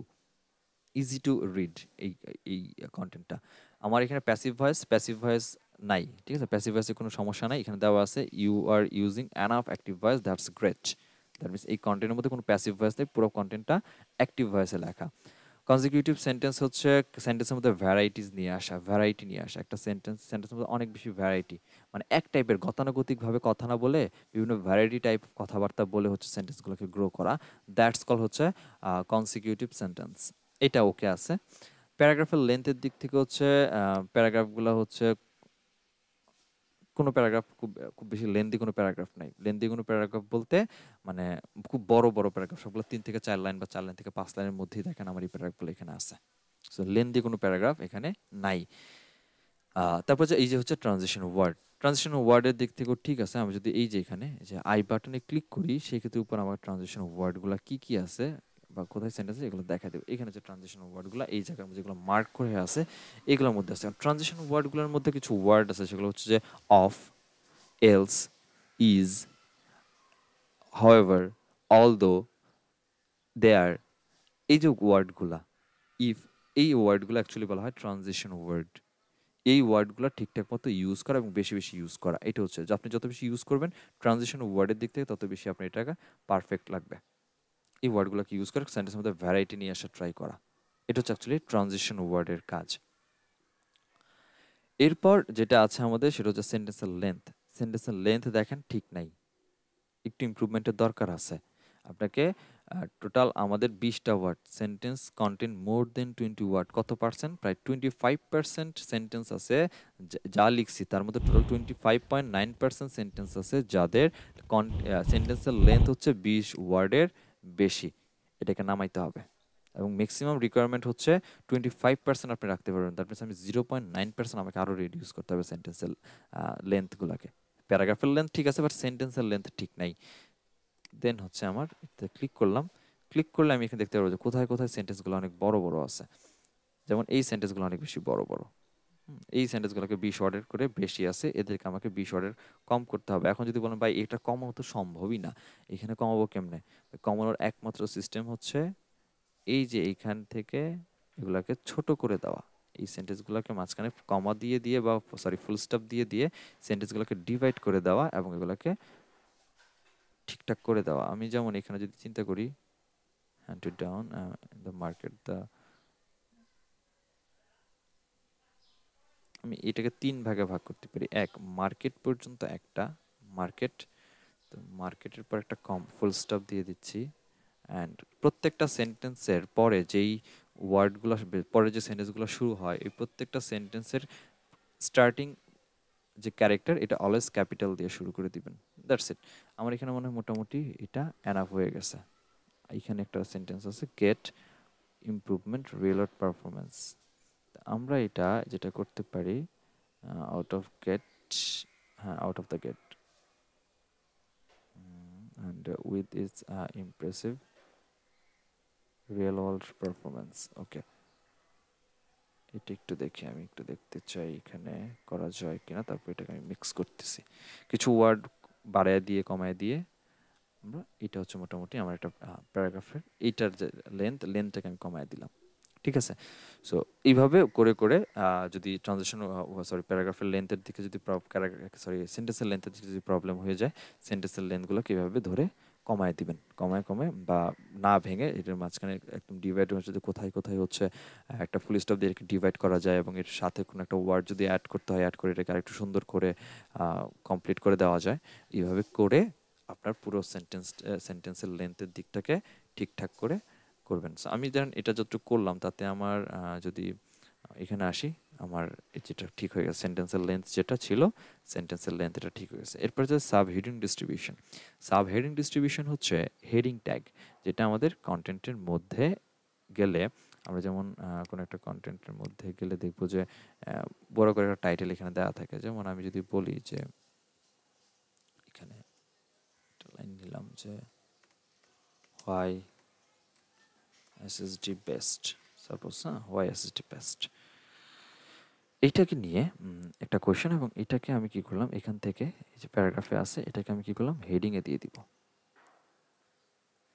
easy to read এই এই কন্টেন্টটা আমার এখানে প্যাসিভ ভয়েস প্যাসিভ ভয়েস নাই ঠিক আছে প্যাসিভ ভয়েসে কোনো সমস্যা নাই এখানে দেওয়া আছে you are using of active voice that's great that means এই কন্টেন্টের মধ্যে কোনো প্যাসিভ ভয়েস নেই পুরো কন্টেন্টটা অ্যাক্টিভ ভয়েসে লেখা কনজিকিউটিভ সেন্টেন্স হচ্ছে সেন্টেন্সের মধ্যে ভ্যারাইটিস নিয়ে আসা ভ্যারাইটি নিয়ে আসা একটা সেন্টেন্স সেন্টেন্সের মধ্যে অনেক বেশি ভ্যারাইটি মানে এক টাইপের গতানুগতিকভাবে কথা না বলে বিভিন্ন ভ্যারাইটি টাইপ কথাবার্তা বলে হচ্ছে সেন্টেন্সগুলোকে গ্রো করা দ্যাটস কল হচ্ছে কনজিকিউটিভ সেন্টেন্স এটা ওকে আছে প্যারাগ্রাফের লেন্থের দিক থেকে হচ্ছে প্যারাগ্রাফগুলো হচ্ছে কোনো প্যারাগ্রাফ খুব খুব বেশি লেন্দি কোনো প্যারাগ্রাফ নাই লেন্দি কোনো প্যারাগ্রাফ বলতে মানে খুব বড় বড় প্যারাগ্রাফ সবগুলো তিন থেকে চার লাইন বা চার লাইন থেকে পাঁচ লাইনের মধ্যেই দেখেন আমার এই প্যারাগ্রাফগুলো এখানে আছে সো লেন্দি কোনো প্যারাগ্রাফ এখানে নাই তারপর যে এই যে হচ্ছে ট্রানজেকশন ওয়ার্ড ট্রানজেকশন ওয়ার্ডের দিক থেকেও ঠিক আছে আমি যদি এই যে এখানে যে আই বাটনে ক্লিক করি সেক্ষেত্রে উপর আমার ট্রানজেকশন ওয়ার্ডগুলো কী কী আছে বা কোথায় সেন্টেন্স এগুলো দেখা দেবে এখানে যে ট্রানজিশনাল ওয়ার্ডগুলো এই জায়গার মধ্যে যেগুলো মার্ক করে আছে এগুলোর মধ্যে আছে ট্রানজিশন ওয়ার্ডগুলোর মধ্যে কিছু ওয়ার্ড আছে সেগুলো হচ্ছে যে of else is however although there এই যে ওয়ার্ডগুলা ইফ এই ওয়ার্ডগুলো অ্যাকচুয়ালি বলা হয় ট্রানজিশন ওয়ার্ড এই ওয়ার্ডগুলো ঠিকঠাক মতো ইউজ করা এবং বেশি বেশি ইউজ করা এটা হচ্ছে যে আপনি যত বেশি ইউজ করবেন ট্রানজিশন ওয়ার্ডের দিক থেকে তত বেশি আপনার এটাকে পারফেক্ট লাগবে এই ওয়ার্ডগুলোকে ইউজ করে সেন্টেন্সের মধ্যে ভ্যারাইটি নিয়ে আসা ট্রাই করা এটা হচ্ছে অ্যাকচুয়ালি ট্রানজিশন ওয়ার্ডের কাজ এরপর যেটা আছে আমাদের সেটা হচ্ছে সেন্টেন্সের লেন্থ সেন্টেন্সের লেন্থ দেখেন ঠিক নাই একটু ইম্প্রুভমেন্টের দরকার আছে আপনাকে টোটাল আমাদের বিশটা word sentence content more than twenty word কত পার্সেন্ট প্রায় টোয়েন্টি ফাইভ পার্সেন্ট সেন্টেন্স আছে যা লিখছি তার মধ্যে total twenty five point nine percent sentence আছে যাদের সেন্টেন্সের লেন্থ হচ্ছে বিশ ওয়ার্ডের বেশি এটাকে নামাইতে হবে এবং ম্যাক্সিমাম রিকোয়ারমেন্ট হচ্ছে টোয়েন্টি ফাইভ পার্সেন্ট আপনি রাখতে পারবেন তার আমি জিরো পয়েন্ট নাইন পার্সেন্ট আমাকে আরও রিডিউস করতে হবে সেন্টেন্সের লেন্থগুলোকে প্যারাগ্রাফের লেন্থ ঠিক আছে বাট সেন্টেন্সের লেন্থ ঠিক নাই দেন হচ্ছে আমার ক্লিক করলাম ক্লিক করলে আমি এখানে দেখতে পারবো যে কোথায় কোথায় সেন্টেন্সগুলো অনেক বড় বড় আছে যেমন এই সেন্টেন্সগুলো অনেক বেশি বড় বড় এই সেন্টেন্সগুলোকে বিশ অর্ডার করে বেশি আছে এদেরকে আমাকে বিশ অর্ডার কম করতে হবে এখন যদি বলেন ভাই এটা কমানো তো সম্ভবই না এখানে কমাবো কেমনে কমানোর একমাত্র সিস্টেম হচ্ছে এই যে এইখান থেকে এগুলাকে ছোট করে দেওয়া এই সেন্টেন্সগুলোকে মাঝখানে কমা দিয়ে দিয়ে বা সরি ফুল স্টপ দিয়ে দিয়ে সেন্টেন্সগুলোকে ডিভাইড করে দেওয়া এবং এগুলোকে ঠিকঠাক করে দেওয়া আমি যেমন এখানে যদি চিন্তা করি hand to down the market the আমি এটাকে তিন ভাগে ভাগ করতে পারি এক মার্কেট পর্যন্ত একটা মার্কেট তো মার্কেটের পর একটা কম ফুল স্টপ দিয়ে দিচ্ছি অ্যান্ড প্রত্যেকটা সেন্টেন্সের পরে যেই ওয়ার্ডগুলো পরে যে সেন্টেন্সগুলো শুরু হয় এই প্রত্যেকটা সেন্টেন্সের স্টার্টিং যে ক্যারেক্টার এটা অলওয়েজ ক্যাপিটাল দিয়ে শুরু করে দিবেন দ্যাটস ইট আমার এখানে মনে হয় মোটামুটি এটা অ্যানাফ হয়ে গেছে এখানে একটা সেন্টেন্স আছে গেট ইম্প্রুভমেন্ট রিয়েল পারফরমেন্স আমরা এটা যেটা করতে পারি আউট অফ গেট হ্যাঁ out of the gate and with with impressive real world performance okay এটা একটু দেখি আমি একটু দেখতে চাই এখানে করা যায় কিনা তারপর এটাকে আমি মিক্স করতেছি কিছু ওয়ার্ড বাড়ায় দিয়ে কমায় দিয়ে আমরা এটা হচ্ছে মোটামুটি আমার একটা প্যারাগ্রাফের এইটার যে লেন্থ লেন্থটাকে আমি কমায় দিলাম ঠিক আছে সো এইভাবে করে করে যদি ট্রানজেকশন সরি প্যারাগ্রাফের লেন্থের দিকে যদি সরি সেন্টেন্সের লেন্থের দিকে যদি প্রবলেম হয়ে যায় সেন্টেন্সের লেন্থগুলো কীভাবে ধরে কমায় দিবেন কমায় কমে বা না ভেঙে এটার মাঝখানে একদম ডিভাইড যদি কোথায় কোথায় হচ্ছে একটা ফুল স্টপ দিয়ে ডিভাইড করা যায় এবং এর সাথে কোনো একটা ওয়ার্ড যদি অ্যাড করতে হয় অ্যাড করে এটাকে আরেকটু সুন্দর করে কমপ্লিট করে দেওয়া যায় এইভাবে করে আপনার পুরো সেন্টেন্স সেন্টেন্সের লেন্থের দিকটাকে ঠিকঠাক করে করবেন আমি ধরেন এটা যতটুকু করলাম তাতে আমার যদি এখানে আসি আমার যেটা ঠিক হয়ে গেছে সেন্টেন্সের লেন্থ যেটা ছিল সেন্টেন্সের লেন্থ এটা ঠিক হয়ে গেছে এরপর যে sub heading distribution sub heading distribution হচ্ছে হেডিং ট্যাগ যেটা আমাদের কন্টেন্টের মধ্যে গেলে আমরা যেমন কোনো একটা কন্টেন্টের মধ্যে গেলে দেখব যে বড় করে একটা টাইটেল এখানে দেওয়া থাকে যেমন আমি যদি বলি যে এখানে একটা লাইন নিলাম যে হোয়াই এসএসডি বেস্ট সাপোজ হ্যাঁ ওয়াই এসএসডি বেস্ট এইটাকে নিয়ে একটা কোয়েশন এবং এটাকে আমি কি করলাম এখান থেকে এই যে প্যারাগ্রাফে আছে এটাকে আমি কি করলাম হেডিংয়ে দিয়ে দিব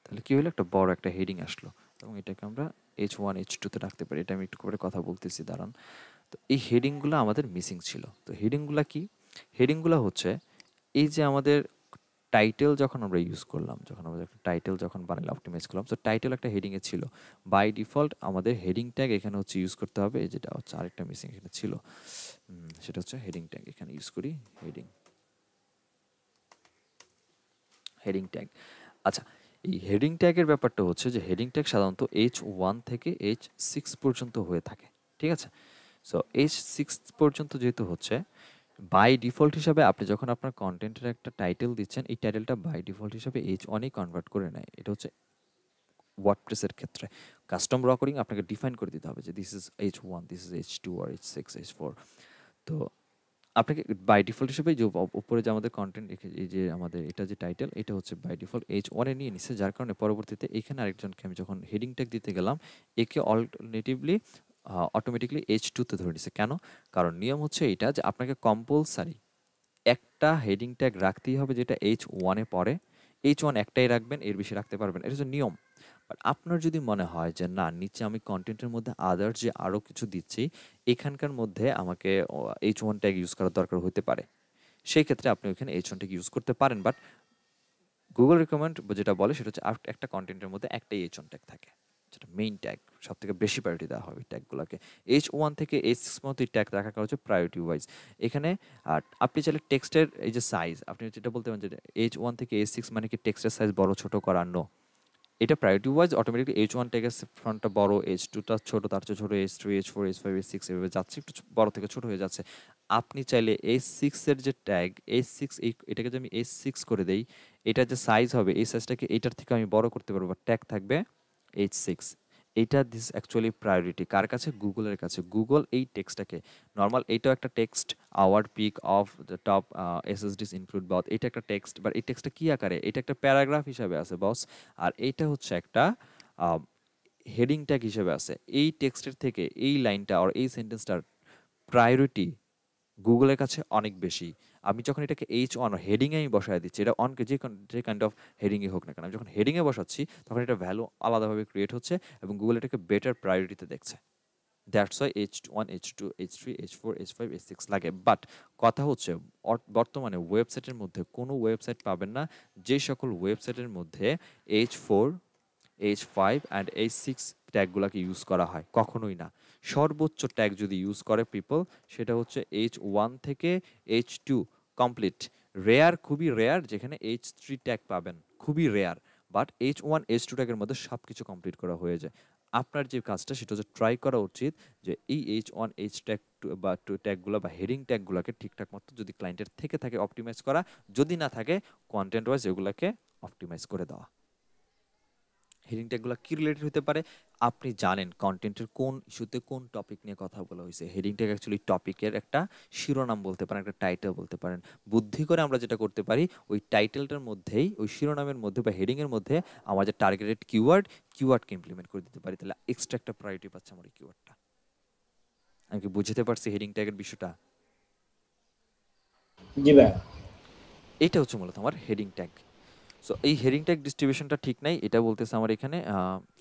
তাহলে কি হলো একটা বড় একটা হেডিং আসলো এবং এটাকে আমরা এইচ ওয়ান এইচ টুতে রাখতে পারি এটা আমি একটু করে কথা বলতেছি দাঁড়ান তো এই হেডিংগুলো আমাদের মিসিং ছিল তো হেডিংগুলো কি হেডিংগুলো হচ্ছে এই যে আমাদের টাইটেল যখন আমরা ইউজ করলাম যখন আমরা একটা টাইটেল যখন বানাইলাম অপটিমাইজ করলাম তো টাইটেল একটা হেডিংয়ে ছিল বাই ডিফল্ট আমাদের হেডিং ট্যাগ এখানে হচ্ছে ইউজ করতে হবে যেটা হচ্ছে আরেকটা মিসিং এখানে ছিল সেটা হচ্ছে হেডিং ট্যাগ এখানে ইউজ করি হেডিং হেডিং ট্যাগ আচ্ছা এই হেডিং ট্যাগের ব্যাপারটা হচ্ছে যে হেডিং ট্যাগ সাধারণত এইচ ওয়ান থেকে এইচ সিক্স পর্যন্ত হয়ে থাকে ঠিক আছে সো এইচ সিক্স পর্যন্ত যেহেতু হচ্ছে বাই ডিফল্ট হিসাবে আপনি যখন আপনার কন্টেন্টের একটা টাইটেল দিচ্ছেন এই টাইটেলটা বাই ডিফল্ট হিসাবে এইচ অনেক কনভার্ট করে নেয় এটা হচ্ছে ওয়ার্ডপ্রেসের ক্ষেত্রে কাস্টম রকরিং আপনাকে ডিফাইন করে দিতে হবে যে this is H one this is H two আর এইচ সিক্স এইচ ফোর তো আপনাকে বাই ডিফল্ট হিসেবে যে উপরে যে আমাদের কন্টেন্ট এই যে আমাদের এটা যে টাইটেল এটা হচ্ছে বাই ডিফল্ট এইচ ওয়ানে নিয়ে নিচ্ছে যার কারণে পরবর্তীতে এখানে আরেকজনকে আমি যখন হেডিং ট্যাগ দিতে গেলাম একে অল্টারনেটিভলি অটোমেটিকলি এইচ টুতে ধরে নিছে কেন কারণ নিয়ম হচ্ছে এইটা যে আপনাকে কম্পালসারি একটা হেডিং ট্যাগ রাখতেই হবে যেটা এইচ ওয়ানে পড়ে এইচ ওয়ান একটাই রাখবেন এর বেশি রাখতে পারবেন এটা হচ্ছে নিয়ম বাট আপনার যদি মনে হয় যে না নিচে আমি কন্টেন্টের মধ্যে আদার্স যে আরও কিছু দিচ্ছি এখানকার মধ্যে আমাকে এইচ ওয়ান ট্যাগ ইউজ করার দরকার হতে পারে সেই ক্ষেত্রে আপনি ওইখানে এইচ ওয়ান ট্যাগ ইউজ করতে পারেন বাট গুগল রেকমেন্ড যেটা বলে সেটা হচ্ছে একটা কন্টেন্টের মধ্যে একটাই এইচ ওয়ান ট্যাগ থাকে যেটা মেইন ট্যাগ সব থেকে বেশি প্রায়োরিটি দেওয়া হবে ট্যাগগুলোকে এইচ ওয়ান থেকে এইচ সিক্স পর্যন্ত ট্যাগ রাখা হচ্ছে প্রায়োরিটি ওয়াইজ এখানে আর আপনি চাইলে টেক্সটের এই যে সাইজ আপনি যেটা বলতে পারেন যে এইচ ওয়ান থেকে এইচ সিক্স মানে কি টেক্সটের সাইজ বড় ছোট করানো এটা priority wise automatically H one ট্যাগের ফ্রন্টটা বড় এইচ টুটা ছোটো তার চেয়ে ছোটো H three H four H five H six এভাবে যাচ্ছে একটু বড় থেকে ছোট হয়ে যাচ্ছে আপনি চাইলে এইচ সিক্সের যে ট্যাগ এইচ সিক্স এই এটাকে যদি আমি এইচ সিক্স করে দেই এটা যে সাইজ হবে এই সাইজটাকে এটার থেকে আমি বড় করতে পারবো ট্যাগ থাকবে এইচ সিক্স এইটা দিস অ্যাকচুয়ালি প্রায়োরিটি কার কাছে গুগলের কাছে গুগল এই টেক্সটটাকে নর্মাল এইটাও একটা text our peak of the top S S this include boss এটা একটা টেক্সট বাট এই টেক্সটটা কী আকারে এটা একটা প্যারাগ্রাফ হিসাবে আছে বস আর এইটা হচ্ছে একটা হেডিং um, ট্যাগ হিসাবে আছে এই টেক্সটের থেকে এই লাইনটা আর এই সেন্টেন্সটার প্রায়োরিটি গুগলের কাছে অনেক বেশি আমি যখন এটাকে এইচ অন হেডিংয়ে আমি বসায় দিচ্ছি এটা অনকে যে যে কাইন্ড অফ হেডিংয়ে হোক না কেন আমি যখন হেডিংয়ে বসাচ্ছি তখন এটা ভ্যালু আলাদাভাবে ক্রিয়েট হচ্ছে এবং গুগল এটাকে বেটার প্রায়োরিটিতে দেখছে that's why H one H two H three H four H five H six লাগে বাট কথা হচ্ছে বর্তমানে ওয়েবসাইটের মধ্যে কোনো ওয়েবসাইট পাবেন না যে সকল ওয়েবসাইটের মধ্যে H four H five and H six ট্যাগুলোকে ইউজ করা হয় কখনোই না সর্বোচ্চ ট্যাগ যদি ইউজ করে পিপল সেটা হচ্ছে এইচ ওয়ান থেকে এইচ টু কমপ্লিট রেয়ার খুবই রেয়ার যেখানে এইচ থ্রি ট্যাগ পাবেন খুবই rare but H one H two ট্যাগের মধ্যে সব কিছু কমপ্লিট করা হয়ে যায় আপনার যে কাজটা সেটা হচ্ছে ট্রাই করা উচিত যে এই H one H tag two বা টু ট্যাগুলো বা হেডিং ট্যাগুলোকে ঠিকঠাক মতো যদি ক্লায়েন্টের থেকে থাকে অপটিমাইজ করা যদি না থাকে কন্টেন্ট ওয়াইজ এগুলোকে অপটিমাইজ করে দেওয়া হেডিং ট্যাগুলো কী রিলেটেড হতে পারে আপনি জানেন কন্টেন্টের কোন ইস্যুতে কোন টপিক নিয়ে কথা বলা হয়েছে হেডিং ট্যাগ অ্যাকচুয়ালি টপিকের একটা শিরোনাম বলতে পারেন একটা টাইটেল বলতে পারেন বুদ্ধি করে আমরা যেটা করতে পারি ওই টাইটেলটার মধ্যেই ওই শিরোনামের মধ্যে বা হেডিংয়ের মধ্যে আমাদের টার্গেটেড কিওয়ার্ড কিওয়ার্ডকে ইমপ্লিমেন্ট করে দিতে পারি তাহলে এক্সট্রা একটা প্রায়োরিটি পাচ্ছে আমার এই কিওয়ার্ডটা আমি কি বুঝতে পারছি হেডিং ট্যাগের বিষয়টা জি ভাই এটা হচ্ছে মূলত আমার হেডিং ট্যাগ সো এই হেডিং ট্যাগ ডিস্ট্রিবিউশনটা ঠিক নাই এটা বলতেছে আমার এখানে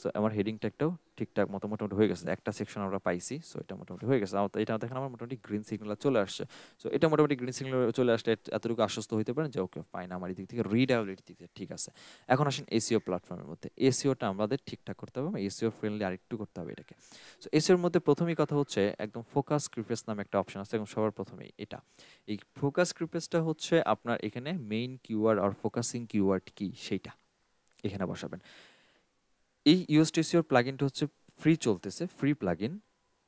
সো আমার হেডিং ট্যাগটাও ঠিকঠাক মতো মোটামুটি হয়ে গেছে একটা সেকশন আমরা পাইছি সো এটা মোটামুটি হয়ে গেছে এটা দেখেন আমার মোটামুটি গ্রিন সিগন্যাল চলে আসছে সো এটা মোটামুটি গ্রিন সিগন্যাল চলে আসলে এতটুকু আশ্বস্ত হতে পারেন যে ওকে ফাইন আমার দিক থেকে রিডাবিলিটি দিক থেকে ঠিক আছে এখন আসেন এসিও প্ল্যাটফর্মের মধ্যে এসিওটা আমাদের ঠিকঠাক করতে হবে এসিও ফ্রেন্ডলি আরেকটু করতে হবে এটাকে সো এসিওর মধ্যে প্রথমেই কথা হচ্ছে একদম ফোকাস ক্রিপেস নামে একটা অপশন আছে এবং সবার প্রথমেই এটা এই ফোকাস ক্রিপেসটা হচ্ছে আপনার এখানে মেইন কিউআর আর ফোকাসিং কিউআর কি সেইটা এখানে বসাবেন এই ইউএসটিসিওর প্লাগইনটা হচ্ছে ফ্রি চলতেছে ফ্রি প্লাগইন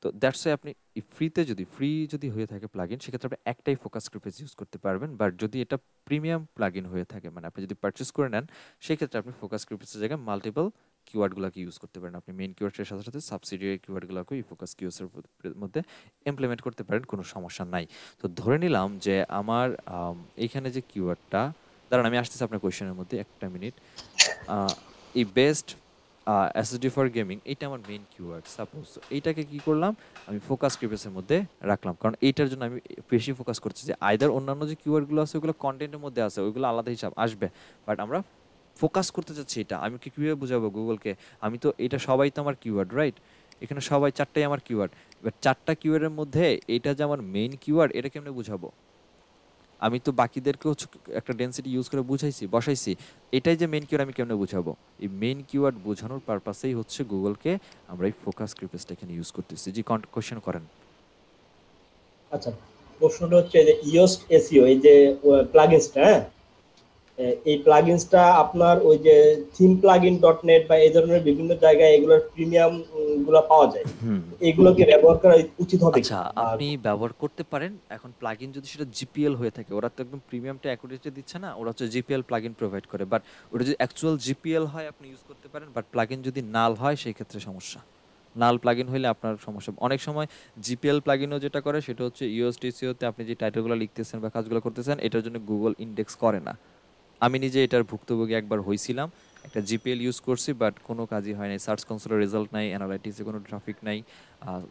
তো দ্যাটস আপনি ফ্রিতে যদি ফ্রি যদি হয়ে থাকে প্লাগইন সেক্ষেত্রে আপনি একটাই ফোকাস গ্রুপেজ ইউজ করতে পারবেন বাট যদি এটা প্রিমিয়াম প্লাগইন হয়ে থাকে মানে আপনি যদি পারচেস করে নেন সেক্ষেত্রে আপনি ফোকাস গ্রুপেজের জায়গায় মাল্টিপল কিওয়ার্ডগুলোকে ইউজ করতে পারেন আপনি মেইন কিওয়ার্ডের সাথে সাথে সাবসিডিয়ারি কিওয়ার্ডগুলোকে এই ফোকাস কিওয়ার্ডসের মধ্যে ইমপ্লিমেন্ট করতে পারেন কোনো সমস্যা নাই তো ধরে নিলাম যে আমার এখানে যে কিওয়ার্ডটা দাঁড়ান আমি আসতেছি আপনার কোয়েশনের মধ্যে একটা মিনিট এই বেস্ট এসএসডি ফর গেমিং এটা আমার মেইন কিওয়ার্ড সাপোজ তো এইটাকে কী করলাম আমি ফোকাস ক্রিপেসের মধ্যে রাখলাম কারণ এইটার জন্য আমি বেশি ফোকাস করছি যে আইদার অন্যান্য যে কিওয়ার্ডগুলো আছে ওইগুলো কন্টেন্টের মধ্যে আছে ওইগুলো আলাদা হিসাব আসবে বাট আমরা ফোকাস করতে চাচ্ছি এটা আমি কি কীভাবে বোঝাবো গুগলকে আমি তো এটা সবাই তো আমার কিওয়ার্ড রাইট এখানে সবাই চারটাই আমার কিওয়ার্ড এবার চারটা কিওয়ার্ডের মধ্যে এটা যে আমার মেইন কিওয়ার্ড এটা কেমনে বুঝাবো আমি তো বাকিদেরকেও একটা ডেন্সিটি ইউজ করে বুঝাইছি বসাইছি এটাই যে মেন কিওয়ার্ড আমি কেমনে বুঝাবো এই মেন কিওয়ার্ড বোঝানোর পারপাসেই হচ্ছে গুগলকে আমরা এই ফোকাস ক্রিপেসটা এখানে ইউজ করতেছি জি কোশ্চেন করেন আচ্ছা প্রশ্নটা হচ্ছে যে ইওস এসইও এই যে প্লাগেন্সটা হ্যাঁ এই প্লাগিনসটা আপনার ওই যে থিম প্লাগিন ডট নেট বা এই ধরনের বিভিন্ন জায়গায় এগুলোর প্রিমিয়াম গুলো পাওয়া যায় এগুলোকে ব্যবহার করা উচিত হবে আচ্ছা আপনি ব্যবহার করতে পারেন এখন প্লাগিন যদি সেটা জিপিএল হয়ে থাকে ওরা তো একদম প্রিমিয়ামটা অ্যাকুরেটে দিচ্ছে না ওরা হচ্ছে জিপিএল প্লাগিন প্রোভাইড করে বাট ওটা যদি অ্যাকচুয়াল জিপিএল হয় আপনি ইউজ করতে পারেন বাট প্লাগিন যদি নাল হয় সেই ক্ষেত্রে সমস্যা নাল প্লাগিন হলে আপনার সমস্যা অনেক সময় জিপিএল প্লাগিনও যেটা করে সেটা হচ্ছে ইউএসটিসিওতে আপনি যে টাইটেলগুলো লিখতেছেন বা কাজগুলো করতেছেন এটার জন্য গুগল ইন্ডেক্স করে না আমি নিজে এটার ভুক্তভোগী একবার হয়েছিলাম একটা জিপিএল ইউজ করছি বাট কোনো কাজই হয় নাই সার্চ কনসোলের রেজাল্ট নাই অ্যানালাইটিসে কোনো ট্রাফিক নাই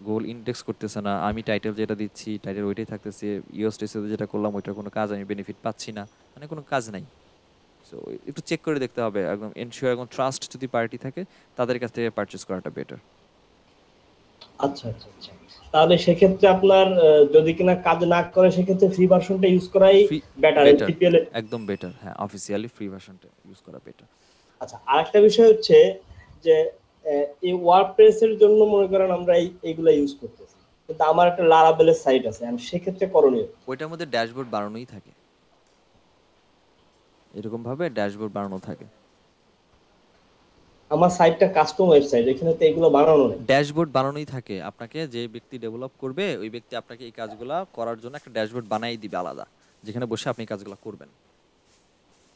গোল ইনডেক্স করতেছে না আমি টাইটেল যেটা দিচ্ছি টাইটেল ওইটাই থাকতেছে ইউএস টেস্টে যেটা করলাম ওইটার কোনো কাজ আমি বেনিফিট পাচ্ছি না মানে কোনো কাজ নাই সো একটু চেক করে দেখতে হবে একদম এনশিওর এবং ট্রাস্ট যদি পার্টি থাকে তাদের কাছ থেকে পারচেস করাটা বেটার আচ্ছা আচ্ছা আচ্ছা তাহলে সেক্ষেত্রে আপনার যদি কিনা কাজ না করে সেক্ষেত্রে ফ্রি ভার্সনটা ইউজ করাই বেটার টিপিএল একদম বেটার হ্যাঁ অফিসিয়ালি ফ্রি ভার্সনটা ইউজ করা বেটার আচ্ছা আরেকটা বিষয় হচ্ছে যে এই ওয়ার্ডপ্রেস এর জন্য মনে করেন আমরা এইগুলা ইউজ করতেছি কিন্তু আমার একটা লারাবেলের সাইট আছে আমি সেক্ষেত্রে করণীয় ওইটার মধ্যে ড্যাশবোর্ড বাড়ানোই থাকে এরকম ভাবে ড্যাশবোর্ড বাড়ানো থাকে আমার সাইটটা কাস্টম ওয়েবসাইট এখানে তো এগুলো বানানো নেই ড্যাশবোর্ড বানানোই থাকে আপনাকে যে ব্যক্তি ডেভেলপ করবে ওই ব্যক্তি আপনাকে এই কাজগুলো করার জন্য একটা ড্যাশবোর্ড বানাই দিবে আলাদা যেখানে বসে আপনি কাজগুলো করবেন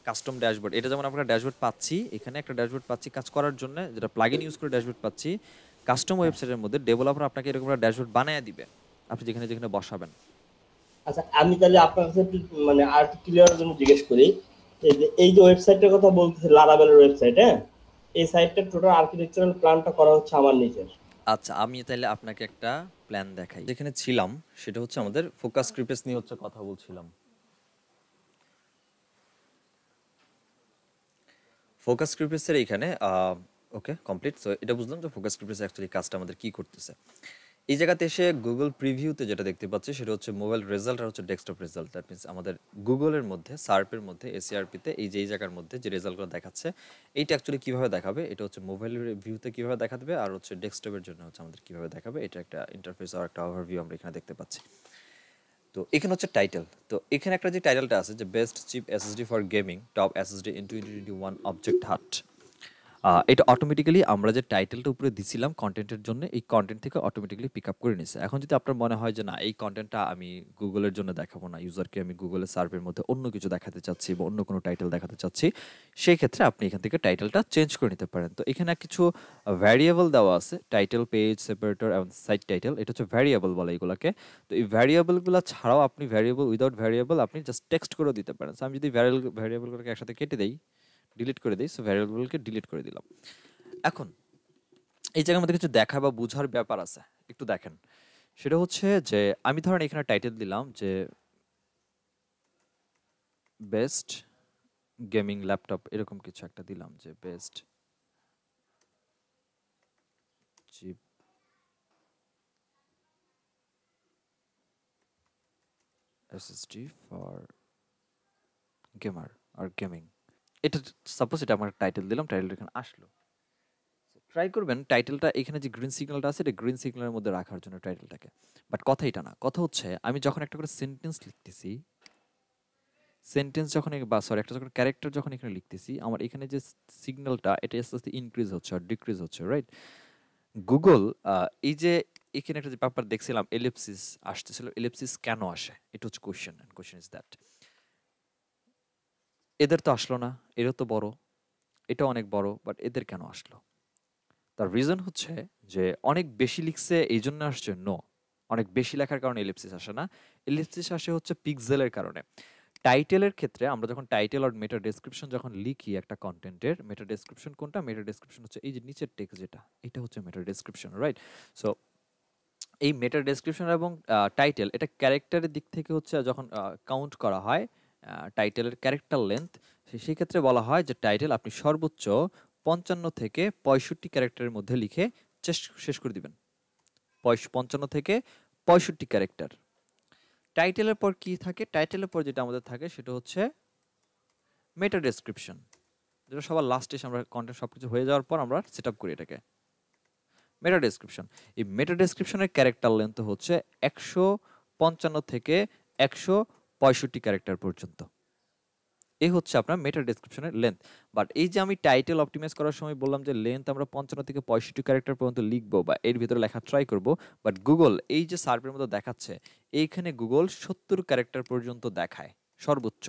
কাস্টম ড্যাশবোর্ড এটা যেমন আমরা ড্যাশবোর্ড পাচ্ছি এখানে একটা ড্যাশবোর্ড পাচ্ছি কাজ করার জন্য যেটা প্লাগইন ইউজ করে ড্যাশবোর্ড পাচ্ছি কাস্টম ওয়েবসাইটের মধ্যে ডেভেলপার আপনাকে এরকম একটা ড্যাশবোর্ড বানায় দিবে আপনি যেখানে যেখানে বসাবেন আচ্ছা আমি তাহলে আপনার কাছে মানে আর ক্লিয়ার জন্য জিজ্ঞেস করি এই যে ওয়েবসাইটের কথা বলতেছে লারাবেলের ওয়েবসাইট হ্যাঁ এই সাইটটা টোটাল আর্কিটেকচারাল প্ল্যানটা করা হচ্ছে আমার নিজের আচ্ছা আমি তাহলে আপনাকে একটা প্ল্যান দেখাই যেখানে ছিলাম সেটা হচ্ছে আমাদের ফোকাস ক্রিপেস নিয়ে হচ্ছে কথা বলছিলাম ফোকাস ক্রিপেসের এইখানে ওকে কমপ্লিট সো এটা বুঝলাম যে ফোকাস ক্রিপেস অ্যাকচুয়ালি কাজটা আমাদের কি করতেছে এই জায়গাতে এসে গুগল প্রিভিউতে যেটা দেখতে পাচ্ছি সেটা হচ্ছে মোবাইল রেজাল্ট আর হচ্ছে ডেস্কটপ রেজাল্ট দ্যাট মিনস আমাদের গুগলের মধ্যে সার্পের মধ্যে এসিআরপিতে এই যে এই জায়গার মধ্যে যে রেজাল্টগুলো দেখাচ্ছে এইটা অ্যাকচুয়ালি কীভাবে দেখাবে এটা হচ্ছে মোবাইলের ভিউতে কীভাবে দেখা দেবে আর হচ্ছে ডেস্কটপের জন্য হচ্ছে আমাদের কীভাবে দেখাবে এটা একটা ইন্টারফেস আর একটা ওভারভিউ আমরা এখানে দেখতে পাচ্ছি তো এখানে হচ্ছে টাইটেল তো এখানে একটা যে টাইটেলটা আছে যে best cheap SSD for gaming top SSD in twenty twenty one object hut এটা অটোমেটিক্যালি আমরা যে টাইটেলটা উপরে দিছিলাম কন্টেন্টের জন্য এই কন্টেন্ট থেকে অটোমেটিক্যালি পিক আপ করে নিছে এখন যদি আপনার মনে হয় যে না এই কন্টেন্টটা আমি গুগলের জন্য দেখাবো না ইউজারকে আমি গুগলের সার্ভের মধ্যে অন্য কিছু দেখাতে চাচ্ছি বা অন্য কোনো টাইটেল দেখাতে চাচ্ছি সেই ক্ষেত্রে আপনি এখান থেকে টাইটেলটা চেঞ্জ করে নিতে পারেন তো এখানে কিছু ভ্যারিয়েবল দেওয়া আছে টাইটেল পেজ সেপারেটর এবং সাইট টাইটেল এটা হচ্ছে ভ্যারিয়েবল বলে এগুলোকে তো এই ভ্যারিয়েবলগুলো ছাড়াও আপনি ভ্যারিয়েবল উইদাউট ভ্যারিয়েবল আপনি জাস্ট টেক্সট করে দিতে পারেন আমি যদি ভ্যারিয়েবলগুলোকে একসাথে কেটে দিই ডিলিট করে দিই সো ভ্যারিয়েবলকে ডিলিট করে দিলাম এখন এই জায়গার মধ্যে কিছু দেখা বা বোঝার ব্যাপার আছে একটু দেখেন সেটা হচ্ছে যে আমি ধরেন এখানে টাইটেল দিলাম যে বেস্ট গেমিং ল্যাপটপ এরকম কিছু একটা দিলাম যে best cheap SSD for gamer or gaming এটা সাপোজ এটা আমার টাইটেল দিলাম টাইটেল এখানে আসলো ট্রাই করবেন টাইটেলটা এখানে যে গ্রিন সিগনালটা আছে এটা গ্রিন সিগনালের মধ্যে রাখার জন্য টাইটেলটাকে বাট কথা এটা না কথা হচ্ছে আমি যখন একটা করে সেন্টেন্স লিখতেছি সেন্টেন্স যখন বা সরি একটা যখন ক্যারেক্টার যখন এখানে লিখতেছি আমার এখানে যে সিগন্যালটা এটা আস্তে আস্তে ইনক্রিজ হচ্ছে আর ডিক্রিজ হচ্ছে রাইট গুগল এই যে এখানে একটা যে ব্যাপার দেখছিলাম এলিপসিস আসতেছিল এলিপসিস কেন আসে এটা হচ্ছে কোয়েশ্চেন কোয়েশ্চেন ইজ দ্যাট এদের তো আসলো না এরা তো বড় এটা অনেক বড় বাট এদের কেন আসলো তার রিজন হচ্ছে যে অনেক বেশি লিখছে এই জন্য আসছে নো অনেক বেশি লেখার কারণে এলিপসিস আসে না এলিপসিস আসে হচ্ছে পিক্সেলের কারণে টাইটেলের ক্ষেত্রে আমরা যখন টাইটেল আর মেটা ডেসক্রিপশন যখন লিখি একটা কন্টেন্টের মেটা ডেসক্রিপশন কোনটা মেটা ডেসক্রিপশন হচ্ছে এই যে নিচের টেক্সট যেটা এটা হচ্ছে মেটা ডেসক্রিপশন রাইট সো এই মেটা ডেসক্রিপশন এবং টাইটেল এটা ক্যারেক্টারের দিক থেকে হচ্ছে যখন কাউন্ট করা হয় টাইটেলের ক্যারেক্টার লেন্থ সেই ক্ষেত্রে বলা হয় যে টাইটেল আপনি সর্বোচ্চ পঞ্চান্ন থেকে পঁয়ষট্টি ক্যারেক্টারের মধ্যে লিখে শেষ করে দিবেন পঞ্চান্ন থেকে পঁয়ষট্টি ক্যারেক্টার টাইটেলের পর কি থাকে টাইটেলের পর যেটা আমাদের থাকে সেটা হচ্ছে মেটা ডেসক্রিপশন যেটা সবার লাস্টে আমরা কন্টেন্ট সব কিছু হয়ে যাওয়ার পর আমরা সেট আপ করি এটাকে মেটা ডেসক্রিপশন এই মেটা ডেসক্রিপশনের ক্যারেক্টার লেন্থ হচ্ছে একশো পঞ্চান্ন থেকে একশো পঁয়ষট্টি ক্যারেক্টার পর্যন্ত এই হচ্ছে আপনার মেটা ডেসক্রিপশনের লেন্থ বাট এই যে আমি টাইটেল অপটিমাইজ করার সময় বললাম যে লেন্থ আমরা পঞ্চান্ন থেকে পঁয়ষট্টি ক্যারেক্টার পর্যন্ত লিখবো বা এর ভিতরে লেখা ট্রাই করব বাট গুগল এই যে সার্ভের মতো দেখাচ্ছে এইখানে গুগল সত্তর ক্যারেক্টার পর্যন্ত দেখায় সর্বোচ্চ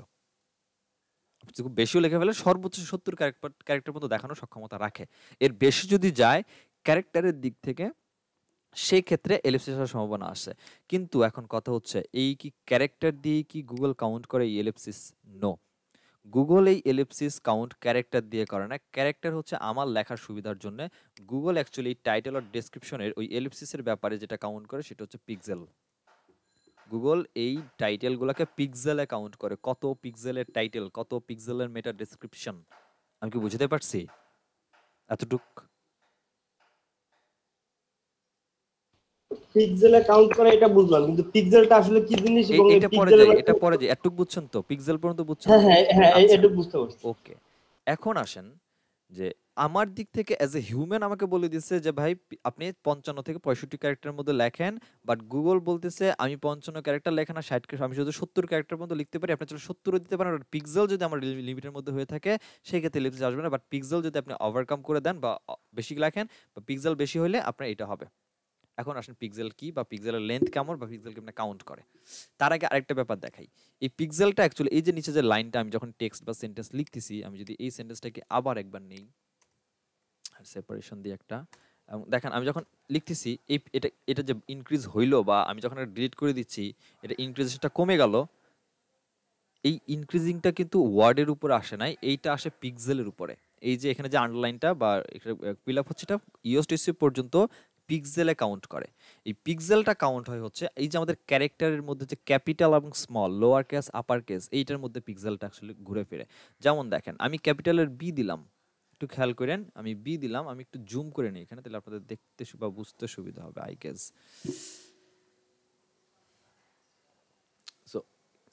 খুব বেশিও লেখা ফেলে সর্বোচ্চ সত্তর ক্যারেক্টার ক্যারেক্টার পর্যন্ত দেখানোর সক্ষমতা রাখে এর বেশি যদি যায় ক্যারেক্টারের দিক থেকে সেই ক্ষেত্রে এলিপসিস হওয়ার সম্ভাবনা আসে কিন্তু এখন কথা হচ্ছে এই কি ক্যারেক্টার দিয়ে কি গুগল কাউন্ট করে এই এলিপসিস নো গুগল এই এলিপসিস কাউন্ট ক্যারেক্টার দিয়ে করে না ক্যারেক্টার হচ্ছে আমার লেখার সুবিধার জন্য গুগল অ্যাকচুয়ালি টাইটেল আর ডেসক্রিপশনের ওই এলিপসিসের ব্যাপারে যেটা কাউন্ট করে সেটা হচ্ছে পিক্সেল গুগল এই টাইটেলগুলোকে পিক্সেলে কাউন্ট করে কত পিক্সেলের টাইটেল কত পিক্সেলের মেটা ডেসক্রিপশন আমি কি বুঝতে পারছি এতটুক পিক্সেলে কাউন্ট এটা বুঝলাম কিন্তু পিক্সেলটা আসলে কি জিনিস এবং এটা পরে যায় এটা পরে যায় এটুক বুঝছেন তো পিক্সেল পর্যন্ত বুঝছেন হ্যাঁ হ্যাঁ, হ্যাঁ আচ্ছা। এটুক বুঝতে পারছি ওকে এখন আসেন যে আমার দিক থেকে অ্যাজ এ হিউম্যান আমাকে বলে যে ভাই আপনি পঞ্চান্ন থেকে পঁয়ষট্টি ক্যারেক্টারের মধ্যে লেখেন বাট গুগল বলতেছে আমি পঞ্চান্ন ক্যারেক্টার লেখেন না ষাট আমি সত্তর ক্যারেক্টার মধ্যে লিখতে পারি আপনার সত্তরও দিতে পারেন পিক্সেল যদি আমার লিমিটের মধ্যে হয়ে থাকে ক্ষেত্রে লিখতে আসবে না বাট পিক্সেল যদি আপনি ওভারকাম করে দেন বা বেশি লেখেন বা পিক্সেল বেশি হলে আপনার এটা হবে এখন আসেন পিক্সেল কি বা পিক্সেলের লেন্থ কেমন বা পিক্সেল কেমন কাউন্ট করে তার আগে আরেকটা ব্যাপার দেখাই এই পিক্সেলটা অ্যাকচুয়ালি এই যে নিচে যে লাইনটা আমি যখন টেক্সট বা সেন্টেন্স লিখতেছি আমি যদি এই সেন্টেন্সটাকে আবার একবার নেই আর সেপারেশন দিয়ে একটা দেখেন আমি যখন লিখতেছি এই এটা এটা যে ইনক্রিজ হইলো বা আমি যখন এটা ডিলিট করে দিচ্ছি এটা ইনক্রিজেশনটা কমে গেল এই ইনক্রিজিংটা কিন্তু ওয়ার্ডের উপরে আসে নাই এইটা আসে পিক্সেলের উপরে এই যে এখানে যে আন্ডারলাইনটা বা ফিল আপ হচ্ছে এটা ইওস্টেসি পর্যন্ত পিক্সেলে কাউন্ট করে এই পিক্সেলটা কাউন্ট হয় হচ্ছে এই যে আমাদের ক্যারেক্টারের মধ্যে যে ক্যাপিটাল এবং small lower case upper case এইটার মধ্যে পিক্সেলটা আসলে ঘুরে ফিরে যেমন দেখেন আমি ক্যাপিটালের বি দিলাম একটু খেয়াল করেন আমি বি দিলাম আমি একটু জুম করে নিই এখানে তাহলে আপনাদের দেখতে বা বুঝতে সুবিধা হবে আই কেস সো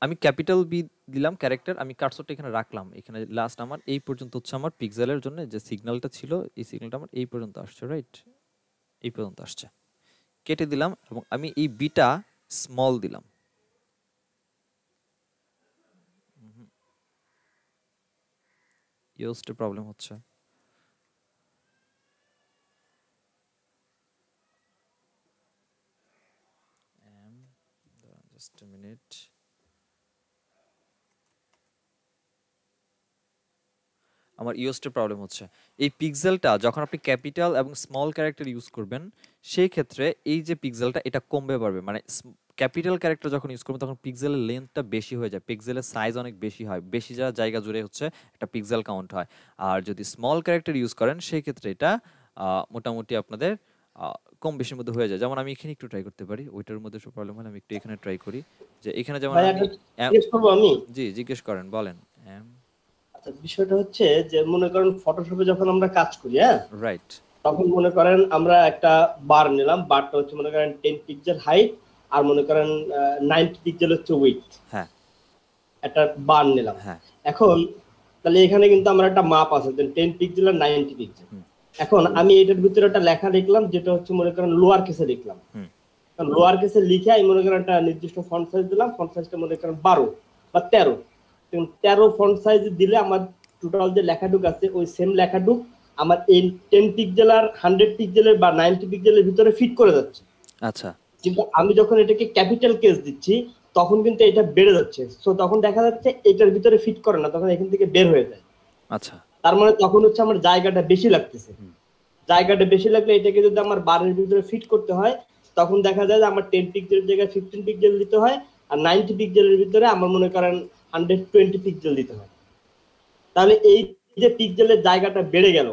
আমি ক্যাপিটাল বি দিলাম ক্যারেক্টার আমি কার্সরটা এখানে রাখলাম এখানে লাস্ট আমার এই পর্যন্ত হচ্ছে আমার পিক্সেলের জন্য যে সিগন্যালটা ছিল এই সিগন্যালটা আমার এই পর্যন্ত আসছে রাইট এই পর্যন্ত আসছে কেটে দিলাম এবং আমি এই বিটা স্মল দিলাম প্রবলেম হচ্ছে আমার ইউএসটি প্রবলেম হচ্ছে এই পিক্সেলটা যখন আপনি ক্যাপিটাল এবং স্মল ক্যারেক্টার ইউজ করবেন সেই ক্ষেত্রে এই যে পিক্সেলটা এটা কমবে পারবে মানে ক্যাপিটাল ক্যারেক্টার যখন ইউজ করবেন তখন পিক্সেলের লেন্থটা বেশি হয়ে যায় পিক্সেলের সাইজ অনেক বেশি হয় বেশি যা জায়গা জুড়ে হচ্ছে একটা পিক্সেল কাউন্ট হয় আর যদি স্মল ক্যারেক্টার ইউজ করেন সেই ক্ষেত্রে এটা মোটামুটি আপনাদের কম বেশির মধ্যে হয়ে যায় যেমন আমি এখানে একটু ট্রাই করতে পারি ওইটার মধ্যে সব প্রবলেম হলে আমি একটু এখানে ট্রাই করি যে এখানে যেমন আমি জি জিজ্ঞেস করেন বলেন বিষয়টা হচ্ছে যে মনে করেন ফটোশপে যখন আমরা কাজ করি হ্যাঁ রাইট তখন মনে করেন আমরা একটা বার নিলাম বারটা হচ্ছে মনে করেন টেন পিক্সেল হাইট আর মনে করেন নাইনটি পিক্সেল হচ্ছে উইথ হ্যাঁ একটা বার নিলাম হ্যাঁ। এখন তাহলে এখানে কিন্তু আমার একটা মাপ আছে টেন পিক্সেল আর নাইনটি পিক্সেল এখন আমি এটার ভিতরে একটা লেখা লিখলাম যেটা হচ্ছে মনে করেন লোয়ার কেসে লিখলাম লোয়ার কেসে লিখে আমি মনে করেন একটা নির্দিষ্ট ফন্ট সাইজ দিলাম ফন্ট সাইজটা মনে করেন বারো বা তেরো তেরো ফন্ট সাইজ দিলে আমার টোটাল যে লেখাটুক আছে ওই সেম লেখাটুক আমার এই টেন পিক্সেলার হান্ড্রেড পিক্সেলের বা নাইনটি পিক্সেলের ভিতরে ফিট করে যাচ্ছে আচ্ছা কিন্তু আমি যখন এটাকে ক্যাপিটাল কেস দিচ্ছি তখন কিন্তু এটা বেড়ে যাচ্ছে সো তখন দেখা যাচ্ছে এটার ভিতরে ফিট করে না তখন এখান থেকে বের হয়ে যায় আচ্ছা তার মানে তখন হচ্ছে আমার জায়গাটা বেশি লাগতেছে জায়গাটা বেশি লাগলে এটাকে যদি আমার বারের ভিতরে ফিট করতে হয় তখন দেখা যায় যে আমার টেন পিক্সেলের জায়গায় ফিফটিন পিক্সেল দিতে হয় আর নাইনটি পিক্সেলের ভিতরে আমার মনে করেন হান্ড্রেড টোয়েন্টি পিক্সেল দিতে হয় তাহলে এই যে পিক্সেলের জায়গাটা বেড়ে গেল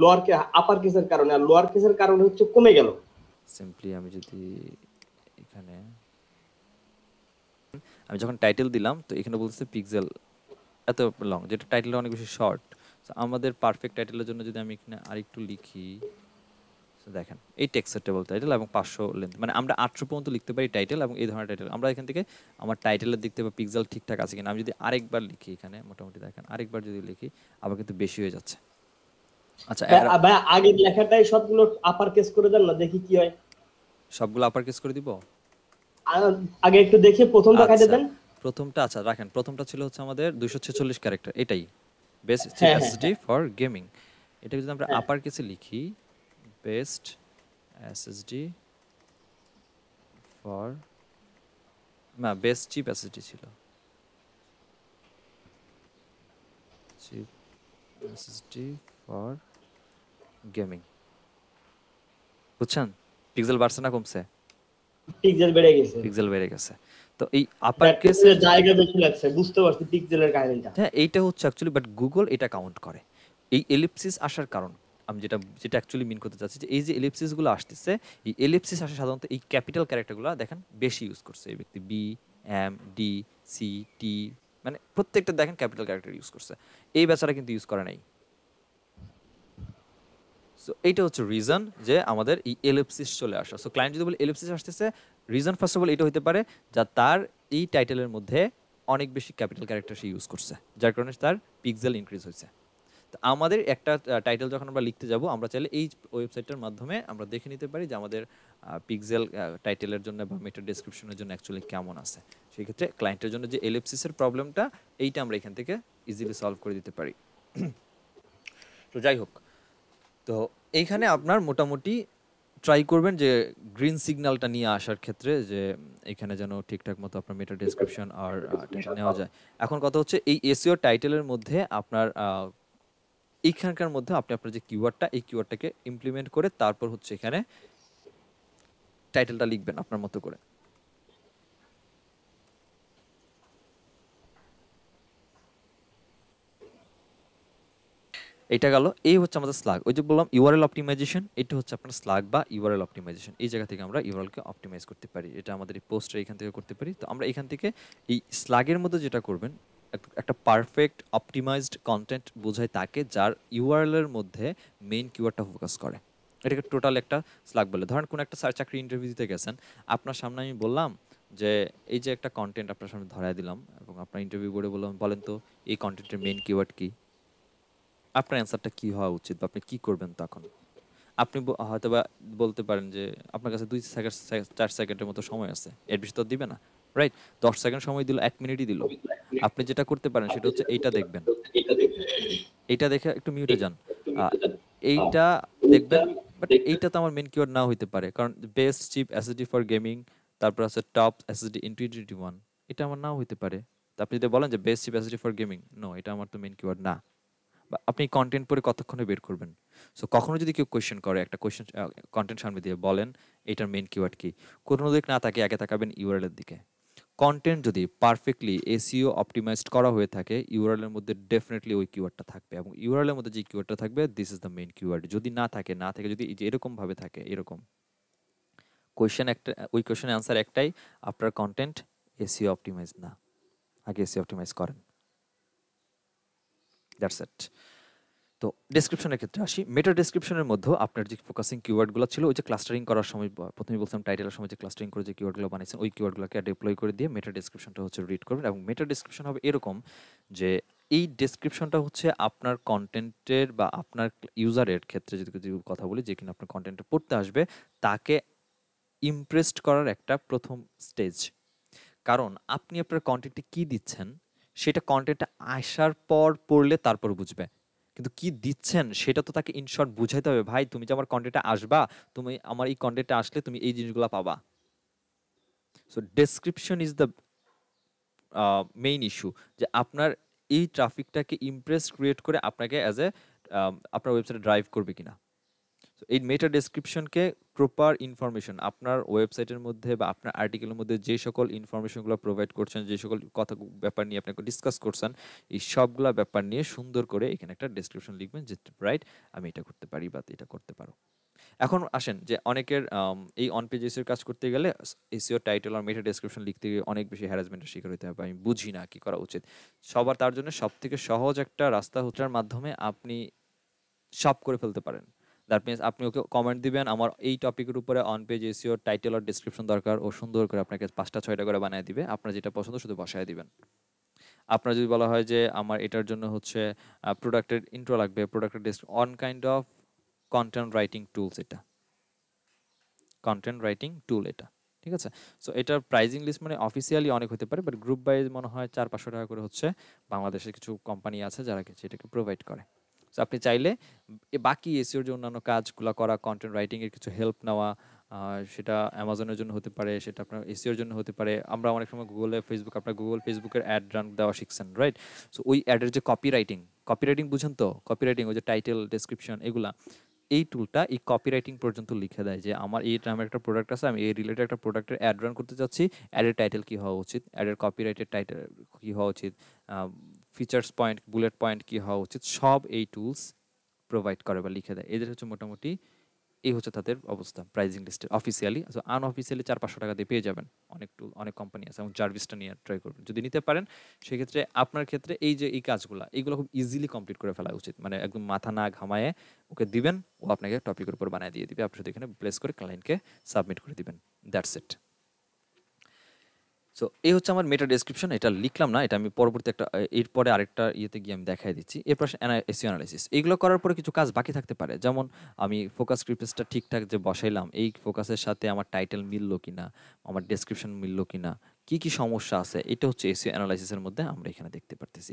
লোয়ার কে আপার কেসের কারণে আর লোয়ার কেসের কারণে হচ্ছে কমে গেল সিম্পলি আমি যদি এখানে আমি যখন টাইটেল দিলাম তো এখানে বলছে পিক্সেল এত লং যেটা টাইটেল অনেক বেশি শর্ট আমাদের পারফেক্ট টাইটেলের জন্য যদি আমি এখানে আরেকটু লিখি দেখেন এই টেক্সট টেবল টাইটেল এবং পাঁচশো লেন্থ মানে আমরা আটশো পর্যন্ত লিখতে পারি টাইটেল এবং এই ধরনের টাইটেল আমরা এখান থেকে আমার টাইটেলের দেখতে পাবো পিকজাল ঠিকঠাক আছে কিনা আমি যদি আরেকবার লিখি এখানে মোটামুটি দেখেন আরেকবার যদি লিখি আবার কিন্তু বেশি হয়ে যাচ্ছে আচ্ছা ভাই লেখাটাই সবগুলো আপার কেস করে দেন না দেখি কি হয় সবগুলো আপার কেস করে দিব আগে একটু দেখে প্রথম কাটে আচ্ছা, দেন প্রথমটা আচ্ছা রাখেন প্রথমটা ছিল হচ্ছে আমাদের 246 ক্যারেক্টার এটাই বেস্ট ফর গেমিং এটা যদি আমরা আপার হ্যাঁ। কেসে লিখি paste SSD for না বেস চিপ SSD ছিল চিপ SSD for গেমিং বুঝছেন পিক্সেল বাড়ছে না কমছে পিক্সেল বেড়ে গেছে পিক্সেল বেড়ে গেছে তো এই আপার কেসে জায়গা বেশি লাগছে বুঝতে পারছি পিক্সেলের কাহিনীটা হ্যাঁ এইটা হচ্ছে অ্যাকচুয়ালি বাট গুগল এটা কাউন্ট করে এই এলিপসিস আসার কারণ আমি যেটা যেটা অ্যাকচুয়ালি মিন করতে চাচ্ছি যে এই যে এলিপসিসগুলো আসতেছে এই এলিপসিস আসে সাধারণত এই ক্যাপিটাল ক্যারেক্টারগুলো দেখেন বেশি ইউজ করছে এই ব্যক্তি B M D C T মানে প্রত্যেকটা দেখেন ক্যাপিটাল ক্যারেক্টার ইউজ করছে এই বেচারা কিন্তু ইউজ করে নাই সো এইটা হচ্ছে রিজন যে আমাদের এই এলিপসিস চলে আসা সো ক্লায়েন্ট যদি বলে এলিপসিস আসতেছে রিজন ফার্স্ট অফ অল এটা হতে পারে যা তার এই টাইটেলের মধ্যে অনেক বেশি ক্যাপিটাল ক্যারেক্টার সে ইউজ করছে যার কারণে তার পিক্সেল ইনক্রিজ হয়েছে আমাদের একটা টাইটেল যখন আমরা লিখতে যাব আমরা চাইলে এই ওয়েবসাইটের মাধ্যমে আমরা দেখে নিতে পারি যে আমাদের পিক্সেল টাইটেলের জন্য বা মেটার ডিসক্রিপশনের জন্য অ্যাকচুয়ালি কেমন আছে সেই ক্ষেত্রে ক্লায়েন্টের জন্য যে এলিপসিসের প্রবলেমটা এইটা আমরা এখান থেকে ইজিলি সলভ করে দিতে পারি তো যাই হোক তো এইখানে আপনার মোটামুটি ট্রাই করবেন যে গ্রিন সিগন্যালটা নিয়ে আসার ক্ষেত্রে যে এখানে যেন ঠিকঠাক মতো আপনার মেটার ডিসক্রিপশন আর নেওয়া যায় এখন কথা হচ্ছে এই এসিও টাইটেলের মধ্যে আপনার এইখানকার মধ্যে আপনি আপনার যে কিওয়ার্ডটা এই কিওয়ার্ডটাকে ইমপ্লিমেন্ট করে তারপর হচ্ছে এখানে টাইটেলটা লিখবেন আপনার মতো করে এটা গেল এই হচ্ছে আমাদের স্লাগ ওই যে বললাম ইউআরএল অপটিমাইজেশন এটা হচ্ছে আপনার স্লাগ বা ইউআরএল অপটিমাইজেশন এই জায়গা থেকে আমরা ইউআরএলকে অপটিমাইজ করতে পারি এটা আমাদের এই পোস্টটা এখান থেকে করতে পারি তো আমরা এখান থেকে এই স্লাগের মধ্যে যেটা করবেন একটা পারফেক্ট অপটিমাইজড কন্টেন্ট বোঝায় তাকে যার ইউআরএল এর মধ্যে মেইন কিওয়ার্ডটা ফোকাস করে এটাকে টোটাল একটা স্ল্যাগ বলে ধরেন কোনো একটা স্যার চাকরি ইন্টারভিউ দিতে গেছেন আপনার সামনে আমি বললাম যে এই যে একটা কন্টেন্ট আপনার সামনে ধরাই দিলাম এবং আপনার ইন্টারভিউ বোর্ডে বললাম বলেন তো এই কন্টেন্টের মেইন কিওয়ার্ড কি আপনার অ্যান্সারটা কি হওয়া উচিত বা আপনি কি করবেন তখন আপনি হয়তো বা বলতে পারেন যে আপনার কাছে দুই সেকেন্ড চার সেকেন্ডের মতো সময় আছে এর বেশি তো দিবে না রাইট দশ সেকেন্ড সময় দিল এক মিনিটই দিল আপনি যেটা করতে পারেন সেটা হচ্ছে এইটা দেখবেন এইটা দেখে একটু মিউটে যান এইটা দেখবেন বাট এইটা তো আমার মেন কিওয়ার্ড না হইতে পারে কারণ best cheap SSD for gaming তারপর আছে টপ এসএসডি ইনটুইটিভ ওয়ান এটা আমার নাও হইতে পারে আপনি যদি বলেন যে best cheap SSD for gaming no এটা আমার তো মেন কিওয়ার্ড না আপনি কন্টেন্ট পরে কতক্ষণে বের করবেন সো কখনো যদি কেউ কোয়েশ্চেন করে একটা কোয়েশ্চেন কন্টেন্ট সামনে দিয়ে বলেন এটার মেন কিওয়ার্ড কি কোনো দিক না তাকে আগে তাকাবেন ইউআরএল এর দিকে কন্টেন্ট যদি পারফেক্টলি এসিও অপটিমাইজড করা হয়ে থাকে ইউরালের মধ্যে ডেফিনেটলি ওই কিওয়ার্ডটা থাকবে এবং ইউরালের মধ্যে যে কিওয়ার্ডটা থাকবে this is the main keyword যদি না থাকে না থাকে যদি এরকমভাবে থাকে এরকম কোয়েশ্চেন একটা ওই কোয়েশ্চেনের অ্যান্সার একটাই আপনার কন্টেন্ট এসিও অপটিমাইজ না আগে এসিও অপটিমাইজ e করেন দ্যাটস ইট তো ডেসক্রিপশনের ক্ষেত্রে আসি মেটা ডেসক্রিপশনের মধ্যে আপনার যে ফোকাসিং কিওয়ার্ডগুলো ছিল ওই যে ক্লাস্টারিং করার সময় প্রথমে বলছিলাম টাইটেলের সময় যে ক্লাস্টারিং করে যে কিওয়ার্ডগুলো বানিয়েছেন ওই কিওয়ার্ডগুলোকে ডিপ্লয় করে দিয়ে মেটা ডেসক্রিপশনটা হচ্ছে রিড করবেন এবং মেটা ডেসক্রিপশন হবে এরকম যে এই ডেসক্রিপশনটা হচ্ছে আপনার কন্টেন্টের বা আপনার ইউজারের ক্ষেত্রে যদি কথা বলি যে কিনা আপনার কন্টেন্টটা পড়তে আসবে তাকে ইমপ্রেসড করার একটা প্রথম স্টেজ কারণ আপনি আপনার কন্টেন্টে কি দিচ্ছেন সেটা কন্টেন্টে আসার পর পড়লে তারপর বুঝবে কিন্তু কি দিচ্ছেন সেটা তো তাকে ইনশর্ট বুঝাইতে হবে ভাই তুমি যে আমার কন্টেন্টে আসবা তুমি আমার এই কন্টেন্টে আসলে তুমি এই জিনিসগুলো পাবা so description is the main issue যে আপনার এই ট্রাফিকটাকে ইমপ্রেস ক্রিয়েট করে আপনাকে অ্যাজ এ আপনার ওয়েবসাইটে ড্রাইভ করবে কিনা তো এই মেটা ডেসক্রিপশনকে প্রপার ইনফরমেশন আপনার ওয়েবসাইটের মধ্যে বা আপনার আর্টিকেলের মধ্যে যে সকল ইনফরমেশনগুলো প্রোভাইড করছেন যে সকল কথা ব্যাপার নিয়ে আপনাকে ডিসকাস করছেন এই সবগুলো ব্যাপার নিয়ে সুন্দর করে এখানে একটা ডেসক্রিপশন লিখবেন যে রাইট আমি এটা করতে পারি বা এটা করতে পারো এখন আসেন যে অনেকের এই অন পেজ এসিওর কাজ করতে গেলে এসিও টাইটেল e আর মেটা ডেসক্রিপশন লিখতে গিয়ে অনেক বেশি হ্যারাসমেন্টের শিকার হতে হবে আমি বুঝি না কি করা উচিত সবার তার জন্য সব থেকে সহজ একটা রাস্তা হত্যার মাধ্যমে আপনি সব করে ফেলতে পারেন দ্যাট মিনস আপনি ওকে কমেন্ট দিবেন আমার এই টপিকের উপরে অন পেজ এসিওর টাইটেল আর ডিসক্রিপশন দরকার ও সুন্দর করে আপনাকে পাঁচটা ছয়টা করে বানিয়ে দিবে আপনার যেটা পছন্দ শুধু বসায় দিবেন আপনার যদি বলা হয় যে আমার এটার জন্য হচ্ছে প্রোডাক্টের ইন্ট্রো লাগবে প্রোডাক্টের desc on kind of content writing tools এটা কন্টেন্ট রাইটিং টুল এটা ঠিক আছে সো এটার প্রাইজিং লিস্ট মানে অফিসিয়ালি অনেক হতে পারে বাট গ্রুপ ওয়াইজ মনে হয় চার পাঁচশো টাকা করে হচ্ছে বাংলাদেশের কিছু কোম্পানি আছে যারা এটাকে প্রোভাইড করে সো আপনি চাইলে বাকি এসিওর যে অন্যান্য কাজগুলো করা কন্টেন্ট রাইটিংয়ের কিছু হেল্প নেওয়া সেটা অ্যামাজনের জন্য হতে পারে সেটা আপনার এসিওর জন্য হতে পারে আমরা অনেক সময় গুগলে ফেসবুক আপনার গুগল ফেসবুকের অ্যাড রান দেওয়া শিখছেন রাইট সো ওই অ্যাডের যে কপি রাইটিং কপি রাইটিং বুঝেন তো কপি রাইটিং ওই যে টাইটেল ডেসক্রিপশন এগুলো এই টুলটা এই কপি রাইটিং পর্যন্ত লিখে দেয় যে আমার এই নামের একটা প্রোডাক্ট আছে আমি এই রিলেটেড একটা প্রোডাক্টের অ্যাড রান করতে চাচ্ছি অ্যাডের টাইটেল কী হওয়া উচিত অ্যাডের কপি রাইটের টাইটেল কী হওয়া উচিত ফিচার্স পয়েন্ট বুলেট পয়েন্ট কী হওয়া উচিত সব এই টুলস প্রোভাইড করে বা লিখে দেয় এদের হচ্ছে মোটামুটি এই হচ্ছে তাদের অবস্থা প্রাইজিং লিস্টের অফিসিয়ালি সো আনঅফিসিয়ালি চার পাঁচশো টাকা দিয়ে পেয়ে যাবেন অনেক টুল অনেক কোম্পানি আছে এবং জার্ভিসটা নিয়ে ট্রাই করবেন যদি নিতে পারেন সেক্ষেত্রে আপনার ক্ষেত্রে এই যে এই কাজগুলো এইগুলো খুব ইজিলি কমপ্লিট করে ফেলা উচিত মানে একদম মাথা না ঘামায় ওকে দিবেন ও আপনাকে টপিকের উপর বানিয়ে দিয়ে দিবে আপনি শুধু এখানে প্লেস করে ক্লায়েন্টকে সাবমিট করে দিবেন দ্যাটস ইট সো এই হচ্ছে আমার মেটা ডেসক্রিপশন এটা লিখলাম না এটা আমি পরবর্তী একটা এরপরে আরেকটা ইয়েতে গিয়ে আমি দেখাই দিচ্ছি এরপর এসিও অ্যানালিসিস এইগুলো করার পরে কিছু কাজ বাকি থাকতে পারে যেমন আমি ফোকাস ক্রিপেসটা ঠিকঠাক যে বসাইলাম এই ফোকাসের সাথে আমার টাইটেল মিললো কি না আমার ডেসক্রিপশন মিললো কি না কী কী সমস্যা আছে এটা হচ্ছে e এসিও অ্যানালাইসিসের মধ্যে আমরা এখানে দেখতে পারতেছি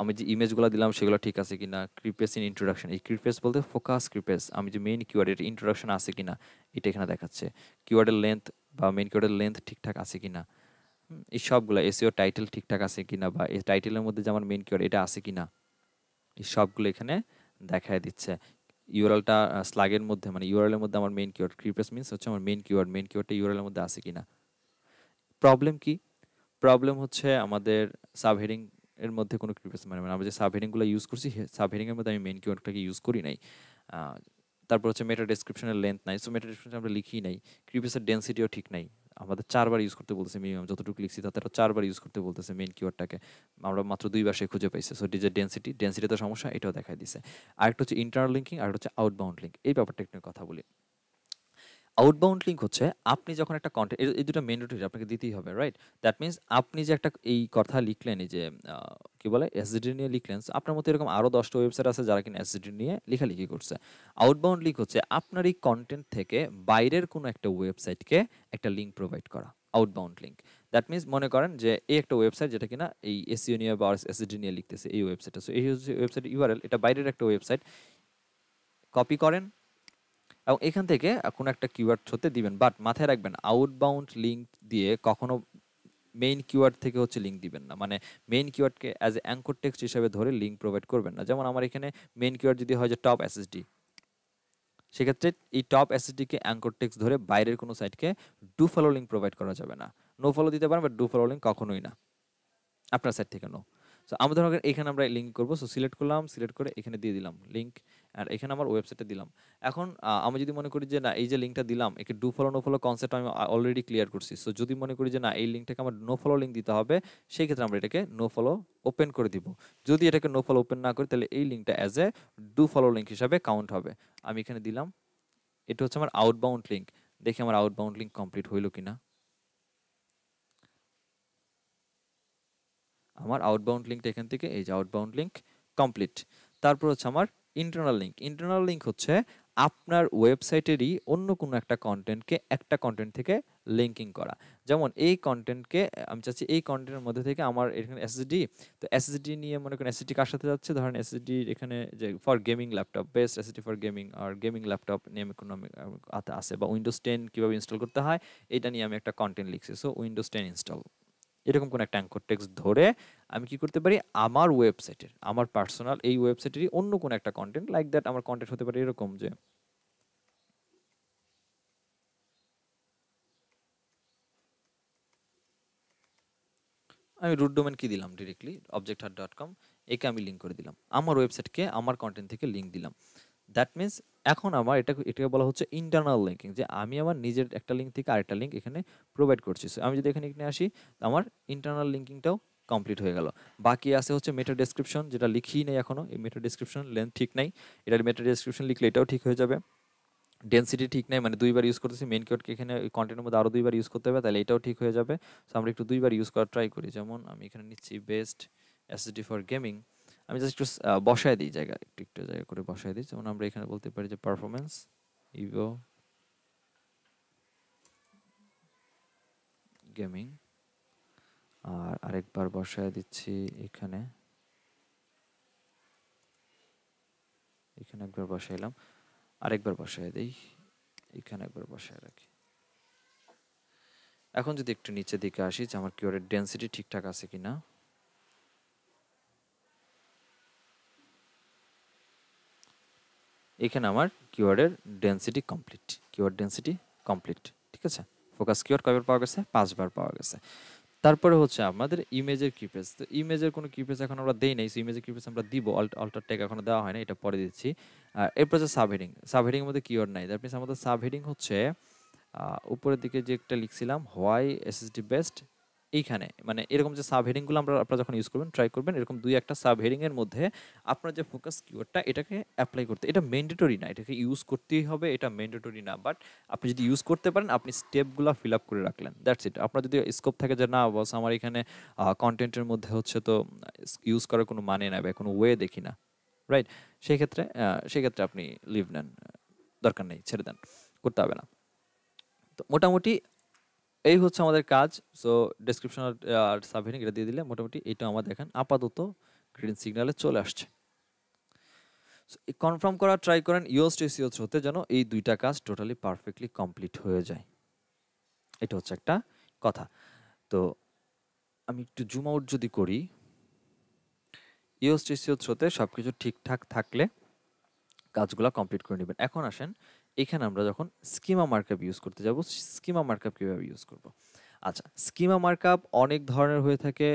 আমি যে ইমেজগুলো দিলাম সেগুলো ঠিক আছে কি না ক্রিপেস ইন ইন্ট্রোডাকশন এই ক্রিপেস বলতে ফোকাস ক্রিপেস আমি যে মেইন কিওয়ার্ডের ইন্ট্রোডাকশন আছে কি না এটা এখানে দেখাচ্ছে কিওয়ার্ডের লেন্থ বা মেইন কিওয়ার্ডের লেন্থ ঠিকঠাক আছে কি না এই সবগুলো এসিও টাইটেল ঠিকঠাক আছে কিনা বা এই টাইটেলের মধ্যে যে আমার মেন কিওয়ার্ড এটা আছে কিনা এই সবগুলো এখানে দেখায় দিচ্ছে ইউরালটা স্লাগের মধ্যে মানে ইউরালের মধ্যে আমার মেন কিওয়ার্ড ক্রিপেস মিনস হচ্ছে আমার মেন কিওয়ার্ড মেন কিওয়ার্ডটা ইউরালের মধ্যে আছে কিনা প্রবলেম কি প্রবলেম হচ্ছে আমাদের সাবহেডিং এর মধ্যে কোনো ক্রিপেস মানে, মানে আমরা যে সাবহেডিংগুলো ইউজ করছি এর মধ্যে আমি মেন কিওয়ার্ডটাকে ইউজ করি নাই তারপর হচ্ছে মেটা ডেসক্রিপশনের লেন্থ নাই সো মেটা ডেসক্রিপশন আমরা লিখি নাই ক্রিপেসের ডেন্সিটিও ঠিক নাই আমাদের চারবার ইউজ করতে বলতেছে মিনিমাম যতটুকু লিখছি তাতে চারবার ইউজ করতে বলতেছে মেন কিওয়ার্ডটাকে আমরা মাত্র দুইবার সে খুঁজে পাইছে সো ডিজের ডেন্সিটি তো সমস্যা এটাও দেখা দিছে আরেকটা হচ্ছে ইন্টারনাল লিঙ্কিং আরেকটা হচ্ছে আউটবাউন্ড লিঙ্ক এই ব্যাপারটা একটু কথা বলি আউটবাউন্ড লিঙ্ক হচ্ছে আপনি যখন একটা কন্টেন্ট এই দুটো মেন ম্যান্ডেটরি আপনাকে দিতেই হবে রাইট দ্যাট মিনস আপনি যে একটা এই কথা লিখলেন এই যে কি বলে এসডিডি নিয়ে লিখলেন আপনার মতো এরকম আরও দশটা ওয়েবসাইট আছে যারা কিনা এসডিডি নিয়ে লেখালেখি করছে আউটবাউন্ড লিঙ্ক হচ্ছে আপনার এই কন্টেন্ট থেকে বাইরের কোনো একটা ওয়েবসাইটকে একটা লিঙ্ক প্রোভাইড করা আউটবাউন্ড লিঙ্ক দ্যাট মিনস মনে করেন যে এই একটা ওয়েবসাইট যেটা কিনা এই এসিও e নিয়ে বা এসডি নিয়ে লিখতেছে এই ওয়েবসাইটটা সো এই হচ্ছে ওয়েবসাইট ইউআরএল এটা বাইরের একটা ওয়েবসাইট কপি করেন এবং এখান থেকে কোনো একটা কিওয়ার্ড ছোতে দিবেন বাট মাথায় রাখবেন আউটবাউন্ড লিঙ্ক দিয়ে কখনো মেইন কিওয়ার্ড থেকে হচ্ছে লিঙ্ক দিবেন না মানে মেইন কিওয়ার্ডকে অ্যাজ এ অ্যাঙ্কর টেক্সট হিসাবে ধরে লিঙ্ক প্রোভাইড করবেন না যেমন আমার এখানে মেইন কিওয়ার্ড যদি হয় যে টপ এসএসডি সেক্ষেত্রে এই টপ এসএসডিকে অ্যাঙ্কর টেক্সট ধরে বাইরের কোনো সাইটকে ডু ফলো লিঙ্ক প্রোভাইড করা যাবে না নো ফলো দিতে পারেন বাট ডু ফলো লিঙ্ক কখনোই না আপনার সাইট থেকে নো সো আমাদের এখানে আমরা লিঙ্ক করবো সো সিলেক্ট করলাম সিলেক্ট করে এখানে দিয়ে দিলাম লিঙ্ক আর এখানে আমার ওয়েবসাইটে দিলাম এখন আমি যদি মনে করি যে না এই যে লিঙ্কটা দিলাম একে do follow no follow concept আমি অলরেডি ক্লিয়ার করছি সো যদি মনে করি যে না এই লিঙ্কটাকে আমার নো ফলো লিঙ্ক দিতে হবে সেই ক্ষেত্রে আমরা এটাকে নো ফলো ওপেন করে দিব যদি এটাকে নো ফলো ওপেন না করি তাহলে এই লিঙ্কটা as a do follow link হিসাবে কাউন্ট হবে আমি এখানে দিলাম এটা হচ্ছে আমার আউটবাউন্ড লিঙ্ক দেখি আমার আউটবাউন্ড লিঙ্ক কমপ্লিট হইল কিনা আমার আউটবাউন্ড লিঙ্কটা এখান থেকে এই যে আউটবাউন্ড লিঙ্ক কমপ্লিট তারপর হচ্ছে আমার ইন্টারনাল লিঙ্ক ইন্টারনাল লিঙ্ক হচ্ছে আপনার ওয়েবসাইটেরই অন্য কোনো একটা কন্টেন্টকে একটা কন্টেন্ট থেকে লিঙ্কিং করা যেমন এই কন্টেন্টকে আমি চাচ্ছি এই কন্টেন্টের মধ্যে থেকে আমার এখানে এসএসডি তো এসএসডি নিয়ে মনে করেন এসএসডি কার সাথে যাচ্ছে ধরেন এসএসডি এখানে যে for gaming laptop best SSD for gaming আর গেমিং ল্যাপটপ নিয়ে কোনো আছে বা উইন্ডোজ টেন কীভাবে ইনস্টল করতে হয় এটা নিয়ে আমি একটা কন্টেন্ট লিখছি সো উইন্ডোজ টেন ইনস্টল এরকম কোনো একটা অ্যাঙ্কর টেক্সট ধরে আমি কি করতে পারি আমার ওয়েবসাইটের আমার পার্সোনাল এই ওয়েবসাইটেরই অন্য কোনো একটা কন্টেন্ট লাইক দ্যাট আমার কন্টেন্ট হতে পারে এরকম যে আমি রুট ডোমেন কি দিলাম directly object hut dot com একে আমি লিঙ্ক করে দিলাম আমার ওয়েবসাইটকে আমার কন্টেন্ট থেকে লিঙ্ক দিলাম দ্যাট মিনস এখন আমার এটা এটাকে বলা হচ্ছে ইন্টারনাল লিঙ্কিং যে আমি আমার নিজের একটা লিঙ্ক থেকে আরেকটা লিঙ্ক এখানে প্রোভাইড করছি সো আমি যদি এখানে এখানে আসি আমার ইন্টারনাল লিঙ্কিংটাও কমপ্লিট হয়ে গেল বাকি আছে হচ্ছে মেটা ডেসক্রিপশন যেটা লিখি নেই এখনও এই মেটা ডেসক্রিপশন লেন্থ ঠিক নাই এটা মেটা ডেসক্রিপশন লিখলে এটাও ঠিক হয়ে যাবে ডেন্সিটি ঠিক নাই মানে দুইবার ইউজ করতেছি মেন কিওয়ার্ডকে এখানে ওই কন্টেন্টের মধ্যে আরও দুইবার ইউজ করতে হবে তাহলে এটাও ঠিক হয়ে যাবে সো আমরা একটু দুইবার ইউজ করার ট্রাই করি যেমন আমি এখানে নিচ্ছি বেস্ট অ্যাসিডি ফর গেমিং আমি জাস্ট একটু বসায় দিই জায়গা একটু একটু জায়গা করে বসায় দিই যেমন আমরা এখানে বলতে পারি যে পারফরমেন্স ইভো গেমিং আর আরেকবার বসায় দিচ্ছি এখানে এখানে একবার বসাইলাম আরেকবার বসায় দিই এখানে একবার বসায় রাখি এখন যদি একটু নিচের দিকে আসি যে আমার কিওরের ডেন্সিটি ঠিকঠাক আছে কিনা এখানে আমার কিওয়ার্ডের density complete keyword density complete ঠিক আছে ফোকাস কিওয়ার্ড কয়বার পাওয়া গেছে পাঁচবার পাওয়া গেছে তারপরে হচ্ছে আমাদের ইমেজের কিপেজ তো ইমেজের কোনো কিপেজ এখন আমরা দেই নাই সো ইমেজের কিপেজ আমরা দিব অল্টার ট্যাগ এখনো দেওয়া হয় না এটা পরে দিচ্ছি আর এরপর হচ্ছে সাবহেডিং সাবহেডিংয়ের মধ্যে কিওয়ার্ড নাই দ্যাট মিনস আমাদের সাবহেডিং হচ্ছে উপরের দিকে যে একটা লিখছিলাম হোয়াই এসএসডি বেস্ট এইখানে মানে এরকম যে সাব হেডিংগুলো আমরা আপনারা যখন ইউজ করবেন ট্রাই করবেন এরকম দুই একটা সাব হেডিংয়ের মধ্যে আপনার যে ফোকাস কিওয়ার্ডটা এটাকে অ্যাপ্লাই করতে এটা ম্যান্ডেটরি না এটাকে ইউজ করতেই হবে এটা ম্যান্ডেটরি না বাট আপনি যদি ইউজ করতে পারেন আপনি স্টেপগুলো ফিল আপ করে রাখলেন দ্যাটস ইট আপনার যদি স্কোপ থাকে যে না বস আমার এখানে কন্টেন্টের মধ্যে হচ্ছে তো ইউজ করার কোনো মানে নেবে কোনো ওয়ে দেখি না রাইট সেই ক্ষেত্রে সেক্ষেত্রে আপনি লিভ নেন দরকার নেই ছেড়ে দেন করতে হবে না তো মোটামুটি এই হচ্ছে আমাদের কাজ সো ডেসক্রিপশন আর সাবহেডিং এটা দিয়ে দিলে মোটামুটি এটা আমার দেখেন আপাতত গ্রিন সিগনালে চলে আসছে কনফার্ম করা ট্রাই করেন ইউএস টু সিওস হতে যেন এই দুইটা কাজ টোটালি পারফেক্টলি কমপ্লিট হয়ে যায় এটা হচ্ছে একটা কথা তো আমি একটু জুম আউট যদি করি ইউএস সিওস হতে সব কিছু ঠিকঠাক থাকলে কাজগুলো কমপ্লিট করে নেবেন এখন আসেন এখানে আমরা যখন স্কিমা মার্কআপ ইউজ করতে যাব স্কিমা মার্কআপ কীভাবে ইউজ করব আচ্ছা স্কিমা মার্কআপ অনেক ধরনের হয়ে থাকে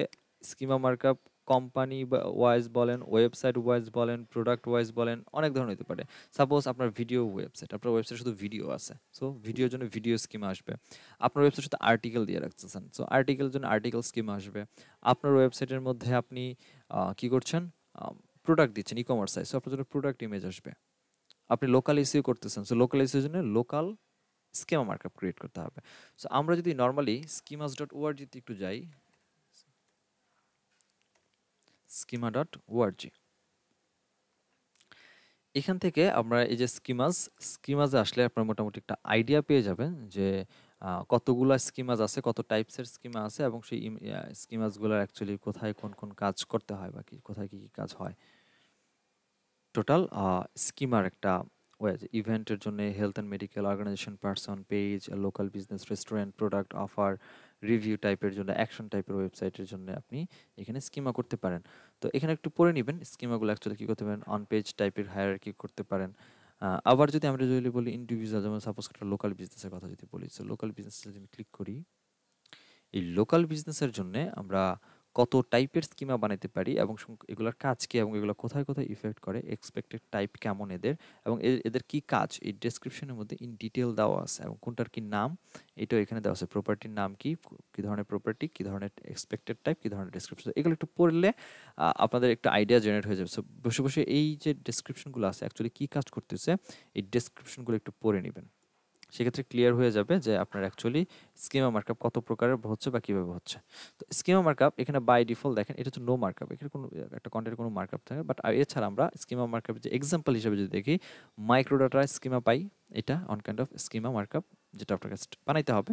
স্কিমা মার্কআপ কোম্পানি ওয়াইজ বলেন ওয়েবসাইট ওয়াইজ বলেন প্রোডাক্ট ওয়াইজ বলেন অনেক ধরনের হতে পারে সাপোজ আপনার ভিডিও ওয়েবসাইট আপনার ওয়েবসাইট শুধু ভিডিও আছে সো ভিডিওর জন্য ভিডিও স্কিমা আসবে আপনার ওয়েবসাইট শুধু আর্টিকেল দিয়ে রাখতেছেন সো আর্টিকেল জন্য আর্টিকেল স্কিম আসবে আপনার ওয়েবসাইটের মধ্যে আপনি কি করছেন প্রোডাক্ট দিচ্ছেন ই কমার্স সাইজ সো আপনার জন্য প্রোডাক্ট ইমেজ আসবে আপনি লোকাল ইস্যু করতেছেন সো লোকাল ইস্যুর জন্য লোকাল স্কিমা মার্কআপ ক্রিয়েট করতে হবে সো আমরা যদি নর্মালি স্কিমাস ডট ওয়ার জিতে একটু যাই স্কিমা ডট ওয়ার জি এখান থেকে আমরা এই যে স্কিমাস স্কিমাজে আসলে আপনার মোটামুটি একটা আইডিয়া পেয়ে যাবেন যে কতগুলো স্কিমাস আছে কত টাইপসের স্কিমা আছে এবং সেই স্কিমাজগুলোর অ্যাকচুয়ালি কোথায় কোন কোন কাজ করতে হয় বা কি কোথায় কী কী কাজ হয় টোটাল স্কিমার একটা ইভেন্টের জন্য health and medical organization person page local business restaurant product offer review টাইপের জন্য অ্যাকশন টাইপের ওয়েবসাইটের জন্য আপনি এখানে স্কিমা করতে পারেন তো এখানে একটু পড়ে নেবেন স্কিমাগুলো অ্যাকচুয়ালি কী করতে পারেন অন পেজ টাইপের হায়ার কি করতে পারেন আবার যদি আমরা যদি বলি ইন্ডিভিজুয়াল যেমন সাপোজ একটা লোকাল বিজনেসের কথা যদি বলি সো লোকাল বিজনেসে যদি আমি ক্লিক করি এই লোকাল বিজনেসের জন্য আমরা কত টাইপের স্কিমা বানাতে পারি এবং এগুলোর কাজ কী এবং এগুলো কোথায় কোথায় ইফেক্ট করে এক্সপেক্টেড টাইপ কেমন এদের এবং এদের কি কাজ এই ডেসক্রিপশনের মধ্যে ইন ডিটেল দেওয়া আছে এবং কোনটার কি নাম এটাও এখানে দেওয়া আছে প্রপার্টির নাম কি কি ধরনের প্রপার্টি কি ধরনের এক্সপেক্টেড টাইপ কি ধরনের ডেসক্রিপশন এগুলো একটু পড়লে আপনাদের একটা আইডিয়া জেনারেট হয়ে যাবে সো বসে বসে এই যে ডেসক্রিপশনগুলো আছে অ্যাকচুয়ালি কী কাজ করতেছে এই ডেসক্রিপশনগুলো একটু পড়ে নেবেন সেক্ষেত্রে ক্লিয়ার হয়ে যাবে যে আপনার অ্যাকচুয়ালি স্কিমা মার্কআপ কত প্রকারের হচ্ছে বা কীভাবে হচ্ছে তো স্কিমা মার্কআপ এখানে বাই ডিফল্ট দেখেন এটা হচ্ছে নো মার্কআপ এখানে কোনো একটা কন্টেন্ট কোনো মার্কআপ থাকে বাট এছাড়া আমরা স্কিমা মার্কআপ যে এক্সাম্পল হিসেবে যদি দেখি মাইক্রোডাটার স্কিমা পাই এটা on kind of schema markup যেটা আপনার কাছে বানাইতে হবে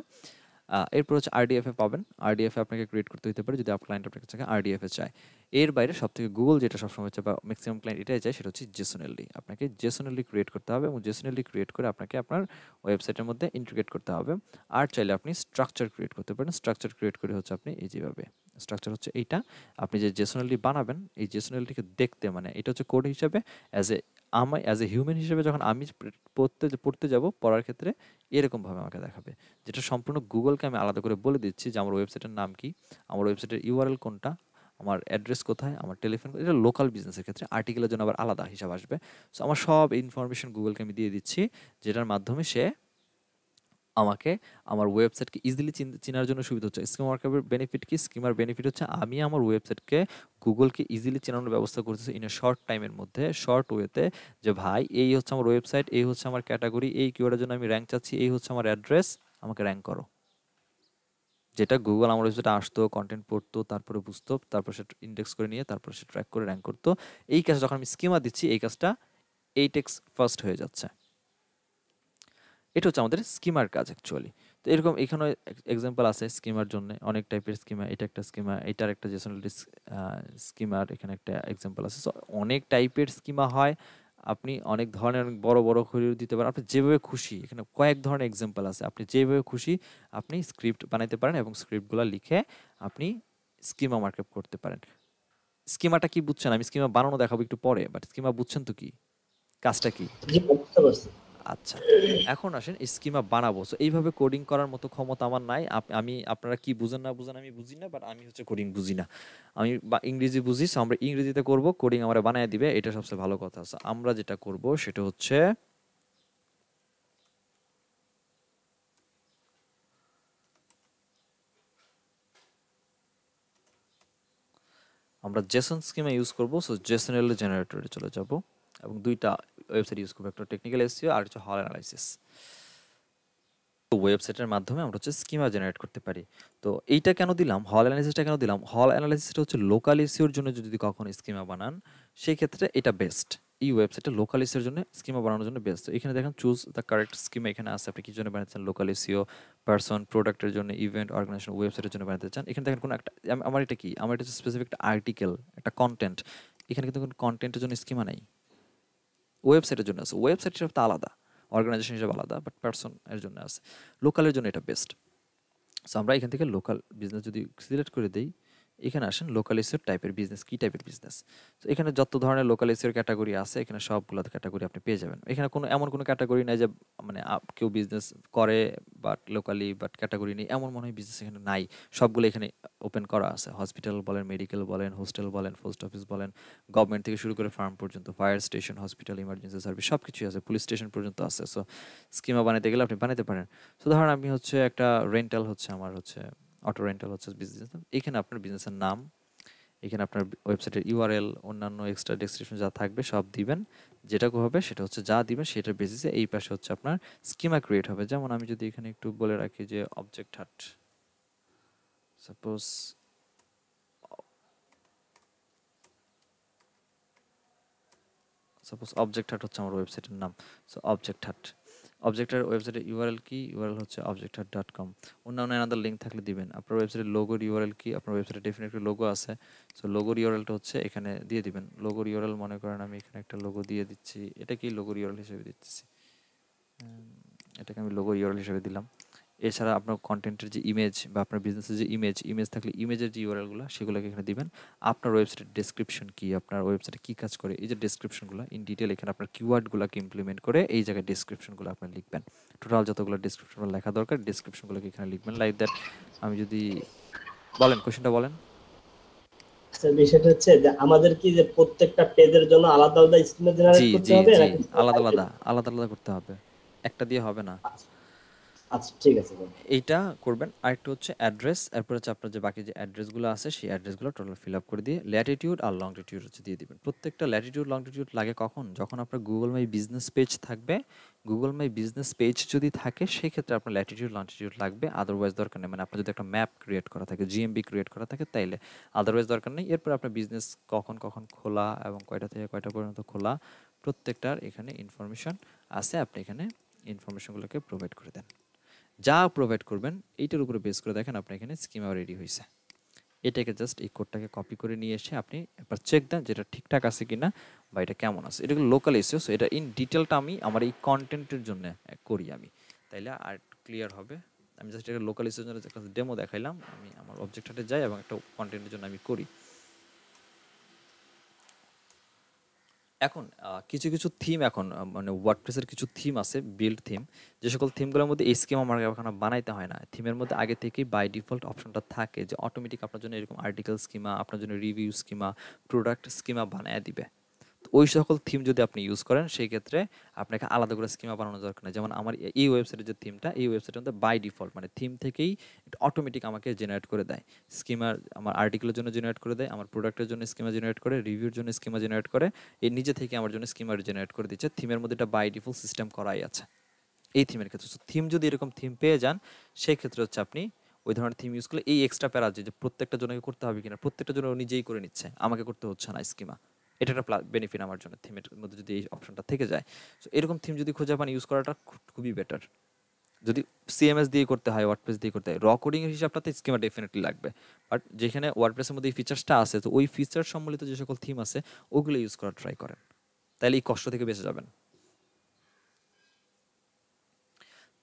এরপর হচ্ছে আরডিএফএ পাবেন আরডিএফএ আপনাকে ক্রিয়েট করতে হতে পারে যদি আপনার ক্লায়েন্ট আপনার কাছে আরডিএফএ চায় এর বাইরে সব থেকে গুগল যেটা সবসময় হচ্ছে বা ম্যাক্সিমাম ক্লায়েন্ট এটাই চায় সেটা হচ্ছে জেসোনেলি আপনাকে জেসোনেলি ক্রিয়েট করতে হবে এবং জেসোনেলি ক্রিয়েট করে আপনাকে আপনার ওয়েবসাইটের মধ্যে ইন্টিগ্রেট করতে হবে আর চাইলে আপনি স্ট্রাকচার ক্রিয়েট করতে পারেন স্ট্রাকচার ক্রিয়েট করে হচ্ছে আপনি এই যেভাবে স্ট্রাকচার হচ্ছে এইটা আপনি যে জেসোনালি বানাবেন এই জেসোনালিটিকে দেখতে মানে এটা হচ্ছে কোড হিসাবে অ্যাজ এ আমার অ্যাজ এ হিউম্যান হিসেবে যখন আমি পড়তে পড়তে যাবো পড়ার ক্ষেত্রে এরকমভাবে আমাকে দেখাবে যেটা সম্পূর্ণ গুগলকে আমি আলাদা করে বলে দিচ্ছি যে আমার ওয়েবসাইটের নাম কি আমার ওয়েবসাইটের ইউআরএল কোনটা আমার অ্যাড্রেস কোথায় আমার টেলিফোন এটা লোকাল বিজনেসের ক্ষেত্রে আর্টিকেলের জন্য আবার আলাদা হিসাব আসবে সো আমার সব ইনফরমেশন গুগলকে আমি দিয়ে দিচ্ছি যেটার মাধ্যমে সে আমাকে আমার ওয়েবসাইটকে ইজিলি চেনার জন্য সুবিধা হচ্ছে স্কিম ওয়ার্কারের বেনিফিট কি স্কিমার বেনিফিট হচ্ছে আমি আমার ওয়েবসাইটকে গুগলকে ইজিলি চেনানোর ব্যবস্থা করতেছি ইন এ শর্ট টাইমের মধ্যে শর্ট ওয়েতে যে ভাই এই হচ্ছে আমার ওয়েবসাইট এই হচ্ছে আমার ক্যাটাগরি এই কিওয়ার্ডের জন্য আমি র্যাঙ্ক চাচ্ছি এই হচ্ছে আমার অ্যাড্রেস আমাকে র্যাঙ্ক করো যেটা গুগল আমার ওয়েবসাইটে আসতো কন্টেন্ট পড়তো তারপরে বুঝতো তারপর সে ইন্ডেক্স করে নিয়ে তারপর সে ট্র্যাক করে র্যাঙ্ক করতো এই কাজটা যখন আমি স্কিমা দিচ্ছি এই কাজটা এই টেক্স ফার্স্ট হয়ে যাচ্ছে এটা হচ্ছে আমাদের স্কিমার কাজ অ্যাকচুয়ালি তো এরকম এখানেও এক্সাম্পল আছে স্কিমার জন্য অনেক টাইপের স্কিমা এটা একটা স্কিমা এটার একটা জেসোনালিটি স্কিমার এখানে একটা এক্সাম্পল আছে সো অনেক টাইপের স্কিমা হয় আপনি অনেক ধরনের অনেক বড় বড় খরিও দিতে পারেন আপনি যেভাবে খুশি এখানে কয়েক ধরনের এক্সাম্পল আছে আপনি যেভাবে খুশি আপনি স্ক্রিপ্ট বানাইতে পারেন এবং স্ক্রিপ্টগুলো লিখে আপনি স্কিমা মার্কআপ করতে পারেন স্কিমাটা কি বুঝছেন আমি স্কিমা বানানো দেখাবো একটু পরে বাট স্কিমা বুঝছেন তো কি কাজটা কি বুঝতে পারছি আচ্ছা এখন আসেন স্কিমা বানাবো সো এইভাবে কোডিং করার মতো ক্ষমতা আমার নাই আমি আপনারা কি বুঝেন না বুঝেন আমি বুঝি না বাট আমি হচ্ছে কোডিং বুঝি না আমি ইংরেজি বুঝি সো আমরা ইংরেজিতে করব কোডিং আমরা বানিয়ে দিবে এটা সবচেয়ে ভালো কথা সো আমরা যেটা করব সেটা হচ্ছে আমরা জেসন স্কিমে ইউজ করব সো জেসন এল জেনারেটরে চলে যাব এবং দুইটা ওয়েবসাইট ইউজ করবো একটা টেকনিক্যাল এসিও e আর হচ্ছে হল অ্যানালাইসিস তো ওয়েবসাইটের মাধ্যমে আমরা হচ্ছে স্কিমা জেনারেট করতে পারি তো এইটা কেন দিলাম হল অ্যানালাইসিসটা কেন দিলাম হল অ্যানালাইসিসটা হচ্ছে লোকাল e এসিওর জন্য যদি কখনো স্কিমা বানান সেই ক্ষেত্রে এটা বেস্ট এই ওয়েবসাইটে লোকাল এসিওর জন্য স্কিমা বানানোর জন্য বেস্ট এখানে দেখেন চুজ দ্য কারেক্ট স্কিমা এখানে আছে আপনি কি জন্য বানাচ্ছেন লোকাল এসিও পার্সন প্রোডাক্টের জন্য ইভেন্ট অর্গানাইজেশন ওয়েবসাইটের জন্য বানাতে চান এখানে দেখেন কোনো একটা আমার এটা কি আমার এটা স্পেসিফিক একটা আর্টিকেল একটা কন্টেন্ট এখানে কিন্তু কোনো কন্টেন্টের জন্য স্কিমা নেই ওয়েবসাইটের জন্য আছে ওয়েবসাইট হিসাবে আলাদা অর্গানাইজেশন হিসাবে আলাদা বাট পার্সন এর জন্য আছে লোকালের জন্য এটা বেস্ট সো আমরা এখান থেকে লোকাল বিজনেস যদি সিলেক্ট করে দিই এখানে আসেন লোকাল এসিওর টাইপের বিজনেস কী টাইপের বিজনেস তো এখানে যত ধরনের লোকাল এসিওর ক্যাটাগরি আছে এখানে সবগুলো ক্যাটাগরি আপনি পেয়ে যাবেন এখানে কোনো এমন কোনো ক্যাটাগরি নাই যে মানে কেউ বিজনেস করে বাট লোকালি বাট ক্যাটাগরি নেই এমন মনে হয় বিজনেস এখানে নাই সবগুলো এখানে ওপেন করা আছে হসপিটাল বলেন মেডিকেল বলেন হোস্টেল বলেন পোস্ট অফিস বলেন গভর্নমেন্ট থেকে শুরু করে ফার্ম পর্যন্ত fire station hospital emergency service সব কিছুই আছে পুলিশ স্টেশন পর্যন্ত আছে সো স্কিমা বানাতে গেলে আপনি বানাতে পারেন সো ধরেন আমি হচ্ছে একটা রেন্টাল হচ্ছে আমার হচ্ছে অটো রেন্টাল হচ্ছে বিজনেস এখানে আপনার বিজনেসের নাম এখানে আপনার ওয়েবসাইটের ইউআরএল অন্যান্য এক্সট্রা ডেসক্রিপশন যা থাকবে সব দিবেন যেটা হবে সেটা হচ্ছে যা দিবেন সেটার বেসিসে এই পাশে হচ্ছে আপনার স্কিমা ক্রিয়েট হবে যেমন আমি যদি এখানে একটু বলে রাখি যে অবজেক্ট হাট সাপোজ সাপোজ অবজেক্ট হাট হচ্ছে আমার ওয়েবসাইটের নাম সো অবজেক্ট হাট অবজেক্টার ওয়েবসাইটের ইউআরএল কি ইউআরএল হচ্ছে অবজেক্টার ডট কম অন্যান্য এনাদার লিঙ্ক থাকলে দিবেন আপনার ওয়েবসাইটের লোগোর ইউআরএল কি আপনার ওয়েবসাইটে ডেফিনেটলি লোগো আছে সো লোগোর ইউআরএলটা হচ্ছে এখানে দিয়ে দিবেন লোগোর ইউআরএল মনে করেন আমি এখানে একটা লোগো দিয়ে দিচ্ছি এটা কি লোগোর ইউআরএল হিসেবে দিচ্ছি এটাকে আমি লোগোর ইউআরএল হিসেবে দিলাম এছাড়া আপনার কন্টেন্টের যে ইমেজ বা আপনার বিজনেসের যে ইমেজ ইমেজ থাকলে ইমেজের যে ইউআরএলগুলো সেগুলোকে এখানে দিবেন আপনার ওয়েবসাইটের ডিসক্রিপশন কী আপনার ওয়েবসাইটে কী কাজ করে এই যে ডিসক্রিপশনগুলো ইন ডিটেল এখানে আপনার কিওয়ার্ডগুলোকে ইমপ্লিমেন্ট করে এই জায়গায় ডিসক্রিপশনগুলো আপনি লিখবেন টোটাল যতগুলো ডিসক্রিপশন লেখা দরকার ডিসক্রিপশনগুলোকে এখানে লিখবেন লাইক দ্যাট আমি যদি বলেন কোশ্চেনটা বলেন আলাদা আলাদা করতে হবে একটা দিয়ে হবে না আচ্ছা। আচ্ছা ঠিক আছে এইটা করবেন আরেকটা হচ্ছে অ্যাড্রেস এরপর হচ্ছে আপনার যে বাকি যে অ্যাড্রেসগুলো আছে সেই অ্যাড্রেসগুলো টোটাল ফিল আপ করে দিয়ে ল্যাটিটিউড আর লংটিটিউড হচ্ছে দিয়ে দিবেন প্রত্যেকটা ল্যাটিটিউড লংটিটিউড লাগে কখন যখন আপনার গুগল মাই বিজনেস পেজ থাকবে গুগল মাই বিজনেস পেজ যদি থাকে সেক্ষেত্রে আপনার ল্যাটিটিউড লংটিটিউড লাগবে আদারওয়াইজ দরকার নেই মানে আপনার যদি একটা ম্যাপ ক্রিয়েট করা থাকে জিএমবি ক্রিয়েট করা থাকে তাইলে আদারওয়াইজ দরকার নেই এরপর আপনার বিজনেস কখন কখন খোলা এবং কয়টা থেকে কয়টা পর্যন্ত খোলা প্রত্যেকটার এখানে ইনফরমেশন আছে আপনি এখানে ইনফরমেশনগুলোকে প্রোভাইড করে দেন যা প্রোভাইড করবেন এইটার উপরে বেস করে দেখেন আপনার এখানে স্কিমা রেডি হয়েছে এটাকে জাস্ট এই কোডটাকে কপি করে নিয়ে এসে আপনি একবার চেক দেন যেটা ঠিকঠাক আছে কি না বা এটা কেমন আছে এটা লোকাল ইস্যু সো এটা ইন ডিটেলটা আমি আমার এই কন্টেন্টের জন্য করি আমি তাইলে আর ক্লিয়ার হবে আমি জাস্ট এটা লোকাল ইস্যুর জন্য একটা ডেমো দেখাইলাম আমি আমার অবজেক্টটাতে যাই এবং একটা কন্টেন্টের জন্য আমি করি এখন কিছু কিছু থিম এখন মানে ওয়ার্ডপ্রেসের কিছু থিম আছে বিল্ড থিম যে সকল থিমগুলোর মধ্যে এই স্কিম আমার এখানে বানাইতে হয় না থিমের মধ্যে আগে থেকেই বাই ডিফল্ট অপশনটা থাকে যে অটোমেটিক আপনার জন্য এরকম আর্টিকেল স্কিমা আপনার জন্য রিভিউ স্কিমা প্রোডাক্ট স্কিমা বানায় দিবে ওই সকল থিম যদি আপনি ইউজ করেন সেই ক্ষেত্রে আপনাকে আলাদা করে স্কিমা বানানো দরকার নেই যেমন আমার এই ওয়েবসাইটের যে থিমটা এই ওয়েবসাইটের মধ্যে বাই ডিফল্ট মানে থিম থেকেই অটোমেটিক আমাকে জেনারেট করে দেয় স্কিমার আমার আর্টিকেলের জন্য জেনারেট করে দেয় আমার প্রোডাক্টের জন্য স্কিমা জেনারেট করে রিভিউর জন্য স্কিমা জেনারেট করে এই নিজে থেকে আমার জন্য স্কিমার জেনারেট করে দিচ্ছে থিমের মধ্যে এটা বাই ডিফল্ট সিস্টেম করাই আছে এই থিমের ক্ষেত্রে থিম যদি এরকম থিম পেয়ে যান সেই ক্ষেত্রে হচ্ছে আপনি ওই ধরনের থিম ইউজ করলে এই এক্সট্রা প্যারা যে প্রত্যেকটা জনকে করতে হবে কিনা প্রত্যেকটা জন নিজেই করে নিচ্ছে আমাকে করতে হচ্ছে না স্কিমা এটা একটা বেনিফিট আমার জন্য থিমের মধ্যে যদি এই অপশনটা থেকে যায় সো এরকম থিম যদি খোঁজা পান ইউজ করাটা খুবই বেটার যদি সিএমএস দিয়ে করতে হয় ওয়ার্ডপ্রেস দিয়ে করতে হয় র কোডিংয়ের হিসাবটাতে স্কিমা ডেফিনেটলি লাগবে বাট যেখানে ওয়ার্ডপ্রেসের মধ্যে এই ফিচার্সটা আছে তো ওই ফিচার সম্বলিত যে সকল থিম আছে ওগুলো ইউজ করার ট্রাই করেন তাহলে এই কষ্ট থেকে বেঁচে যাবেন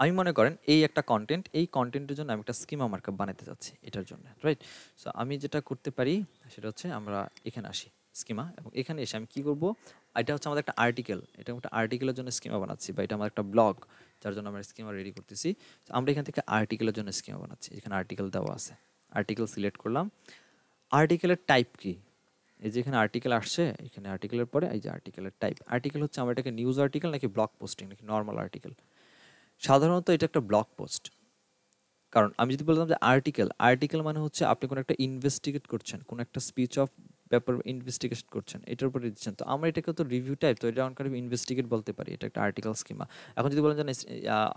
আমি মনে করেন এই একটা কন্টেন্ট এই কন্টেন্টের জন্য আমি একটা স্কিমা মার্কআপ বানাতে চাচ্ছি এটার জন্য রাইট সো আমি যেটা করতে পারি সেটা হচ্ছে আমরা এখানে আসি স্কিমা এবং এখানে এসে আমি কী করব এটা হচ্ছে আমাদের একটা আর্টিকেল এটা একটা আর্টিকেলের জন্য স্কিমা বানাচ্ছি বা এটা আমার একটা ব্লগ যার জন্য আমরা স্কিমা রেডি করতেছি আমরা এখান থেকে আর্টিকেলের জন্য স্কিমা বানাচ্ছি এখানে আর্টিকেল দেওয়া আছে আর্টিকেল সিলেক্ট করলাম আর্টিকেলের টাইপ কি এই যে এখানে আর্টিকেল আসছে এখানে আর্টিকেলের পরে এই যে আর্টিকেলের টাইপ আর্টিকেল হচ্ছে আমার এটাকে নিউজ আর্টিকেল নাকি ব্লগ পোস্টিং নাকি নর্মাল আর্টিকেল সাধারণত এটা একটা ব্লগ পোস্ট কারণ আমি যদি বলতাম যে আর্টিকেল আর্টিকেল মানে হচ্ছে আপনি কোনো একটা ইনভেস্টিগেট করছেন কোনো একটা স্পিচ অফ ব্যাপার ইনভেস্টিগেশন করছেন এটার উপরে দিচ্ছেন তো আমরা এটাকে তো রিভিউ টাইপ তো এটা অন কারণ ইনভেস্টিগেট বলতে পারি এটা একটা আর্টিকেল স্কিমা এখন যদি বলেন যে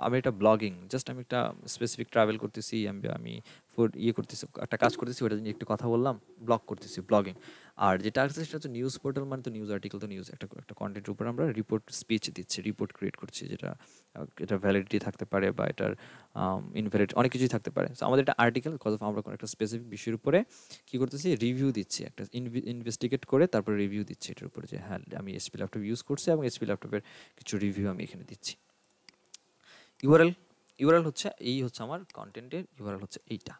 আমি এটা ব্লগিং জাস্ট আমি একটা স্পেসিফিক ট্রাভেল করতেছি আমি আমি ইয়ে করতেছি একটা কাজ করতেছি ওটা নিয়ে একটু কথা বললাম ব্লগ করতেছি ব্লগিং আর যেটা আসছে সেটা হচ্ছে নিউজ পোর্টাল মানে তো নিউজ আর্টিকেল তো নিউজ একটা একটা কন্টেন্টের উপর আমরা রিপোর্ট স্পিচ দিচ্ছি রিপোর্ট ক্রিয়েট করছি যেটা এটা ভ্যালিডিটি থাকতে পারে বা এটার ইনভ্যালিড um, অনেক কিছুই থাকতে পারে সো আমাদের একটা আর্টিকেল কজ অফ আমরা কোনো একটা স্পেসিফিক বিষয়ের উপরে কী করতেছি রিভিউ দিচ্ছি একটা ইনভেস্টিগেট করে তারপরে রিভিউ দিচ্ছি এটার উপরে যে হ্যাঁ আমি এসপি ল্যাপটপ ইউজ করছি এবং এসপি ল্যাপটপের কিছু রিভিউ আমি এখানে দিচ্ছি ইউআরএল ইউরাল হচ্ছে এই হচ্ছে আমার কন্টেন্টের ইউরাল হচ্ছে এইটা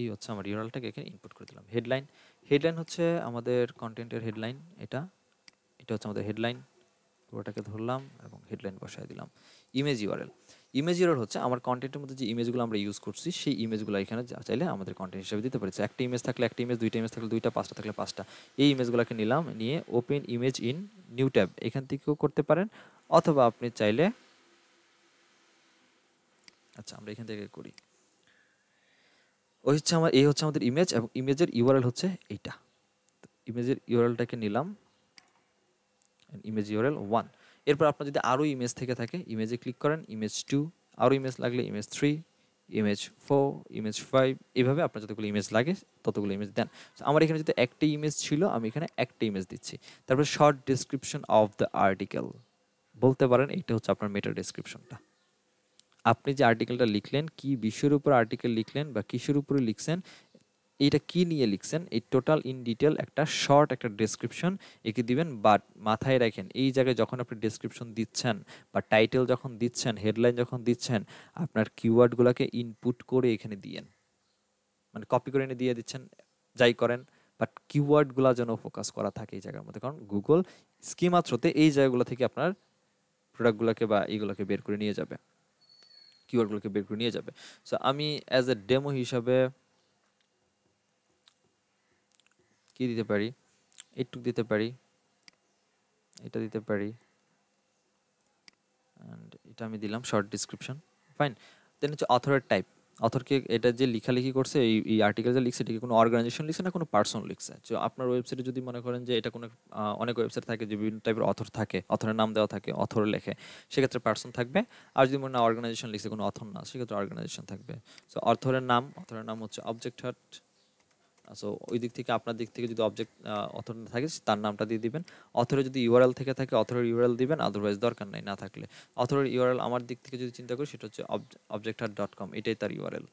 এই হচ্ছে আমার ইউরালটাকে এখানে ইনপুট করে দিলাম হেডলাইন হেডলাইন হচ্ছে আমাদের কন্টেন্টের হেডলাইন এটা এটা হচ্ছে আমাদের হেডলাইন পুরোটাকে ধরলাম এবং হেডলাইন বসাই দিলাম ইমেজ ইউরাল ইমেজ ইউরাল হচ্ছে আমার কন্টেন্টের মধ্যে যে ইমেজগুলো আমরা ইউজ করছি সেই ইমেজগুলো এখানে চাইলে আমাদের কন্টেন্ট হিসেবে দিতে পারছি একটা ইমেজ থাকলে একটা ইমেজ দুইটা ইমেজ থাকলে দুইটা পাঁচটা থাকলে পাঁচটা এই ইমেজগুলোকে নিলাম নিয়ে open image in new tab এখান থেকেও করতে পারেন অথবা আপনি চাইলে আচ্ছা আমরা এখান থেকে করি ওই হচ্ছে আমার এই হচ্ছে আমাদের ইমেজ এবং ইমেজের ইউআরএল হচ্ছে এইটা ইমেজের ইউআরএলটাকে নিলাম ইমেজ ইউআরএল ওয়ান এরপর আপনার যদি আরও ইমেজ থেকে থাকে ইমেজে ক্লিক করেন ইমেজ টু আরও ইমেজ লাগলে image three image four image five এইভাবে আপনার যতগুলো ইমেজ লাগে ততগুলো ইমেজ দেন আমার এখানে যদি একটা ইমেজ ছিল আমি এখানে একটা ইমেজ দিচ্ছি তারপর short description of the article বলতে পারেন এটা হচ্ছে আপনার মেটার ডিসক্রিপশনটা আপনি যে আর্টিকেলটা লিখলেন কি বিষয়ের উপর আর্টিকেল লিখলেন বা কিসের উপরে লিখছেন এটা কি নিয়ে লিখছেন এই টোটাল ইন ডিটেল একটা শর্ট একটা ডেসক্রিপশন একে দিবেন বাট মাথায় রাখেন এই জায়গায় যখন আপনি ডেসক্রিপশন দিচ্ছেন বা টাইটেল যখন দিচ্ছেন হেডলাইন যখন দিচ্ছেন আপনার কিওয়ার্ডগুলোকে ইনপুট করে এখানে দিয়েন মানে কপি করে এনে দিয়ে দিচ্ছেন যাই করেন বাট কিওয়ার্ডগুলো যেন ফোকাস করা থাকে এই জায়গার মধ্যে কারণ গুগল স্কিমাত্রতে এই জায়গাগুলো থেকে আপনার প্রোডাক্টগুলোকে বা এইগুলোকে বের করে নিয়ে যাবে কিওয়ার্ডগুলোকে বের করে নিয়ে যাবে সো আমি অ্যাজ এ ডেমো হিসাবে কি দিতে পারি এটুক দিতে পারি এটা দিতে পারি এন্ড এটা আমি দিলাম শর্ট ডিসক্রিপশন ফাইন দেন হচ্ছে অথরের টাইপ অথরকে এটা যে লেখালেখি করছে এই এই আর্টিকেল যে লিখছে এটাকে কোনো অর্গানাইজেশন লিখছে না কোনো পার্সন লিখছে যে আপনার ওয়েবসাইটে যদি মনে করেন যে এটা কোনো অনেক ওয়েবসাইট থাকে যে বিভিন্ন টাইপের অথর থাকে অথরের নাম দেওয়া থাকে অথর লেখে সেক্ষেত্রে পার্সন থাকবে আর যদি মনে অর্গানাইজেশন লিখছে কোনো অথর না সেক্ষেত্রে অর্গানাইজেশন থাকবে সো অথরের নাম অথরের নাম হচ্ছে অবজেক্ট হার্ট সো ওই দিক থেকে আপনার দিক থেকে যদি অবজেক্ট অথর না থাকে তার নামটা দিয়ে দিবেন অথরে যদি ইউআরএল থেকে থাকে অথরের ইউআরএল দিবেন আদারওয়াইজ দরকার নাই না থাকলে অথরের ইউআরএল আমার দিক থেকে যদি চিন্তা করি সেটা হচ্ছে অবজেক্টার ডট কম এটাই তার ইউআরএল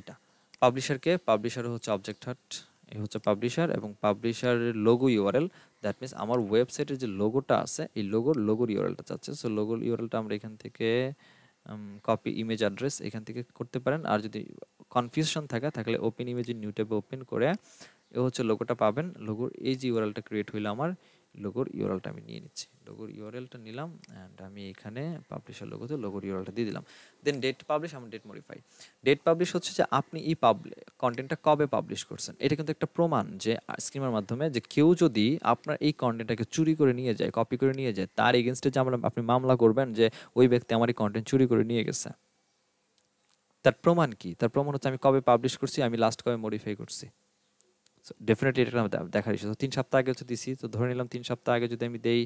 এটা পাবলিশারকে পাবলিশার হচ্ছে অবজেক্ট এই হচ্ছে পাবলিশার এবং পাবলিশারের লোগো ইউআরএল দ্যাট মিনস আমার ওয়েবসাইটের যে লোগোটা আছে এই লোগোর লোগোর ইউআরএলটা চাচ্ছে সো লোগোর ইউআরএলটা আমরা এখান থেকে কপি ইমেজ অ্যাড্রেস এখান থেকে করতে পারেন আর যদি কনফিউশন থাকে তাহলে ওপেন ইমেজ নিউ ট্যাবে ওপেন করে এ হচ্ছে লোগোটা পাবেন লোগোর এই যে ইউআরএলটা ক্রিয়েট হইলো আমার লোগোর ইউআরএলটা আমি নিয়ে নিচ্ছি লোগোর ইউআরএলটা নিলাম অ্যান্ড আমি এখানে পাবলিশের লোগোতে লোগোর ইউআরএলটা দিয়ে দিলাম দেন ডেট পাবলিশ আমি ডেট মডিফাই ডেট পাবলিশ হচ্ছে যে আপনি এই পাবলি কন্টেন্টটা কবে পাবলিশ করছেন এটা কিন্তু একটা প্রমাণ যে স্কিমার মাধ্যমে যে কেউ যদি আপনার এই কন্টেন্টটাকে চুরি করে নিয়ে যায় কপি করে নিয়ে যায় তার এগেনস্টে যে আমরা আপনি মামলা করবেন যে ওই ব্যক্তি আমার এই কন্টেন্ট চুরি করে নিয়ে গেছে তার প্রমাণ কি তার প্রমাণ হচ্ছে আমি কবে পাবলিশ করছি আমি লাস্ট কবে মডিফাই করছি ডেফিনেটলি এটা দেখার ইস্যু তিন সপ্তাহ আগে হচ্ছে দিছি তো ধরে নিলাম তিন সপ্তাহ আগে যদি আমি দেই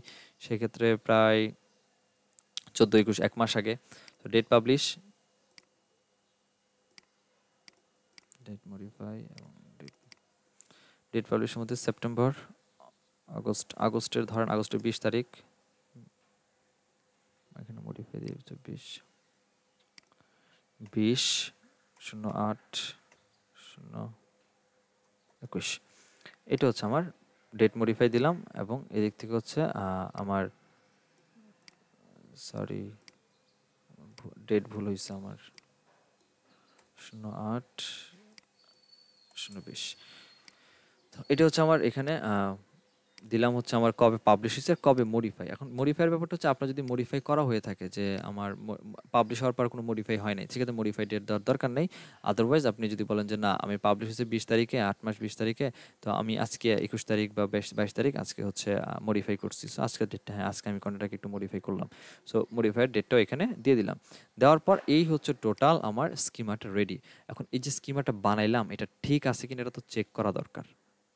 সেক্ষেত্রে প্রায় চোদ্দো একুশ এক মাস আগে তো ডেট পাবলিশ ডেট মডিফাই এবং ডেট পাবলিশের মধ্যে সেপ্টেম্বর আগস্ট আগস্টের ধরেন আগস্টের বিশ তারিখ এখানে মডিফাই দিয়ে চব্বিশ বিশ শূন্য আট শূন্য একুশ এটা হচ্ছে আমার ডেট মডিফাই দিলাম এবং এদিক থেকে হচ্ছে আমার সরি ডেট ভুল হয়েছে আমার শূন্য আট শূন্য বিশ এটা হচ্ছে আমার এখানে দিলাম হচ্ছে আমার কবে পাবলিশ হয়েছে কবে মডিফাই এখন মডিফাইয়ের ব্যাপারটা হচ্ছে আপনার যদি মডিফাই করা হয়ে থাকে যে আমার পাবলিশ হওয়ার পর কোনো মডিফাই হয় নাই সেক্ষেত্রে মডিফাই ডেট দেওয়ার দরকার নেই আদারওয়াইজ আপনি যদি বলেন যে না আমি পাবলিশ হয়েছে বিশ তারিখে আট মাস বিশ তারিখে তো আমি আজকে একুশ তারিখ বা বাইশ বাইশ তারিখ আজকে হচ্ছে মডিফাই করছি সো আজকের ডেটটা হ্যাঁ আজকে আমি কন্ট্রাক্ট একটু মডিফাই করলাম সো মডিফাইয়ের ডেটটাও এখানে দিয়ে দিলাম দেওয়ার পর এই হচ্ছে টোটাল আমার স্কিমাটা রেডি এখন এই যে স্কিমাটা বানাইলাম এটা ঠিক আছে কিনা এটা তো চেক করা দরকার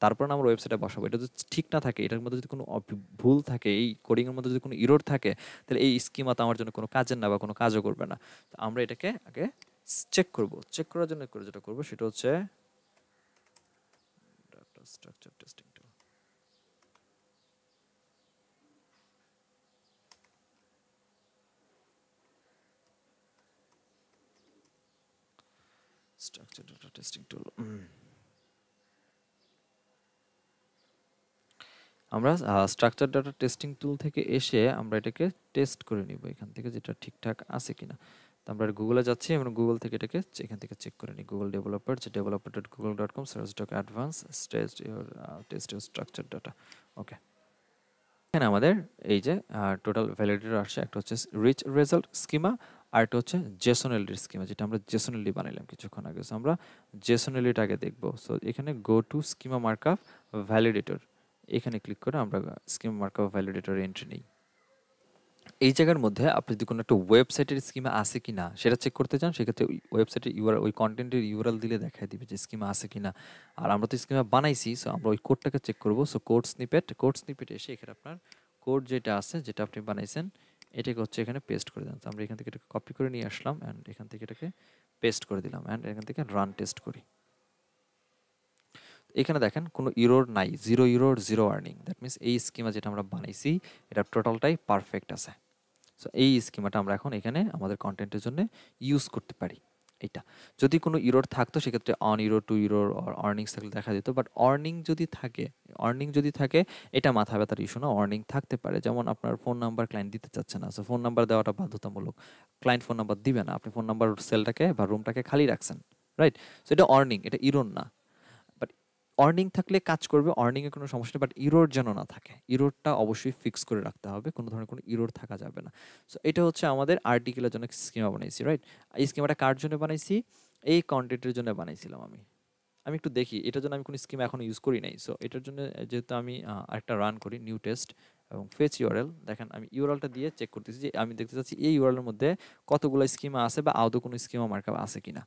তারপর আমরা ওয়েবসাইটে বসাবো এটা যদি ঠিক না থাকে এটার মধ্যে যদি কোনো ভুল থাকে এই কোডিংয়ের মধ্যে যদি কোনো ইরোর থাকে তাহলে এই স্কিমা তো আমার জন্য কোনো কাজের না বা কোনো কাজও করবে না তো আমরা এটাকে আগে চেক করব চেক করার জন্য করে যেটা করব সেটা হচ্ছে data structure testing structured data testing tool. আমরা স্ট্রাকচার ডাটা টেস্টিং টুল থেকে এসে আমরা এটাকে টেস্ট করে নিব এখান থেকে যেটা ঠিকঠাক আছে কিনা তো আমরা গুগলে যাচ্ছি আমরা গুগল থেকে এটাকে এখান থেকে চেক করে নিই গুগল ডেভেলপার যে developer dot Google dot com search dot advance test your test your structure data okay এখানে আমাদের এই যে টোটাল ভ্যালিডিটি আসছে একটা হচ্ছে রিচ রেজাল্ট স্কিমা আর একটা হচ্ছে জেসোনালিটির স্কিমা যেটা আমরা এলডি বানাইলাম কিছুক্ষণ আগে আমরা আমরা এলডিটা আগে দেখবো সো এখানে go to schema app validator এখানে ক্লিক করে আমরা স্কিম মার্কআপ ভ্যালিডেটর এন্ট্রি নিই এই জায়গার মধ্যে আপনি যদি কোনো একটা ওয়েবসাইটের স্কিমে আছে কি না সেটা চেক করতে চান সেক্ষেত্রে ওয়েবসাইটের ইউআর ওই কন্টেন্টের ইউআরএল দিলে দেখায় দিবে যে স্কিমে আছে কি না আর আমরা তো স্কিমে বানাইছি সো আমরা ওই কোডটাকে চেক করব so code snippet code snippet এসে এখানে আপনার কোড যেটা আছে যেটা আপনি বানাইছেন এটাকে হচ্ছে এখানে পেস্ট করে দেন তো আমরা এখান থেকে এটাকে কপি করে নিয়ে আসলাম অ্যান্ড এখান থেকে এটাকে পেস্ট করে দিলাম অ্যান্ড এখান থেকে রান টেস্ট করি এখানে দেখেন কোনো ইরোর নাই zero error zero warning that means এই স্কিমা যেটা আমরা বানাইছি এটা টোটালটাই পারফেক্ট আছে সো এই স্কিমাটা আমরা এখন এখানে আমাদের কন্টেন্টের জন্য ইউজ করতে পারি এটা যদি কোনো ইরোর থাকতো সেক্ষেত্রে one error two error or warnings থাকলে দেখা যেত বাট আর্নিং যদি থাকে আর্নিং যদি থাকে এটা মাথা ব্যথার ইস্যু না আর্নিং থাকতে পারে যেমন আপনার ফোন নাম্বার ক্লায়েন্ট দিতে চাচ্ছে না সো ফোন নাম্বার দেওয়াটা বাধ্যতামূলক ক্লায়েন্ট ফোন নাম্বার দিবে না আপনি ফোন নাম্বার সেলটাকে বা রুমটাকে খালি রাখছেন রাইট সো এটা আর্নিং এটা ইরোর না অর্নিং থাকলে কাজ করবে অর্নিংয়ে কোনো সমস্যা নেই বাট ইরোর যেন না থাকে ইরোরটা অবশ্যই ফিক্স করে রাখতে হবে কোনো ধরনের কোনো ইরোর থাকা যাবে না সো এটা হচ্ছে আমাদের আর্টিকেলের জন্য স্কিমা বানাইছি রাইট এই স্কিমাটা কার জন্য বানাইছি এই কন্টেন্টের জন্য বানাইছিলাম আমি আমি একটু দেখি এটার জন্য আমি কোনো স্কিম এখন ইউজ করি নাই সো এটার জন্য যেহেতু আমি একটা রান করি নিউ টেস্ট এবং ফেচ ইউআরএল দেখেন আমি ইউআরএলটা দিয়ে চেক করতেছি যে আমি দেখতে চাচ্ছি এই ইউরালের মধ্যে কতগুলো স্কিমা আছে বা আদৌ কোনো স্কিমা মার্কআপ আছে কিনা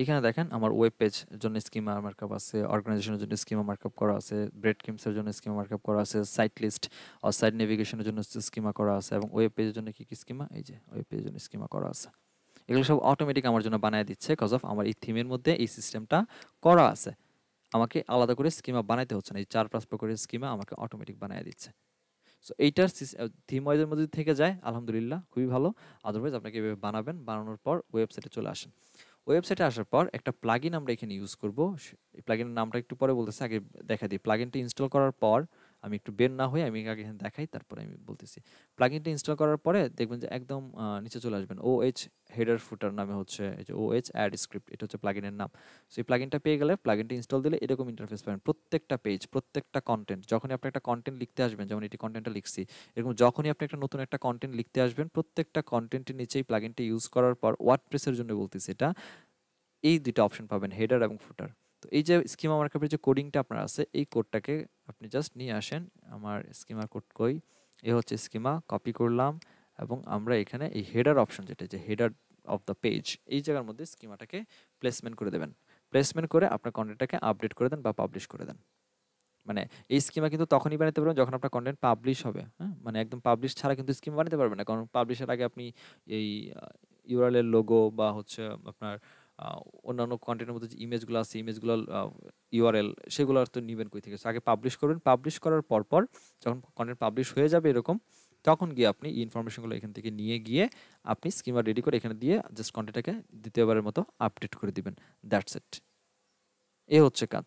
এখানে দেখেন আমার ওয়েব পেজ জন্য স্কিমা মার্কআপ আছে অর্গানাইজেশনের জন্য স্কিমা মার্কআপ করা আছে ব্রেড ক্রিমসের জন্য স্কিমা মার্কআপ করা আছে সাইট লিস্ট ও সাইট নেভিগেশনের জন্য স্কিমা করা আছে এবং ওয়েব পেজের জন্য কী কী স্কিমা এই যে ওয়েব পেজের জন্য স্কিমা করা আছে এগুলো সব অটোমেটিক আমার জন্য বানিয়ে দিচ্ছে কজ অফ আমার এই থিমের মধ্যে এই সিস্টেমটা করা আছে আমাকে আলাদা করে স্কিমা বানাইতে হচ্ছে না এই চার পাঁচ প্রকারের স্কিমা আমাকে অটোমেটিক বানিয়ে দিচ্ছে সো এইটার থিম ওয়াইজের মধ্যে থেকে যায় আলহামদুলিল্লাহ খুবই ভালো আদারওয়াইজ আপনাকে এভাবে বানাবেন বানানোর পর ওয়েবসাইটে চলে আসেন ওয়েবসাইটে আসার পর একটা প্লাগিন আমরা এখানে ইউজ করব এই নামটা একটু পরে বলতেছে আগে দেখা দিই প্লাগিনটা ইনস্টল করার পর আমি একটু বের না হয়ে আমি আগে দেখাই তারপরে আমি বলতেছি প্লাগিনটা ইনস্টল করার পরে দেখবেন যে একদম নিচে চলে আসবেন ও এইচ হেডার ফুটার নামে হচ্ছে এই যে ও এইচ অ্যাড স্ক্রিপ্ট এটা হচ্ছে প্লাগিনের নাম সো এই প্লাগিনটা পেয়ে গেলে প্লাগিনটা ইনস্টল দিলে এরকম ইন্টারফেস পাবেন প্রত্যেকটা পেজ প্রত্যেকটা কন্টেন্ট যখনই আপনি একটা কন্টেন্ট লিখতে আসবেন যেমন এটি কন্টেন্টটা লিখছি এরকম যখনই আপনি একটা নতুন একটা কন্টেন্ট লিখতে আসবেন প্রত্যেকটা কন্টেন্টের নিচেই প্লাগিনটা ইউজ করার পর প্রেসের জন্য বলতেছি এটা এই দুটো অপশন পাবেন হেডার এবং ফুটার তো এই যে স্কিমা মার্কআপের যে কোডিংটা আপনার আছে এই কোডটাকে আপনি জাস্ট নিয়ে আসেন আমার স্কিমা কোড কই এ হচ্ছে স্কিমা কপি করলাম এবং আমরা এখানে এই হেডার অপশন যেটা যে হেডার অফ দ্য পেজ এই জায়গার মধ্যে স্কিমাটাকে প্লেসমেন্ট করে দেবেন প্লেসমেন্ট করে আপনার কন্টেন্টটাকে আপডেট করে দেন বা পাবলিশ করে দেন মানে এই স্কিমা কিন্তু তখনই বানাতে পারবেন যখন আপনার কন্টেন্ট পাবলিশ হবে হ্যাঁ মানে একদম পাবলিশ ছাড়া কিন্তু স্কিম বানাতে পারবেন না কারণ পাবলিশের আগে আপনি এই ইউআরএল লোগো বা হচ্ছে আপনার অন্যান্য কন্টেন্টের মধ্যে যে ইমেজগুলো আছে ইমেজগুলো ইউআরএল সেগুলো আর তো নেবেন কই থেকে আগে পাবলিশ করবেন পাবলিশ করার পর পর যখন কন্টেন্ট পাবলিশ হয়ে যাবে এরকম তখন গিয়ে আপনি ইনফরমেশনগুলো এখান থেকে নিয়ে গিয়ে আপনি স্কিমা রেডি করে এখানে দিয়ে জাস্ট কন্টেন্টটাকে দ্বিতীয়বারের মতো আপডেট করে দিবেন দ্যাটস ইট এ হচ্ছে কাজ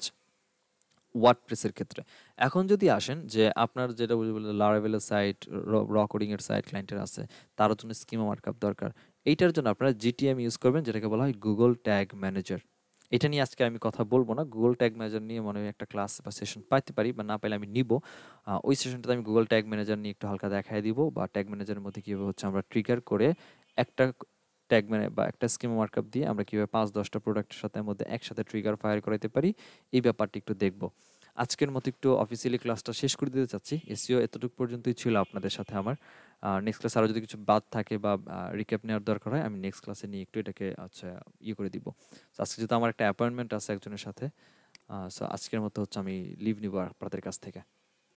ওয়ার্ড প্রেসের ক্ষেত্রে এখন যদি আসেন যে আপনার যেটা বলে লারাভেলের সাইট রকডিংয়ের সাইট ক্লায়েন্টের আছে তার জন্য স্কিমা মার্কআপ দরকার এইটার জন্য আপনারা জিটিএম ইউজ করবেন যেটাকে বলা হয় গুগল ট্যাগ ম্যানেজার এটা নিয়ে আজকে আমি কথা বলবো না গুগল ট্যাগ ম্যানেজার নিয়ে মনে হয় একটা ক্লাস বা সেশন পাইতে পারি বা না পাইলে আমি নিব ওই সেশনটাতে আমি গুগল ট্যাগ ম্যানেজার নিয়ে একটু হালকা দেখায় দিব বা ট্যাগ ম্যানেজারের মধ্যে কীভাবে হচ্ছে আমরা ট্রিগার করে একটা ট্যাগ ম্যানে বা একটা স্কিম মার্কআপ দিয়ে আমরা কীভাবে পাঁচ দশটা প্রোডাক্টের সাথে মধ্যে একসাথে ট্রিগার ফায়ার করাতে পারি এই ব্যাপারটি একটু দেখবো আজকের মতো একটু অফিসিয়ালি ক্লাসটা শেষ করে দিতে চাচ্ছি এসিও এতটুকু পর্যন্তই ছিল আপনাদের সাথে আমার নেক্সট ক্লাস আরও যদি কিছু বাদ থাকে বা রিক্যাপ নেওয়ার দরকার হয় আমি নেক্সট ক্লাসে নিয়ে একটু এটাকে আচ্ছা ইয়ে করে দিব আজকে যেহেতু আমার একটা অ্যাপয়েন্টমেন্ট আছে একজনের সাথে সো আজকের মতো হচ্ছে আমি লিভ নিব আপনাদের কাছ থেকে